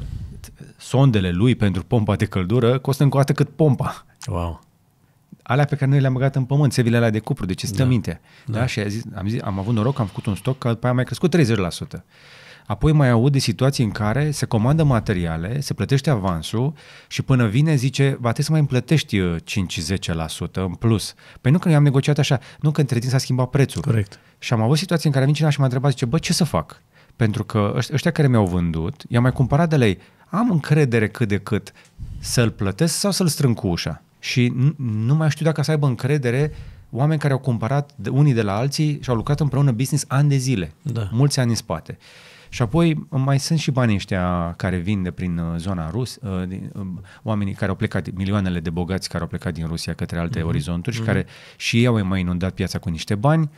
sondele lui pentru pompa de căldură costă încă o dată cât pompa. Wow alea pe care noi le-am băgat în pământ, țevile alea de cupru, de ce stă da. minte. Da. da? Și a zis, am, zis, am avut noroc, am făcut un stoc, că după aia a mai crescut 30%. Apoi mai aud de situații în care se comandă materiale, se plătește avansul și până vine zice, va trebui să mai împlătești 5-10% uh, în plus. Păi nu că eu am negociat așa, nu că între timp s-a schimbat prețul. Corect. Și am avut situații în care vin cineva și m-a întrebat, zice, bă, ce să fac? Pentru că ăștia care mi-au vândut, i-am mai cumpărat de la ei. Am încredere cât de cât să-l plătesc sau să-l strâng cu ușa și nu mai știu dacă să aibă încredere oameni care au cumpărat de unii de la alții și au lucrat împreună business ani de zile, da. mulți ani în spate. Și apoi mai sunt și banii ăștia care vin de prin uh, zona rus, uh, uh, oamenii care au plecat, milioanele de bogați care au plecat din Rusia către alte mm-hmm. orizonturi și mm-hmm. care și ei au mai inundat piața cu niște bani.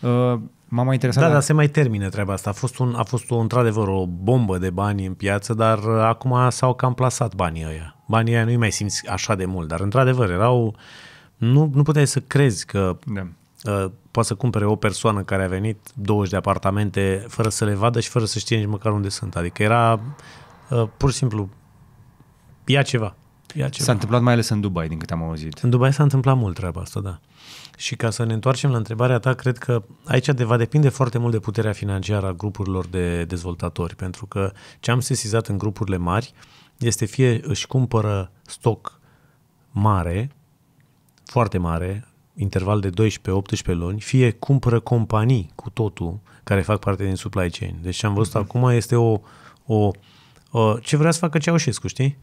M-a uh, mai interesat. Da, dar se mai termine treaba asta. A fost, un, a fost o, într-adevăr o bombă de bani în piață, dar uh, acum s-au cam plasat banii ăia. Banii ăia nu-i mai simți așa de mult, dar într-adevăr erau... Nu, nu puteai să crezi că da. uh, poate să cumpere o persoană care a venit 20 de apartamente fără să le vadă și fără să știe nici măcar unde sunt. Adică era uh, pur și simplu ia ceva. Ia ceva. S-a întâmplat mai ales în Dubai, din câte am auzit. În Dubai s-a întâmplat mult treaba asta, da. Și ca să ne întoarcem la întrebarea ta, cred că aici va depinde foarte mult de puterea financiară a grupurilor de dezvoltatori, pentru că ce am sesizat în grupurile mari este fie își cumpără stoc mare, foarte mare, interval de 12-18 luni, fie cumpără companii cu totul care fac parte din supply chain. Deci ce am văzut mm-hmm. acum este o, o, o... Uh, ce vrea să facă Ceaușescu, știi?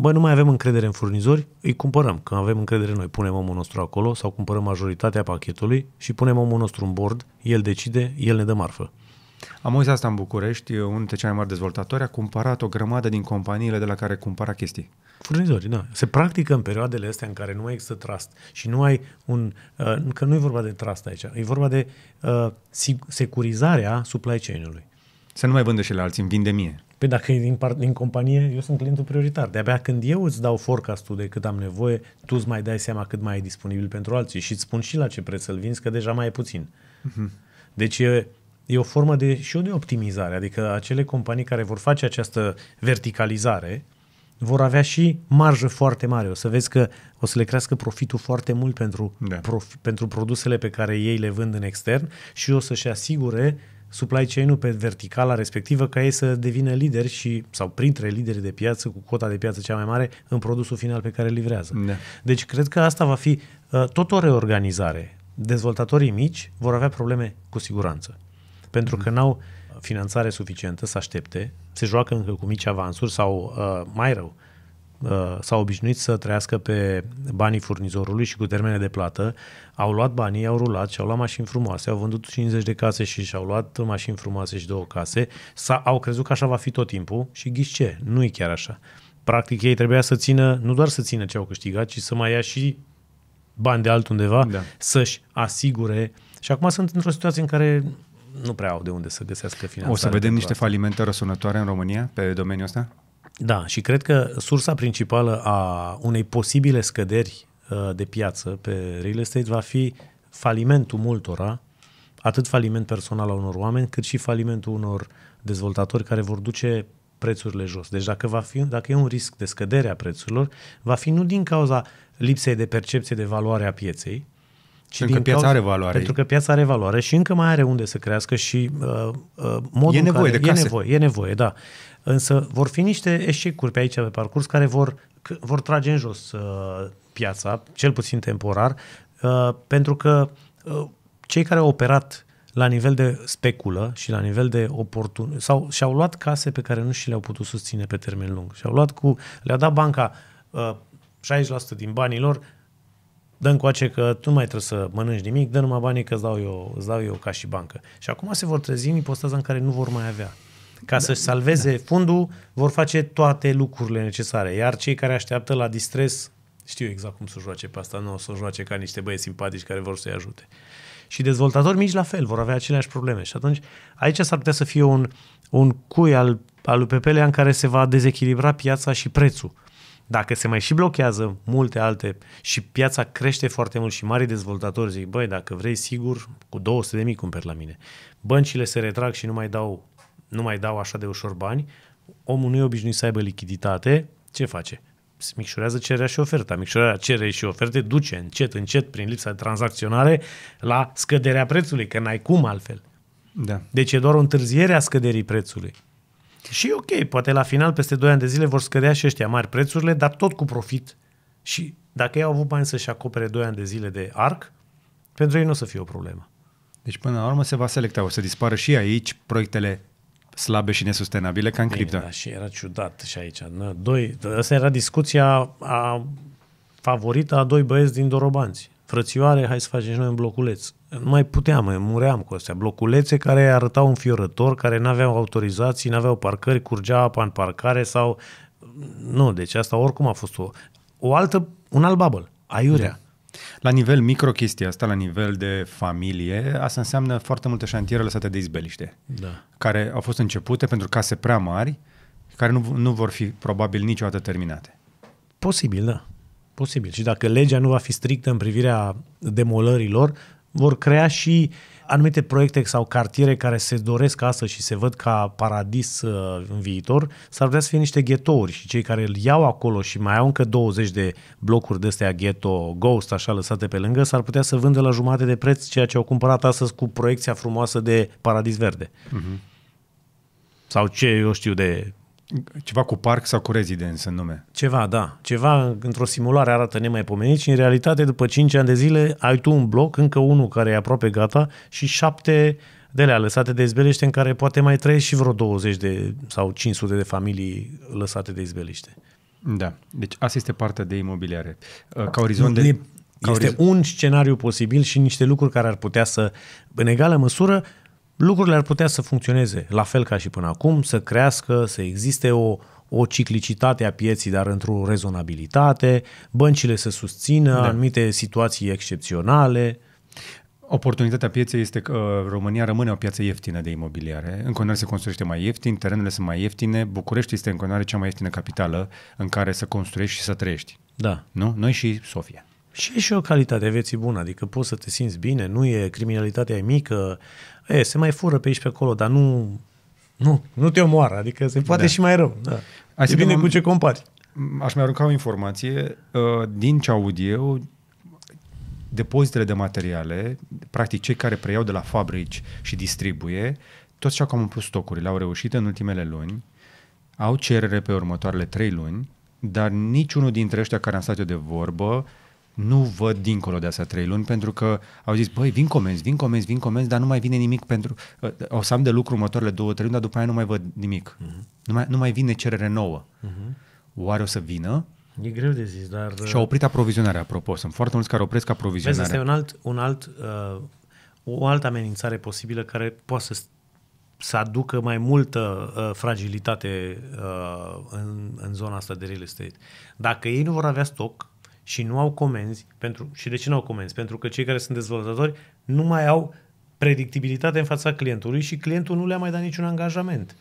bă, nu mai avem încredere în furnizori, îi cumpărăm, Când avem încredere noi, punem omul nostru acolo sau cumpărăm majoritatea pachetului și punem omul nostru în bord, el decide, el ne dă marfă. Am auzit asta în București, unul dintre cei mai mari dezvoltatori a cumpărat o grămadă din companiile de la care cumpăra chestii. Furnizori, da. Se practică în perioadele astea în care nu mai există trust și nu ai un... Uh, că nu e vorba de trust aici, e vorba de uh, securizarea supply chain-ului. Să nu mai vândă și la alții, îmi vinde mie. Păi dacă e din, din companie, eu sunt clientul prioritar. De-abia când eu îți dau forecast de cât am nevoie, tu îți mai dai seama cât mai e disponibil pentru alții și îți spun și la ce preț să-l vinzi, că deja mai e puțin. Uh-huh. Deci e, e o formă de, și eu de optimizare, adică acele companii care vor face această verticalizare vor avea și marjă foarte mare. O să vezi că o să le crească profitul foarte mult pentru, da. prof, pentru produsele pe care ei le vând în extern și o să-și asigure supply chain-ul pe verticala respectivă ca ei să devină lideri și, sau printre lideri de piață, cu cota de piață cea mai mare, în produsul final pe care îl livrează. Da. Deci cred că asta va fi uh, tot o reorganizare. Dezvoltatorii mici vor avea probleme cu siguranță, pentru mm. că n-au finanțare suficientă să aștepte, se joacă încă cu mici avansuri sau uh, mai rău, uh, Uh, s-au obișnuit să trăiască pe banii furnizorului și cu termene de plată, au luat banii, au rulat și au luat mașini frumoase, au vândut 50 de case și și-au luat mașini frumoase și două case, s au crezut că așa va fi tot timpul și ghiți ce, nu e chiar așa. Practic ei trebuia să țină, nu doar să țină ce au câștigat, ci să mai ia și bani de altundeva, da. să-și asigure. Și acum sunt într-o situație în care nu prea au de unde să găsească finanțare. O să vedem niște falimente răsunătoare în România pe domeniul ăsta? Da, și cred că sursa principală a unei posibile scăderi uh, de piață pe real estate va fi falimentul multora, atât faliment personal al unor oameni, cât și falimentul unor dezvoltatori care vor duce prețurile jos. Deci dacă, va fi, dacă e un risc de scădere a prețurilor, va fi nu din cauza lipsei de percepție de valoare a pieței, ci pentru că piața cauza, are valoare. Pentru că piața are valoare și încă mai are unde să crească și uh, uh, modul e nevoie în care, de case. E nevoie, e nevoie, da. Însă vor fi niște eșecuri pe aici pe parcurs care vor, vor trage în jos uh, piața, cel puțin temporar, uh, pentru că uh, cei care au operat la nivel de speculă și la nivel de oportun sau și-au luat case pe care nu și le-au putut susține pe termen lung. Și-au luat cu, le-a dat banca uh, 60% din banii lor, dă încoace că tu nu mai trebuie să mănânci nimic, dă numai banii că îți dau eu, îți dau eu ca și bancă. Și acum se vor trezi în ipostaza în care nu vor mai avea. Ca să-și salveze da. fundul, vor face toate lucrurile necesare. Iar cei care așteaptă la distres, știu exact cum să joace pe asta, nu o să joace ca niște băieți simpatici care vor să-i ajute. Și dezvoltatori mici la fel, vor avea aceleași probleme. Și atunci aici s-ar putea să fie un, un cui al, al lui Pepelea în care se va dezechilibra piața și prețul. Dacă se mai și blochează multe alte și piața crește foarte mult și mari dezvoltatori zic, băi, dacă vrei sigur, cu 200 de mii cumperi la mine. Băncile se retrag și nu mai dau nu mai dau așa de ușor bani, omul nu e obișnuit să aibă lichiditate, ce face? Se micșorează cererea și oferta. Micșorarea cererii și oferte duce încet, încet, prin lipsa de tranzacționare, la scăderea prețului, că n-ai cum altfel. Da. Deci e doar o întârziere a scăderii prețului. Și ok, poate la final, peste 2 ani de zile, vor scădea și ăștia mari prețurile, dar tot cu profit. Și dacă ei au avut bani să-și acopere 2 ani de zile de arc, pentru ei nu o să fie o problemă. Deci până la urmă se va selecta, o să dispară și aici proiectele slabe și nesustenabile ca în cripto. Da, și era ciudat și aici. Nă, doi, asta era discuția a favorită a doi băieți din Dorobanți. Frățioare, hai să facem și noi un bloculeț. Nu mai puteam, muream cu astea. Bloculețe care arătau fiorător, care nu aveau autorizații, nu aveau parcări, curgea apa în parcare sau... Nu, deci asta oricum a fost o, o altă, un alt bubble, aiurea. Yeah. Da. La nivel micro chestia asta, la nivel de familie, asta înseamnă foarte multe șantiere lăsate de izbeliște, da. care au fost începute pentru case prea mari, care nu, nu vor fi probabil niciodată terminate. Posibil, da. Posibil. Și dacă legea nu va fi strictă în privirea demolărilor, vor crea și anumite proiecte sau cartiere care se doresc astăzi și se văd ca paradis uh, în viitor, s-ar putea să fie niște ghetouri și cei care îl iau acolo și mai au încă 20 de blocuri de astea ghetto, ghost, așa lăsate pe lângă, s-ar putea să vândă la jumate de preț ceea ce au cumpărat astăzi cu proiecția frumoasă de paradis verde. Uh-huh. Sau ce eu știu de ceva cu parc sau cu rezidență în nume. Ceva, da. Ceva într-o simulare arată nemaipomenit și în realitate după 5 ani de zile ai tu un bloc, încă unul care e aproape gata și șapte de alea lăsate de izbeliște în care poate mai trăiesc și vreo 20 de, sau 500 de familii lăsate de izbeliște. Da. Deci asta este partea de imobiliare. Uh, ca orizont de... Este un scenariu posibil și niște lucruri care ar putea să, în egală măsură, lucrurile ar putea să funcționeze la fel ca și până acum, să crească, să existe o, o ciclicitate a pieții, dar într-o rezonabilitate, băncile să susțină da. anumite situații excepționale. Oportunitatea pieței este că uh, România rămâne o piață ieftină de imobiliare. În continuare se construiește mai ieftin, terenurile sunt mai ieftine, București este în continuare cea mai ieftină capitală în care să construiești și să trăiești. Da. Nu? Noi și Sofia. Și e și o calitate vieții bună, adică poți să te simți bine, nu e, criminalitatea e mică, e, se mai fură pe aici pe acolo, dar nu, nu, nu te omoară, adică se poate da. și mai rău. Da. Ai Depinde bine cu ce compari. Aș mai arunca o informație, uh, din ce aud eu, depozitele de materiale, practic cei care preiau de la fabrici și distribuie, toți și care au umplut stocurile, au reușit în ultimele luni, au cerere pe următoarele trei luni, dar niciunul dintre ăștia care am stat eu de vorbă nu văd dincolo de astea trei luni pentru că au zis, băi, vin comenzi, vin comenzi, vin comenzi, dar nu mai vine nimic pentru... O să am de lucru următoarele două, trei luni, dar după aia nu mai văd nimic. Uh-huh. Nu, mai, nu mai vine cerere nouă. Uh-huh. Oare o să vină? E greu de zis, dar... și au uh, oprit aprovizionarea, apropo. Sunt foarte mulți care opresc aprovizionarea. Vezi, Este un alt, un alt, uh, o altă amenințare posibilă care poate să, să aducă mai multă uh, fragilitate uh, în, în zona asta de real estate. Dacă ei nu vor avea stoc, și nu au comenzi, pentru, și de ce nu au comenzi? Pentru că cei care sunt dezvoltatori nu mai au predictibilitate în fața clientului și clientul nu le-a mai dat niciun angajament.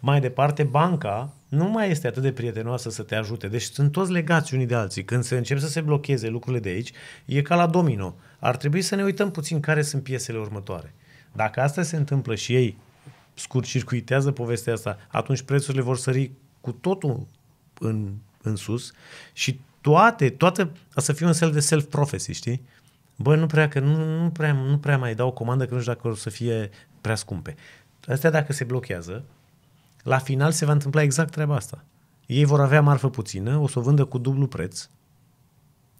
Mai departe, banca nu mai este atât de prietenoasă să te ajute. Deci sunt toți legați unii de alții. Când se încep să se blocheze lucrurile de aici, e ca la domino. Ar trebui să ne uităm puțin care sunt piesele următoare. Dacă asta se întâmplă și ei scurt circuitează povestea asta, atunci prețurile vor sări cu totul în, în sus și toate, toate a să fie un fel de self-prophecy, știi? Băi, nu prea, că nu, nu, prea, nu prea mai dau comandă, că nu știu dacă o să fie prea scumpe. Astea dacă se blochează, la final se va întâmpla exact treaba asta. Ei vor avea marfă puțină, o să o vândă cu dublu preț,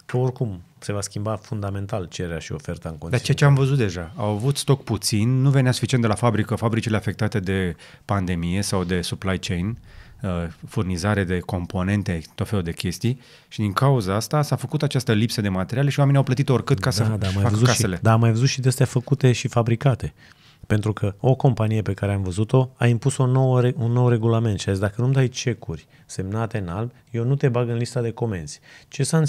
că oricum se va schimba fundamental cererea și oferta în condiții. Dar ceea ce am văzut deja, au avut stoc puțin, nu venea suficient de la fabrică, fabricile afectate de pandemie sau de supply chain, uh, Uh, furnizare de componente, tot felul de chestii și din cauza asta s-a făcut această lipsă de materiale și oamenii au plătit oricât ca da, să da, da mai facă casele. Și, da, am mai văzut și de astea făcute și fabricate. Pentru că o companie pe care am văzut-o a impus o nouă, un nou regulament și a zis, dacă nu-mi dai cecuri semnate în alb, eu nu te bag în lista de comenzi. Ce s-a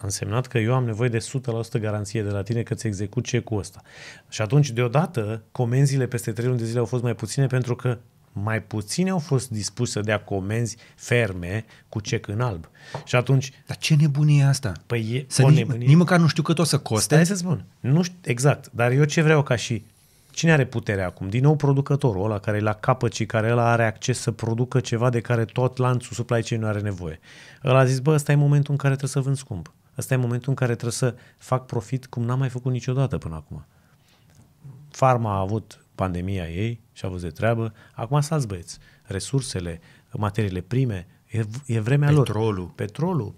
însemnat? Că eu am nevoie de 100% garanție de la tine că ți execut cecul ăsta. Și atunci, deodată, comenzile peste 3 luni de zile au fost mai puține pentru că mai puține au fost dispuse să dea comenzi ferme cu cec în alb. Și atunci... Dar ce nebunie e asta? Păi e să o nebunie. Nici măcar nu știu cât o să coste. Stai să spun. Nu știu, exact. Dar eu ce vreau ca și... Cine are puterea acum? Din nou producătorul ăla care e la capăt și care ăla are acces să producă ceva de care tot lanțul supply chain nu are nevoie. El a zis, bă, ăsta e momentul în care trebuie să vând scump. Ăsta e momentul în care trebuie să fac profit cum n-am mai făcut niciodată până acum. Farma a avut pandemia ei și a văzut de treabă. Acum stați băieți, resursele, materiile prime, e, e vremea Petrolul. lor. Petrolul.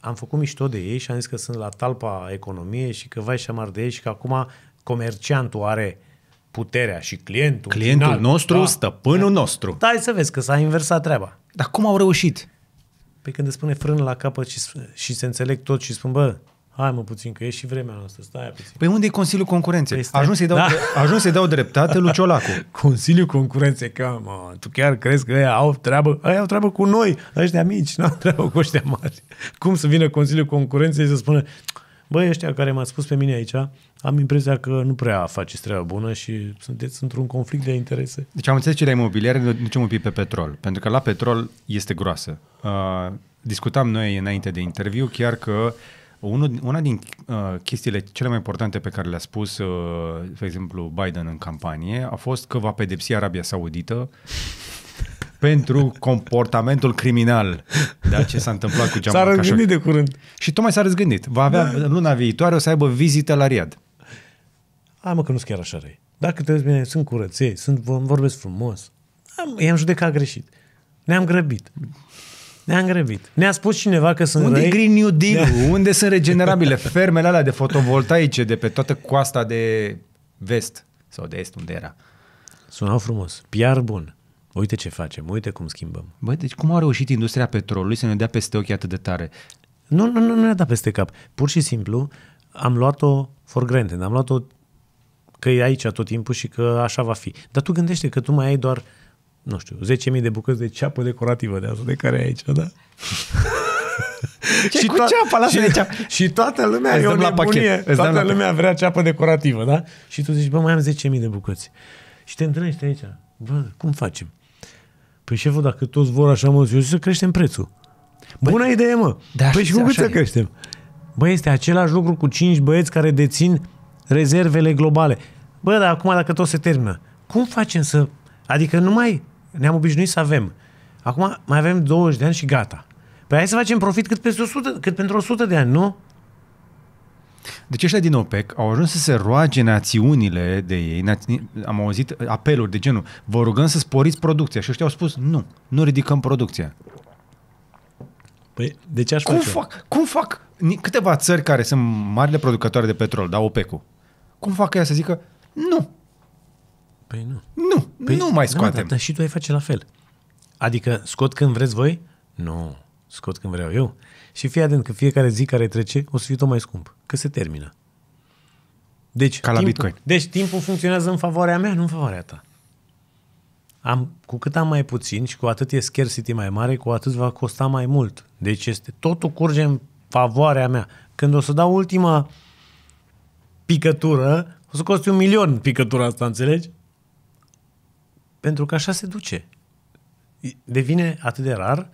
Am făcut mișto de ei și am zis că sunt la talpa economiei și că vai și amar de ei și că acum comerciantul are puterea și clientul. Clientul final, nostru, da, stăpânul da. nostru. Da, să vezi că s-a inversat treaba. Dar cum au reușit? Pe când îți spune frână la capăt și, și se înțeleg tot și spun, bă, Hai mă puțin, că e și vremea noastră, stai puțin. Păi unde e Consiliul Concurenței? Păi ajuns, să-i dau, da. ajuns să-i dau dreptate lui Ciolacu. Consiliul Concurenței, că mă, tu chiar crezi că ăia au treabă, Ăia au treabă cu noi, ăștia mici, nu au treabă cu ăștia mari. Cum să vină Consiliul Concurenței să spună, băi, ăștia care m-ați spus pe mine aici, am impresia că nu prea faceți treaba bună și sunteți într-un conflict de interese. Deci am înțeles ce la imobiliare, ne ducem un pic pe petrol, pentru că la petrol este groasă. Uh, discutam noi înainte de interviu chiar că uh, unul, una din uh, chestiile cele mai importante pe care le-a spus, uh, de exemplu, Biden în campanie, a fost că va pedepsi Arabia Saudită pentru comportamentul criminal. de ce s-a întâmplat cu Jamal S-a răzgândit de curând. Și tocmai s-a răzgândit. Va avea da. luna viitoare, o să aibă vizită la Riad. Hai mă că nu-s chiar așa răi. Dacă te bine, sunt curăței, sunt, vorbesc frumos. Am, i-am judecat greșit. Ne-am grăbit. Ne-am grăbit. Ne-a spus cineva că sunt Unde e Green New Deal? Da. Unde sunt regenerabile? Fermele alea de fotovoltaice de pe toată coasta de vest sau de est, unde era. Sunau frumos. Piar bun. Uite ce facem, uite cum schimbăm. Băi, deci cum au reușit industria petrolului să ne dea peste ochi atât de tare? Nu, nu, nu ne-a dat peste cap. Pur și simplu am luat-o for granted, am luat-o că e aici tot timpul și că așa va fi. Dar tu gândește că tu mai ai doar nu știu, 10.000 de bucăți de ceapă decorativă de azi, de care e aici, da? Ce și cu to- ceapa? Lasă și, de ceapă. Și toată lumea e o nebunie. pachet. toată lumea pachet. vrea ceapă decorativă, da? Și tu zici, bă, mai am 10.000 de bucăți. Și te întâlnești aici. Bă, cum facem? Păi șeful, dacă toți vor așa, mă, eu zic să creștem prețul. Bă, păi- Bună idee, mă! Da, păi și cu cât să e. creștem? Bă, este același lucru cu cinci băieți care dețin rezervele globale. Bă, dar acum dacă tot se termină, cum facem să... Adică nu mai ne-am obișnuit să avem. Acum mai avem 20 de ani și gata. Păi hai să facem profit cât, peste 100, cât pentru 100 de ani, nu? Deci ăștia din OPEC au ajuns să se roage națiunile de ei, nați... am auzit apeluri de genul, vă rugăm să sporiți producția și ăștia au spus nu, nu ridicăm producția. Păi, de ce aș cum face? fac? Cum fac? Câteva țări care sunt marile producătoare de petrol, da, OPEC-ul, cum fac ea să zică nu, Păi nu. Nu, păi, nu mai da, scoatem. Da, dar, și tu ai face la fel. Adică scot când vreți voi? Nu, scot când vreau eu. Și fii atent că fiecare zi care trece o să fie tot mai scump, că se termină. Deci, Ca la timpul, Bitcoin. Deci timpul funcționează în favoarea mea, nu în favoarea ta. Am, cu cât am mai puțin și cu atât e scarcity mai mare, cu atât va costa mai mult. Deci este totul curge în favoarea mea. Când o să dau ultima picătură, o să coste un milion picătura asta, înțelegi? Pentru că așa se duce. Devine atât de rar,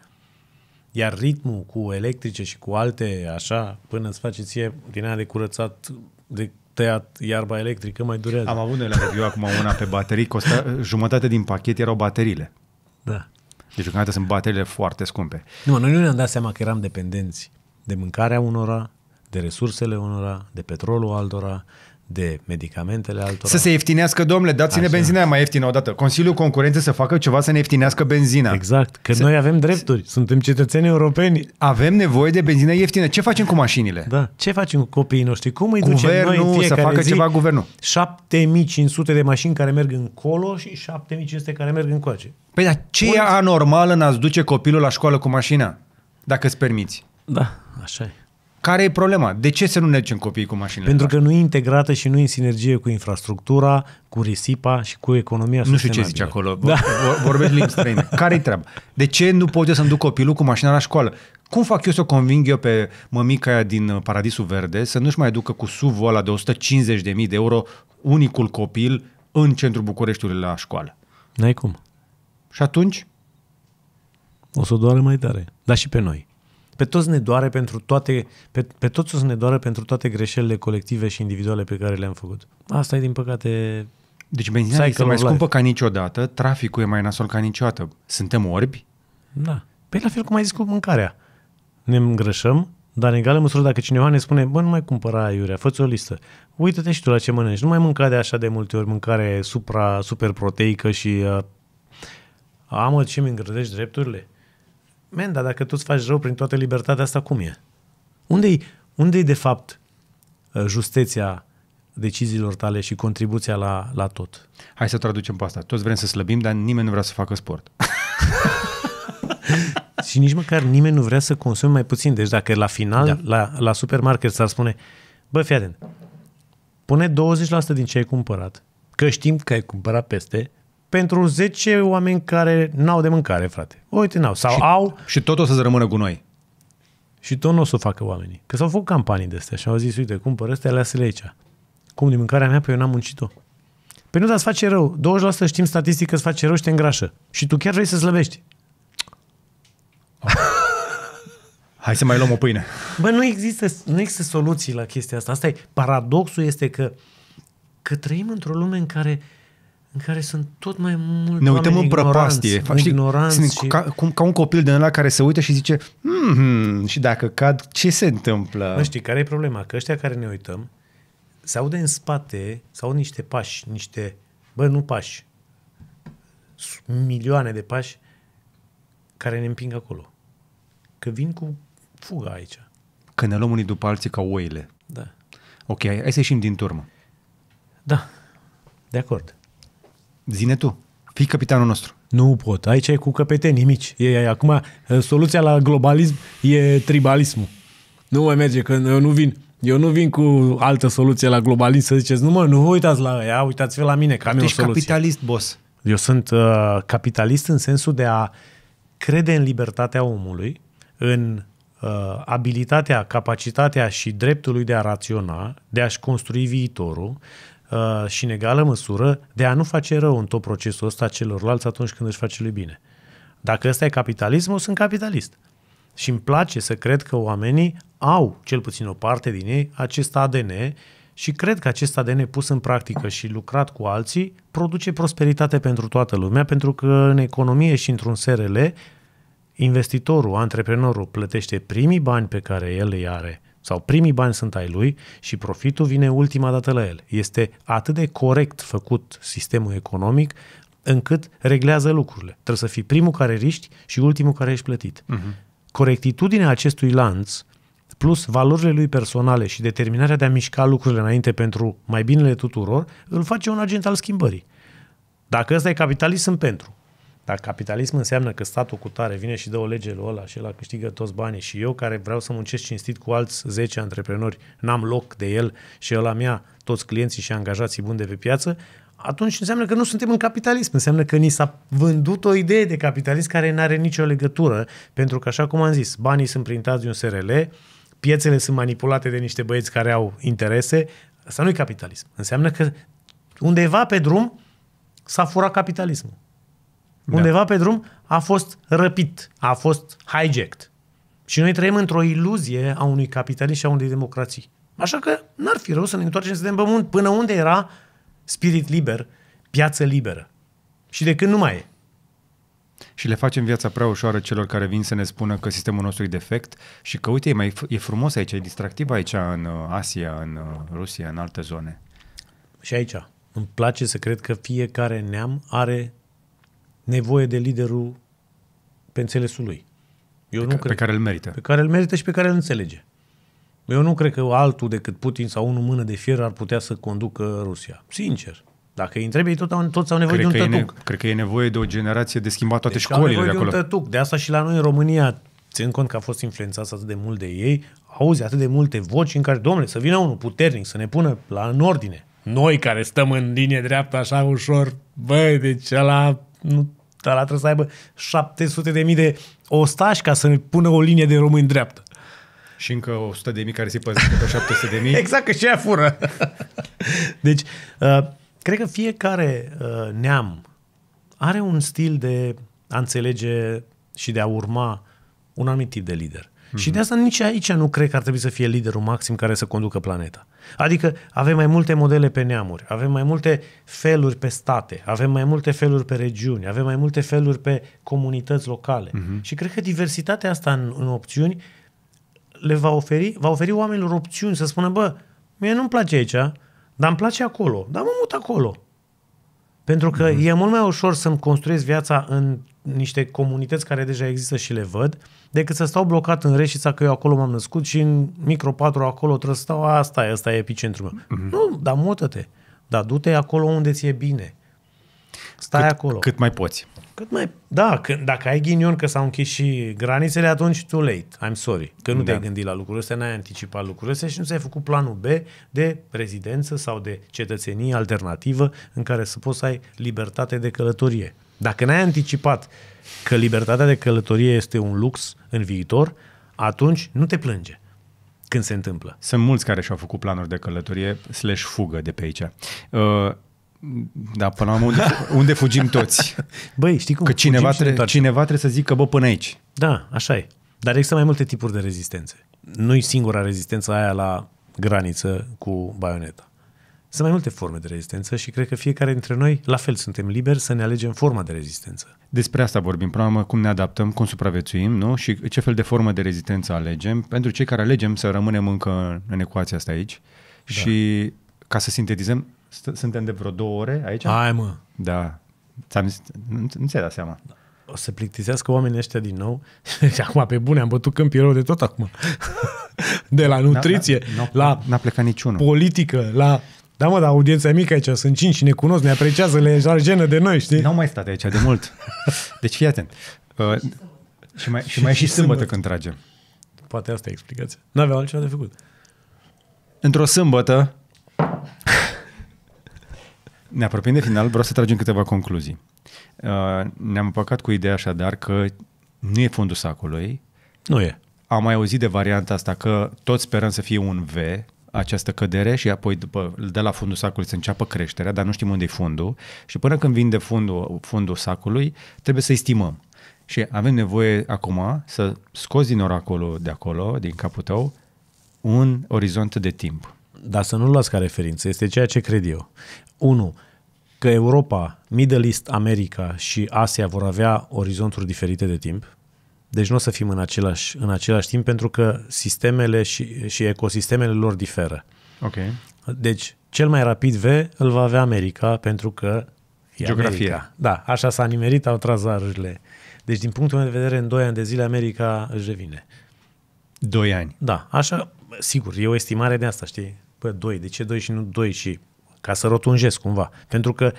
iar ritmul cu electrice și cu alte, așa, până îți face ție din aia de curățat, de tăiat iarba electrică, mai durează. Am avut noi la review acum una pe baterii, costa jumătate din pachet erau bateriile. Da. Deci deocamdată sunt bateriile foarte scumpe. Nu, noi nu ne-am dat seama că eram dependenți de mâncarea unora, de resursele unora, de petrolul altora, de medicamentele altora. Să se ieftinească, domnule, dați-ne benzina mai ieftină odată. Consiliul Concurenței să facă ceva să ne ieftinească benzina. Exact, că să... noi avem drepturi, să... suntem cetățeni europeni. Avem nevoie de benzină ieftină. Ce facem cu mașinile? Da, ce facem cu copiii noștri? Cum îi guvernul, noi fiecare să facă zi ceva guvernul. 7500 de mașini care merg încolo și 7500 care merg încoace. Păi dar ce e anormal în a-ți duce copilul la școală cu mașina? Dacă îți permiți. Da, așa e. Care e problema? De ce să nu ne ducem copiii cu mașinile? Pentru că nu e integrată și nu e în sinergie cu infrastructura, cu risipa și cu economia Nu știu ce zici acolo, da. vorbesc limbi străine. Care-i treaba? De ce nu pot eu să-mi duc copilul cu mașina la școală? Cum fac eu să o conving eu pe mămica aia din uh, Paradisul Verde să nu-și mai ducă cu SUV-ul ăla de 150.000 de euro unicul copil în centrul Bucureștiului la școală? N-ai cum. Și atunci? O să o doare mai tare. Dar și pe noi. Pe toți ne doare pentru toate, pe, pe toți o să ne doare pentru toate greșelile colective și individuale pe care le-am făcut. Asta e din păcate deci benzina este mai scumpă ca niciodată, traficul e mai nasol ca niciodată. Suntem orbi? Da. Păi la fel cum ai zis cu mâncarea. Ne îngrășăm, dar în egală măsură dacă cineva ne spune, bă, nu mai cumpăra aiurea, fă o listă. Uită-te și tu la ce mănânci. Nu mai mânca de așa de multe ori mâncare supra, super proteică și uh, amă ce mi îngrădești drepturile. Men, dar dacă tu îți faci rău prin toată libertatea asta, cum e? unde e unde de fapt uh, justeția deciziilor tale și contribuția la, la tot? Hai să traducem pe asta. Toți vrem să slăbim, dar nimeni nu vrea să facă sport. și nici măcar nimeni nu vrea să consume mai puțin. Deci dacă la final, da. la, la supermarket s-ar spune, bă, fii atent, pune 20% din ce ai cumpărat, că știm că ai cumpărat peste, pentru 10 oameni care n-au de mâncare, frate. Uite, n-au. Sau și, au... Și tot o să rămână cu noi. Și tot nu o să facă oamenii. Că s-au făcut campanii de astea și au zis, uite, cumpăr ăstea, lasă-le aici. Cum, din mâncarea mea? Păi eu n-am muncit-o. Păi nu, dar îți face rău. 20% știm statistică îți face rău și te îngrașă. Și tu chiar vrei să slăbești. Hai să mai luăm o pâine. Bă, nu există, nu există soluții la chestia asta. Asta e, paradoxul este că, că trăim într-o lume în care uh, în care sunt tot mai mult Ne uităm în prăpastie. Știi, sunt și... ca, cum, ca un copil de ăla care se uită și zice mm-hmm, și dacă cad, ce se întâmplă? Nu știi, care e problema? Că ăștia care ne uităm se aude în spate, sau niște pași, niște, bă, nu pași, milioane de pași care ne împing acolo. Că vin cu fuga aici. Că ne luăm unii după alții ca oile. Da. Ok, hai să ieșim din turmă. Da, de acord. Zine tu, fii capitanul nostru. Nu pot, aici e cu căpetenii mici. E, acum, soluția la globalism e tribalismul. Nu mai merge, că eu nu vin. Eu nu vin cu altă soluție la globalism să ziceți, nu mă, nu vă uitați la ea, uitați-vă la mine, că am Ești eu o soluție. capitalist, boss. Eu sunt uh, capitalist în sensul de a crede în libertatea omului, în uh, abilitatea, capacitatea și dreptul lui de a raționa, de a-și construi viitorul, Uh, și în egală măsură de a nu face rău în tot procesul ăsta celorlalți atunci când își face lui bine. Dacă ăsta e capitalismul, sunt capitalist. Și îmi place să cred că oamenii au, cel puțin o parte din ei, acest ADN și cred că acest ADN pus în practică și lucrat cu alții produce prosperitate pentru toată lumea, pentru că în economie și într-un SRL, investitorul, antreprenorul plătește primii bani pe care el îi are sau primii bani sunt ai lui și profitul vine ultima dată la el. Este atât de corect făcut sistemul economic încât reglează lucrurile. Trebuie să fii primul care riști și ultimul care ești plătit. Uh-huh. Corectitudinea acestui lanț plus valorile lui personale și determinarea de a mișca lucrurile înainte pentru mai binele tuturor, îl face un agent al schimbării. Dacă ăsta e capitalist, sunt pentru. Dar capitalism înseamnă că statul cu tare vine și dă o lege lui ăla și ăla câștigă toți banii și eu care vreau să muncesc cinstit cu alți 10 antreprenori, n-am loc de el și ăla mea, toți clienții și angajații buni de pe piață, atunci înseamnă că nu suntem în capitalism, înseamnă că ni s-a vândut o idee de capitalism care nu are nicio legătură, pentru că, așa cum am zis, banii sunt printați de un SRL, piețele sunt manipulate de niște băieți care au interese, asta nu e capitalism. Înseamnă că undeva pe drum s-a furat capitalismul da. undeva pe drum, a fost răpit, a fost hijacked. Și noi trăim într-o iluzie a unui capitalism și a unei democrații. Așa că n-ar fi rău să ne întoarcem să ne până unde era spirit liber, piață liberă. Și de când nu mai e. Și le facem viața prea ușoară celor care vin să ne spună că sistemul nostru e defect și că, uite, e, mai, e frumos aici, e distractiv aici în uh, Asia, în uh, Rusia, în alte zone. Și aici. Îmi place să cred că fiecare neam are nevoie de liderul pe înțelesul lui. Eu pe, nu ca, cred, pe care îl merită. Pe care îl merită și pe care îl înțelege. Eu nu cred că altul decât Putin sau unul mână de fier ar putea să conducă Rusia. Sincer. Dacă îi întrebi, tot au, toți au nevoie cred de un tătuc. Ne, cred că e nevoie de o generație de schimbat toate deci școlile de acolo. De, un tătuc. de asta și la noi în România, țin cont că a fost influențat atât de mult de ei, auzi atât de multe voci în care, domnule, să vină unul puternic, să ne pună la în ordine. Noi care stăm în linie dreaptă așa ușor, băi, deci ăla nu ăla trebuie să aibă 700 de mii de ostași ca să pună o linie de români dreaptă. Și încă 100 de mii care se păzesc pe 700 de mii. exact, că și aia fură. deci, uh, cred că fiecare uh, neam are un stil de a înțelege și de a urma un anumit tip de lider. Mm-hmm. Și de asta nici aici nu cred că ar trebui să fie liderul maxim care să conducă planeta. Adică avem mai multe modele pe neamuri, avem mai multe feluri pe state, avem mai multe feluri pe regiuni, avem mai multe feluri pe comunități locale. Mm-hmm. Și cred că diversitatea asta în, în opțiuni le va oferi, va oferi oamenilor opțiuni să spună, bă, mie nu-mi place aici, dar îmi place acolo, dar mă mut acolo. Pentru că mm-hmm. e mult mai ușor să-mi construiesc viața în niște comunități care deja există și le văd, decât să stau blocat în Reșița, că eu acolo m-am născut și în micro 4 acolo trebuie să stau, asta e, asta e epicentrul meu. Mm-hmm. Nu, dar mută-te, dar du-te acolo unde ți-e bine. Stai cât, acolo. Cât mai poți. Cât mai... Da, că, dacă ai ghinion că s-au închis și granițele, atunci tu late. I'm sorry. Că nu da. te-ai gândit la lucrurile astea, n-ai anticipat lucrurile astea și nu ți-ai făcut planul B de rezidență sau de cetățenie alternativă în care să poți să ai libertate de călătorie. Dacă n-ai anticipat că libertatea de călătorie este un lux în viitor, atunci nu te plânge când se întâmplă. Sunt mulți care și-au făcut planuri de călătorie slash fugă de pe aici. Uh, da, până la unde, unde fugim toți. Băi, știi cum? Că cineva, tre- cineva trebuie să zică, bă, până aici. Da, așa e. Dar există mai multe tipuri de rezistențe. Nu-i singura rezistență aia la graniță cu baioneta. Sunt mai multe forme de rezistență și cred că fiecare dintre noi, la fel, suntem liberi să ne alegem forma de rezistență. Despre asta vorbim, până la urmă, cum ne adaptăm, cum supraviețuim nu? și ce fel de formă de rezistență alegem. Pentru cei care alegem să rămânem încă în ecuația asta aici da. și ca să sintetizăm, suntem de vreo două ore aici. Hai mă! Da. Ți-am zis, nu, nu ți-ai dat seama. o să plictisească oamenii ăștia din nou. Și acum, pe bune, am bătut câmpii rău de tot acum. de la nutriție, n-a, n-a, la n-a plecat niciunul. politică, la... Da, mă, dar audiența e mică aici, sunt cinci și ne cunosc, ne apreciază, le e jenă de noi, știi? N-au mai stat aici de mult. Deci fii atent. Uh, și mai, și mai e și, și sâmbătă, sâmbătă când tragem. Poate asta e explicația. N-aveau altceva de făcut. Într-o sâmbătă, ne apropiem de final, vreau să tragem câteva concluzii. Uh, ne-am păcat cu ideea așadar că nu e fundul sacului. Nu e. Am mai auzit de varianta asta că toți sperăm să fie un V, această cădere și apoi după, de la fundul sacului să înceapă creșterea, dar nu știm unde e fundul și până când de fundul, fundul sacului trebuie să estimăm. Și avem nevoie acum să scoți din oracolul de acolo, din capul tău, un orizont de timp. Dar să nu-l luați ca referință, este ceea ce cred eu. 1. Că Europa, Middle East, America și Asia vor avea orizonturi diferite de timp, deci nu o să fim în același, în același timp pentru că sistemele și, și ecosistemele lor diferă. Ok. Deci cel mai rapid V îl va avea America pentru că e Geografia. America. Da, așa s-a nimerit, au tras arurile. Deci din punctul meu de vedere, în 2 ani de zile America își revine. 2 ani? Da, așa, sigur, e o estimare de asta, știi? Păi 2, de ce 2 și nu 2 și ca să rotunjesc cumva. Pentru că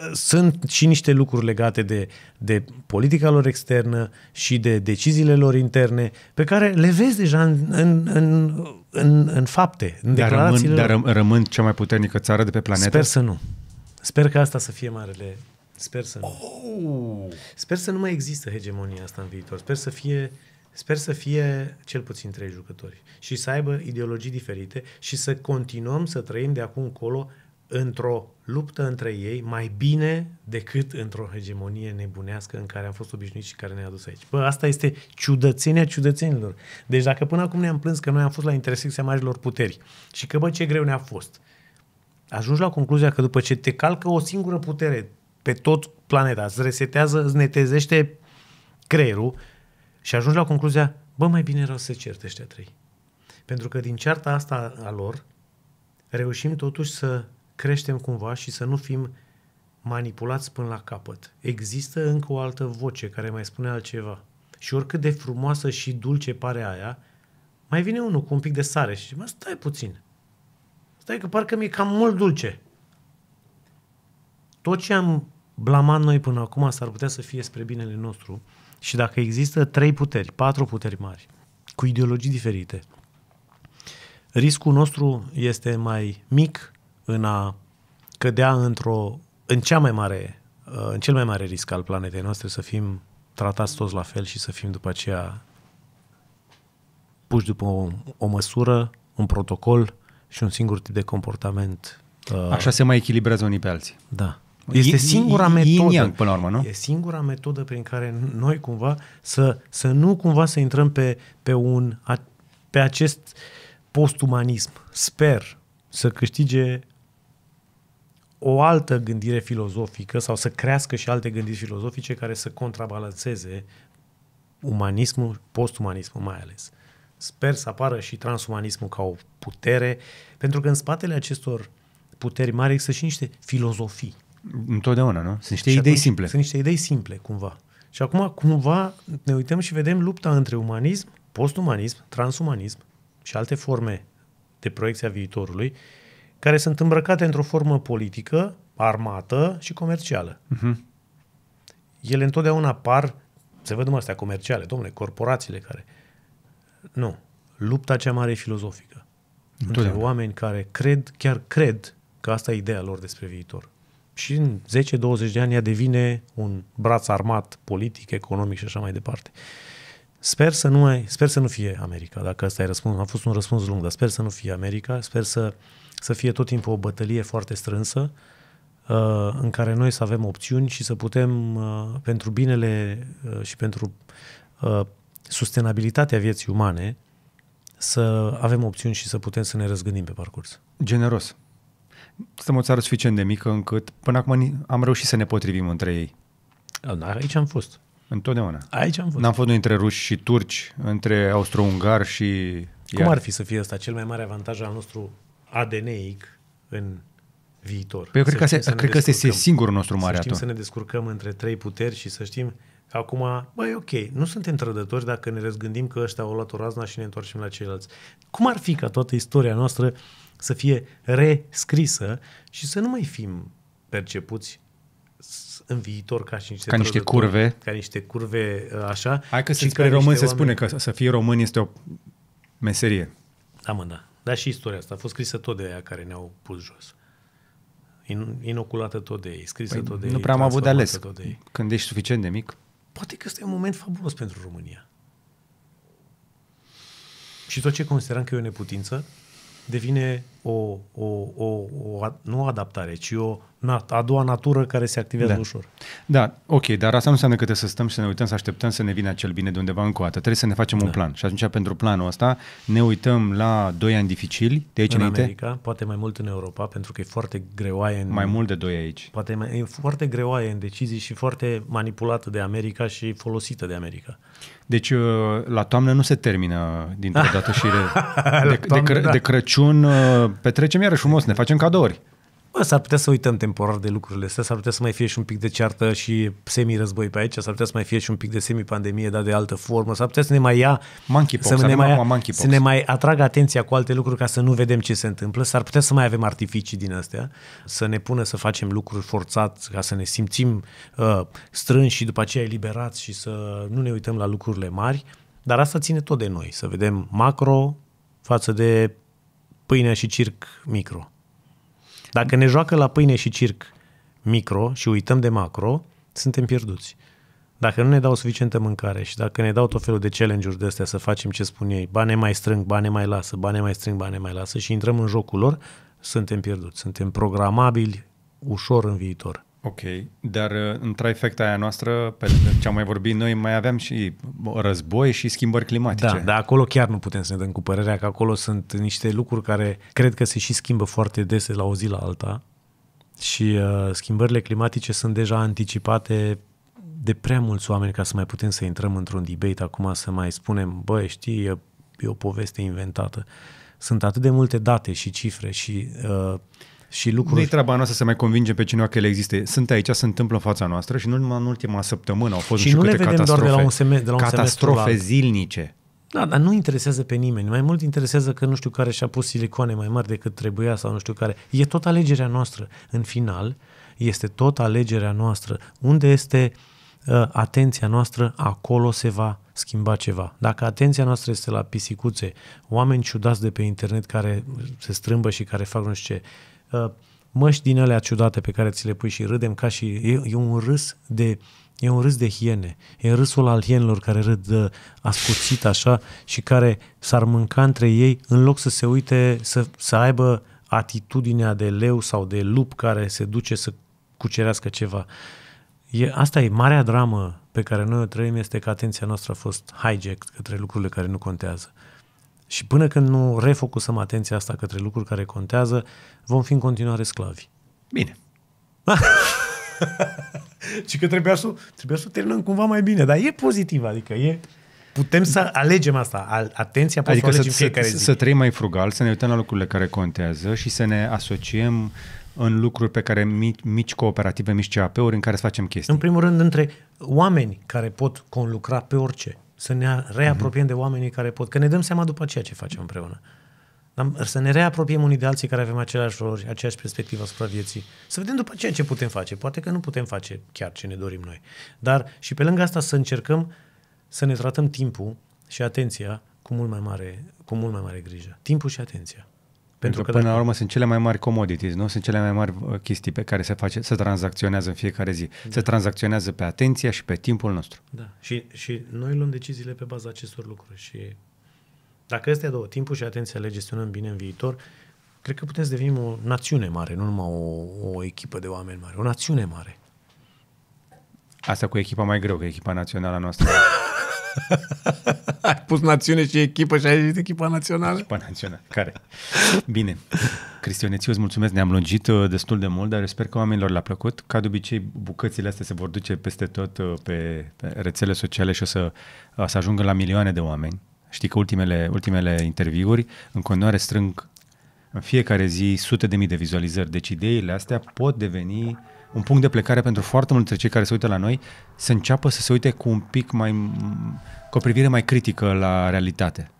uh, sunt și niște lucruri legate de, de politica lor externă și de deciziile lor interne, pe care le vezi deja în, în, în, în, în fapte, în dar declarațiile rămân, lor. Dar rămân cea mai puternică țară de pe planetă? Sper să nu. Sper că asta să fie marele... Sper să nu. Oh! Sper să nu mai există hegemonia asta în viitor. Sper să fie... Uh, Sper să fie cel puțin trei jucători și să aibă ideologii diferite și să continuăm să trăim de acum încolo într-o luptă între ei mai bine decât într-o hegemonie nebunească în care am fost obișnuiți și care ne-a dus aici. Bă, asta este ciudățenia ciudățenilor. Deci dacă până acum ne-am plâns că noi am fost la intersecția marilor puteri și că bă ce greu ne-a fost, ajungi la concluzia că după ce te calcă o singură putere pe tot planeta, îți resetează, îți netezește creierul și ajungi la concluzia, bă, mai bine rău să certe ăștia trei. Pentru că din cearta asta a lor, reușim totuși să creștem cumva și să nu fim manipulați până la capăt. Există încă o altă voce care mai spune altceva. Și oricât de frumoasă și dulce pare aia, mai vine unul cu un pic de sare și zice, mă, stai puțin. Stai că parcă mi-e cam mult dulce. Tot ce am blamat noi până acum s-ar putea să fie spre binele nostru, și dacă există trei puteri, patru puteri mari, cu ideologii diferite, riscul nostru este mai mic în a cădea într-o, în cea mai mare, uh, în cel mai mare risc al planetei noastre să fim tratați toți la fel și să fim după aceea puși după o, o măsură, un protocol și un singur tip de comportament. Uh, Așa se mai echilibrează unii pe alții. Da. Este singura metodă. până la urmă, nu? E singura metodă prin care noi cumva să, să nu cumva să intrăm pe, pe, un, pe acest postumanism. Sper să câștige o altă gândire filozofică sau să crească și alte gândiri filozofice care să contrabalanceze umanismul, postumanismul mai ales. Sper să apară și transumanismul ca o putere, pentru că în spatele acestor puteri mari există și niște filozofii Întotdeauna, nu? Sunt niște și idei simple. Sunt niște idei simple, cumva. Și acum, cumva, ne uităm și vedem lupta între umanism, postumanism, transumanism și alte forme de proiecție a viitorului, care sunt îmbrăcate într-o formă politică, armată și comercială. Uh-huh. Ele întotdeauna apar, se văd numai astea comerciale, domnule, corporațiile care... Nu. Lupta cea mare e filozofică. Între oameni care cred, chiar cred că asta e ideea lor despre viitor și în 10-20 de ani ea devine un braț armat politic, economic și așa mai departe. Sper să nu, mai, sper să nu fie America, dacă ăsta e răspunsul. A fost un răspuns lung, dar sper să nu fie America, sper să, să fie tot timpul o bătălie foarte strânsă uh, în care noi să avem opțiuni și să putem, uh, pentru binele uh, și pentru uh, sustenabilitatea vieții umane, să avem opțiuni și să putem să ne răzgândim pe parcurs. Generos. Suntem o țară suficient de mică încât până acum am reușit să ne potrivim între ei. aici am fost. Întotdeauna. Aici am fost. N-am fost între ruși și turci, între austro ungari și... Cum ar fi să fie asta cel mai mare avantaj al nostru adn în viitor? Păi eu cred, că, se, cred că este singurul nostru mare Să știm atunci. să ne descurcăm între trei puteri și să știm că acum, băi, ok, nu suntem trădători dacă ne răzgândim că ăștia au luat o razna și ne întoarcem la ceilalți. Cum ar fi ca toată istoria noastră să fie rescrisă și să nu mai fim percepuți în viitor ca și niște, ca niște curve. Ca niște curve uh, așa. Hai că spre român, se spune că să fie român este o meserie. Da, mă, da. Dar și istoria asta a fost scrisă tot de aia care ne-au pus jos. Inoculată tot de ei, scrisă păi tot de nu ei. Nu prea am avut de ales. Tot de ei. Când ești suficient de mic. Poate că este un moment fabulos pentru România. Și tot ce consideram că e o neputință, devine o, o, o, o nu o adaptare, ci o nat, a doua natură care se activează da. ușor. Da, ok, dar asta nu înseamnă că trebuie să stăm și să ne uităm, să așteptăm să ne vină acel bine de undeva dată. Trebuie să ne facem da. un plan. Și atunci, pentru planul ăsta, ne uităm la doi ani dificili de aici în înainte. America, poate mai mult în Europa, pentru că e foarte greoaie. În, mai mult de doi aici. Poate mai, e foarte greoaie în decizii și foarte manipulată de America și folosită de America. Deci uh, la toamnă nu se termină dintr-o dată și de, de, de, de, da. Cră, de Crăciun uh, petrecem iarăși frumos, ne facem cadouri bă, s-ar putea să uităm temporar de lucrurile astea, s-ar putea să mai fie și un pic de ceartă și semi-război pe aici, s-ar putea să mai fie și un pic de semi-pandemie, dar de altă formă, s-ar putea să ne mai ia, monkeypox, să, ne mai, ia, monkeypox. să ne mai atragă atenția cu alte lucruri ca să nu vedem ce se întâmplă, s-ar putea să mai avem artificii din astea, să ne pună să facem lucruri forțat ca să ne simțim uh, strânși și după aceea eliberați și să nu ne uităm la lucrurile mari, dar asta ține tot de noi, să vedem macro față de pâine și circ micro. Dacă ne joacă la pâine și circ micro și uităm de macro, suntem pierduți. Dacă nu ne dau suficientă mâncare și dacă ne dau tot felul de challenge-uri de astea să facem ce spun ei, bani mai strâng, bani mai lasă, bani mai strâng, bani mai lasă și intrăm în jocul lor, suntem pierduți, suntem programabili ușor în viitor. Ok, dar uh, în trifecta aia noastră, pe ce am mai vorbit noi, mai aveam și război și schimbări climatice. Da, dar acolo chiar nu putem să ne dăm cu părerea că acolo sunt niște lucruri care cred că se și schimbă foarte des la o zi la alta și uh, schimbările climatice sunt deja anticipate de prea mulți oameni ca să mai putem să intrăm într-un debate acum să mai spunem, bă, știi, e, e o poveste inventată. Sunt atât de multe date și cifre și uh, și lucruri. Nu-i treaba noastră să mai convingem pe cineva că ele există. Sunt aici, se întâmplă în fața noastră și nu numai în ultima săptămână au fost și nu, le vedem doar de la un, seme- de la un catastrofe la zilnice. Da, dar nu interesează pe nimeni. Mai mult interesează că nu știu care și-a pus silicoane mai mari decât trebuia sau nu știu care. E tot alegerea noastră. În final, este tot alegerea noastră. Unde este uh, atenția noastră, acolo se va schimba ceva. Dacă atenția noastră este la pisicuțe, oameni ciudați de pe internet care se strâmbă și care fac nu știu ce, Uh, măști din alea ciudate pe care ți le pui și râdem ca și... E, e un râs de... E un râs de hiene. E râsul al hienelor care râd uh, ascuțit așa și care s-ar mânca între ei în loc să se uite, să, să aibă atitudinea de leu sau de lup care se duce să cucerească ceva. E, asta e marea dramă pe care noi o trăim, este că atenția noastră a fost hijacked către lucrurile care nu contează. Și până când nu refocusăm atenția asta către lucruri care contează, vom fi în continuare sclavi. Bine. Da. și că trebuia să, trebuia să terminăm cumva mai bine, dar e pozitiv, adică e... Putem să alegem asta, atenția pe adică să, să fiecare să, zi. să trăim mai frugal, să ne uităm la lucrurile care contează și să ne asociem în lucruri pe care mici, mici cooperative, mici CAP-uri în care să facem chestii. În primul rând, între oameni care pot conlucra pe orice să ne reapropiem mhm. de oamenii care pot, că ne dăm seama după ceea ce facem împreună. Dar să ne reapropiem unii de alții care avem aceleași roluri, aceeași perspectivă asupra vieții. Să vedem după ceea ce putem face. Poate că nu putem face chiar ce ne dorim noi. Dar și pe lângă asta să încercăm să ne tratăm timpul și atenția cu mult mai mare, cu mult mai mare grijă. Timpul și atenția. Pentru că, că până dacă... la urmă sunt cele mai mari commodities, nu? Sunt cele mai mari uh, chestii pe care se face, se tranzacționează în fiecare zi. Da. Se tranzacționează pe atenția și pe timpul nostru. Da. Și, și noi luăm deciziile pe baza acestor lucruri și dacă astea două, timpul și atenția, le gestionăm bine în viitor, cred că putem să devenim o națiune mare, nu numai o, o echipă de oameni mari, o națiune mare. Asta cu echipa mai greu, că echipa națională a noastră ai pus națiune și echipă și ai zis echipa națională? Echipa națională, care? Bine. Cristianețiu, îți mulțumesc, ne-am lungit uh, destul de mult, dar sper că oamenilor le-a plăcut. Ca de obicei, bucățile astea se vor duce peste tot uh, pe, pe rețele sociale și o să, o uh, să ajungă la milioane de oameni. Știi că ultimele, ultimele interviuri în continuare strâng în fiecare zi sute de mii de vizualizări. Deci ideile astea pot deveni un punct de plecare pentru foarte mulți dintre cei care se uită la noi, să înceapă să se uite cu un pic mai, cu o privire mai critică la realitate.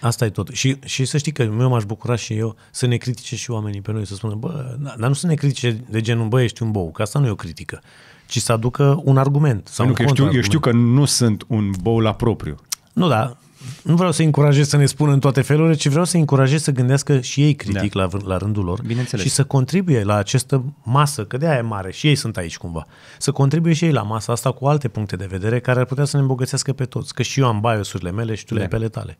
Asta e tot. Și, și să știi că eu m-aș bucura și eu să ne critique și oamenii pe noi, să spună, bă, dar nu să ne critique de genul, bă, ești un bou, că asta nu e o critică, ci să aducă un argument. Sau păi nu, un că eu știu, eu știu că nu sunt un bou la propriu. Nu, da, nu vreau să-i încurajez să ne spună în toate felurile, ci vreau să-i încurajez să gândească și ei critic da. la, la rândul lor Bineînțeles. și să contribuie la această masă, că de aia e mare și ei sunt aici cumva. Să contribuie și ei la masa asta cu alte puncte de vedere care ar putea să ne îmbogățească pe toți, că și eu am biasurile mele și tu le pele tale.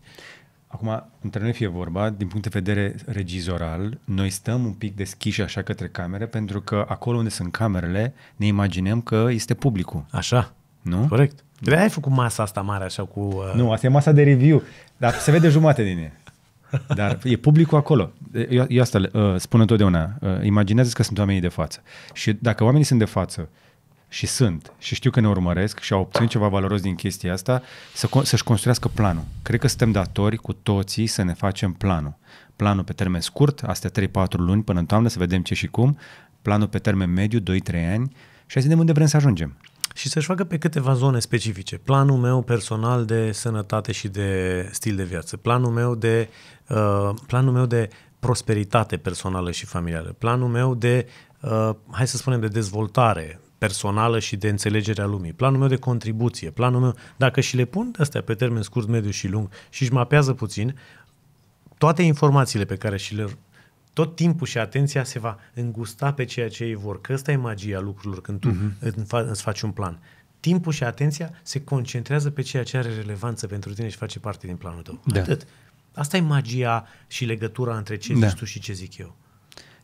Acum, între noi fie vorba, din punct de vedere regizoral, noi stăm un pic deschiși așa către camere, pentru că acolo unde sunt camerele, ne imaginăm că este publicul. Așa. Nu? Corect. De ai făcut masa asta mare așa cu... Uh... Nu, asta e masa de review, dar se vede jumate din ea. Dar e publicul acolo. Eu, eu asta uh, spun întotdeauna. Uh, imaginează că sunt oamenii de față. Și dacă oamenii sunt de față și sunt și știu că ne urmăresc și au obținut ceva valoros din chestia asta, să, să-și construiască planul. Cred că suntem datori cu toții să ne facem planul. Planul pe termen scurt, astea 3-4 luni până în toamnă, să vedem ce și cum, planul pe termen mediu, 2-3 ani și să vedem unde vrem să ajungem și să-și facă pe câteva zone specifice. Planul meu personal de sănătate și de stil de viață, planul meu de, uh, planul meu de prosperitate personală și familială, planul meu de, uh, hai să spunem, de dezvoltare personală și de înțelegerea lumii, planul meu de contribuție, planul meu, dacă și le pun astea pe termen scurt, mediu și lung și își mapează puțin, toate informațiile pe care și le, tot timpul și atenția se va îngusta pe ceea ce ei vor. Că ăsta e magia lucrurilor când tu uh-huh. îți faci un plan. Timpul și atenția se concentrează pe ceea ce are relevanță pentru tine și face parte din planul tău. Da. Atât. Asta e magia și legătura între ce da. zici tu și ce zic eu.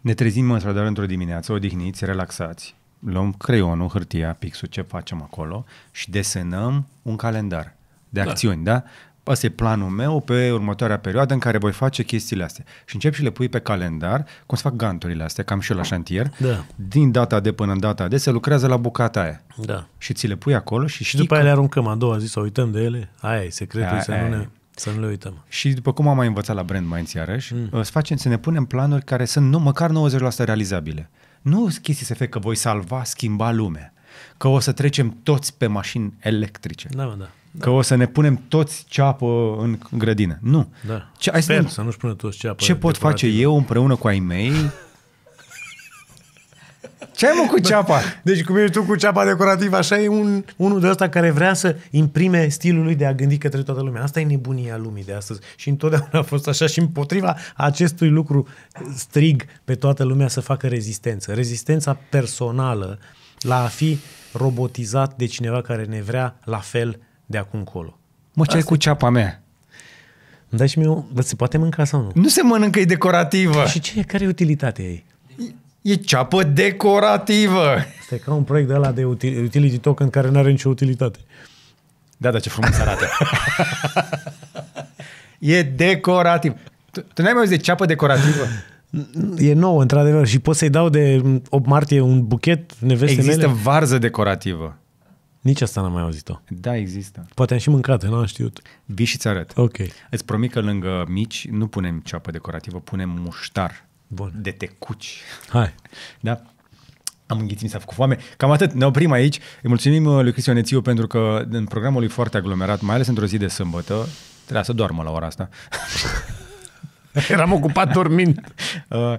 Ne trezim într-adevăr într-o dimineață, odihniți, relaxați, luăm creionul, hârtia, pixul, ce facem acolo și desenăm un calendar de da. acțiuni, da? da? Asta e planul meu pe următoarea perioadă în care voi face chestiile astea. Și încep și le pui pe calendar, cum să fac ganturile astea, cam și eu la șantier. Da. Din data de până în data de se lucrează la bucata aia. Da. Și ți le pui acolo și Și după aia le aruncăm a doua zi să uităm de ele. Aia e secretul, aia, să, aia nu ne, să nu le uităm. Și după cum am mai învățat la Brand Minds iarăși, mm. să, facem, să ne punem planuri care sunt nu, măcar 90% realizabile. Nu chestii să fie că voi salva, schimba lumea. Că o să trecem toți pe mașini electrice. Da, da da. Că o să ne punem toți ceapă în grădină. Nu. Da. Ce, hai Sper să, să nu-și pune toți ceapă. Ce pot face eu împreună cu ai mei ce ai mă cu da. ceapa? Deci cum ești tu cu ceapa decorativă, așa e un, unul de ăsta care vrea să imprime stilul lui de a gândi către toată lumea. Asta e nebunia lumii de astăzi și întotdeauna a fost așa și împotriva acestui lucru strig pe toată lumea să facă rezistență. Rezistența personală la a fi robotizat de cineva care ne vrea la fel de acum încolo. Mă, ce ai cu ceapa mea? Îmi dai și mie, bă, se poate mânca sau nu? Nu se mănâncă, e decorativă. Și ce, care e utilitatea ei? E ceapă decorativă. Este ca un proiect de la de utility token care nu are nicio utilitate. Da, da, ce frumos arată. e decorativ. Tu, tu n-ai mai auzit de ceapă decorativă? E nouă, într-adevăr, și pot să-i dau de 8 martie un buchet neveste Există mele. varză decorativă. Nici asta n-am mai auzit-o. Da, există. Poate am și mâncat, nu am știut. Vi și-ți arăt. Ok. Îți promit că lângă mici nu punem ceapă decorativă, punem muștar Bun. de tecuci. Hai. Da? Am înghițit, mi s-a făcut foame. Cam atât, ne oprim aici. Îi mulțumim uh, lui Cristian Nețiu pentru că în programul lui foarte aglomerat, mai ales într-o zi de sâmbătă, trebuia să doarmă la ora asta. Eram ocupat dormind. Uh, uh,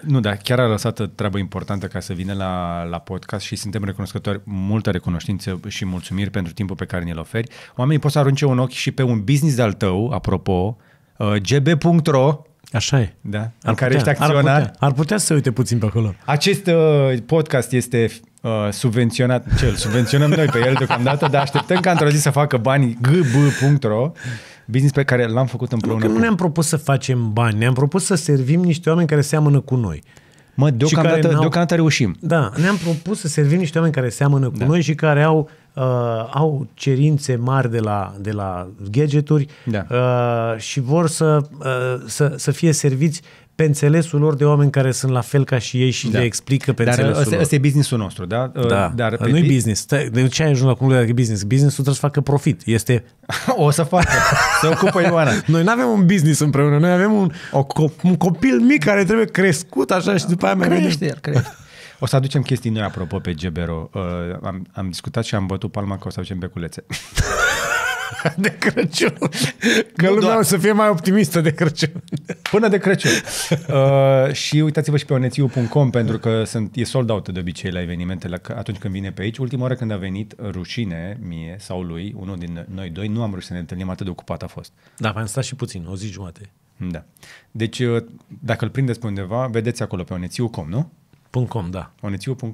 nu, dar chiar a lăsat treabă importantă ca să vină la, la podcast și suntem recunoscători, multă recunoștință și mulțumiri pentru timpul pe care ne-l oferi. Oamenii pot să arunce un ochi și pe un business al tău, apropo, uh, gb.ro, Așa e. Da? Ar în care putea, ești acționat. Ar putea, ar putea să uite puțin pe acolo. Acest uh, podcast este uh, subvenționat, cel subvenționăm noi pe el deocamdată, dar așteptăm ca într-o zi să facă bani gb.ro business pe care l-am făcut împreună. Nu, că nu ne-am propus să facem bani, ne-am propus să servim niște oameni care seamănă cu noi. Mă, deocamdată, deocamdată reușim. Da, ne-am propus să servim niște oameni care seamănă cu da. noi și care au, uh, au cerințe mari de la, de la gadgeturi da. uh, și vor să, uh, să, să fie serviți pe înțelesul lor de oameni care sunt la fel ca și ei și da. le explică pe Dar ă, înțelesul asta, lor. Asta e businessul nostru, da? Ă, da, Dar ă, pe nu e business. De ce ai ajuns la concluzia că e business? Businessul trebuie să facă profit. Este... o să facă, se ocupă Ioana. Noi nu avem un business împreună, noi avem un, o, un copil mic care trebuie crescut așa și după aia mai Crește el, crește. O să aducem chestii noi, apropo, pe Gebero. Uh, am, am discutat și am bătut palma că o să aducem beculețe. de Crăciun. Că nu lumea doar. o să fie mai optimistă de Crăciun. Până de Crăciun. uh, și uitați-vă și pe onetiu.com pentru că sunt, e sold out de obicei la evenimente la, atunci când vine pe aici. Ultima oară când a venit rușine mie sau lui, unul din noi doi, nu am reușit să ne întâlnim, atât de ocupat a fost. Da, am stat și puțin, o zi jumate. Da. Deci, uh, dacă îl prindeți pe undeva, vedeți acolo pe onetiu.com nu? .com, da. Onețiu.com.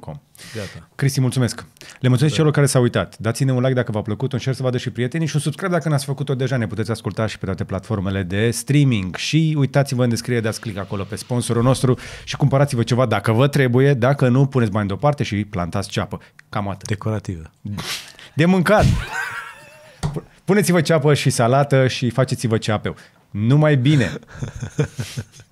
Gata. Cristi, mulțumesc. Le mulțumesc da. celor care s-au uitat. Dați-ne un like dacă v-a plăcut, un share să vadă și prietenii și un subscribe dacă n-ați făcut-o deja. Ne puteți asculta și pe toate platformele de streaming. Și uitați-vă în descriere, dați click acolo pe sponsorul nostru și cumpărați-vă ceva dacă vă trebuie. Dacă nu, puneți bani deoparte și plantați ceapă. Cam atât. Decorativă. De mâncat. Puneți-vă ceapă și salată și faceți-vă ceapă. Numai bine!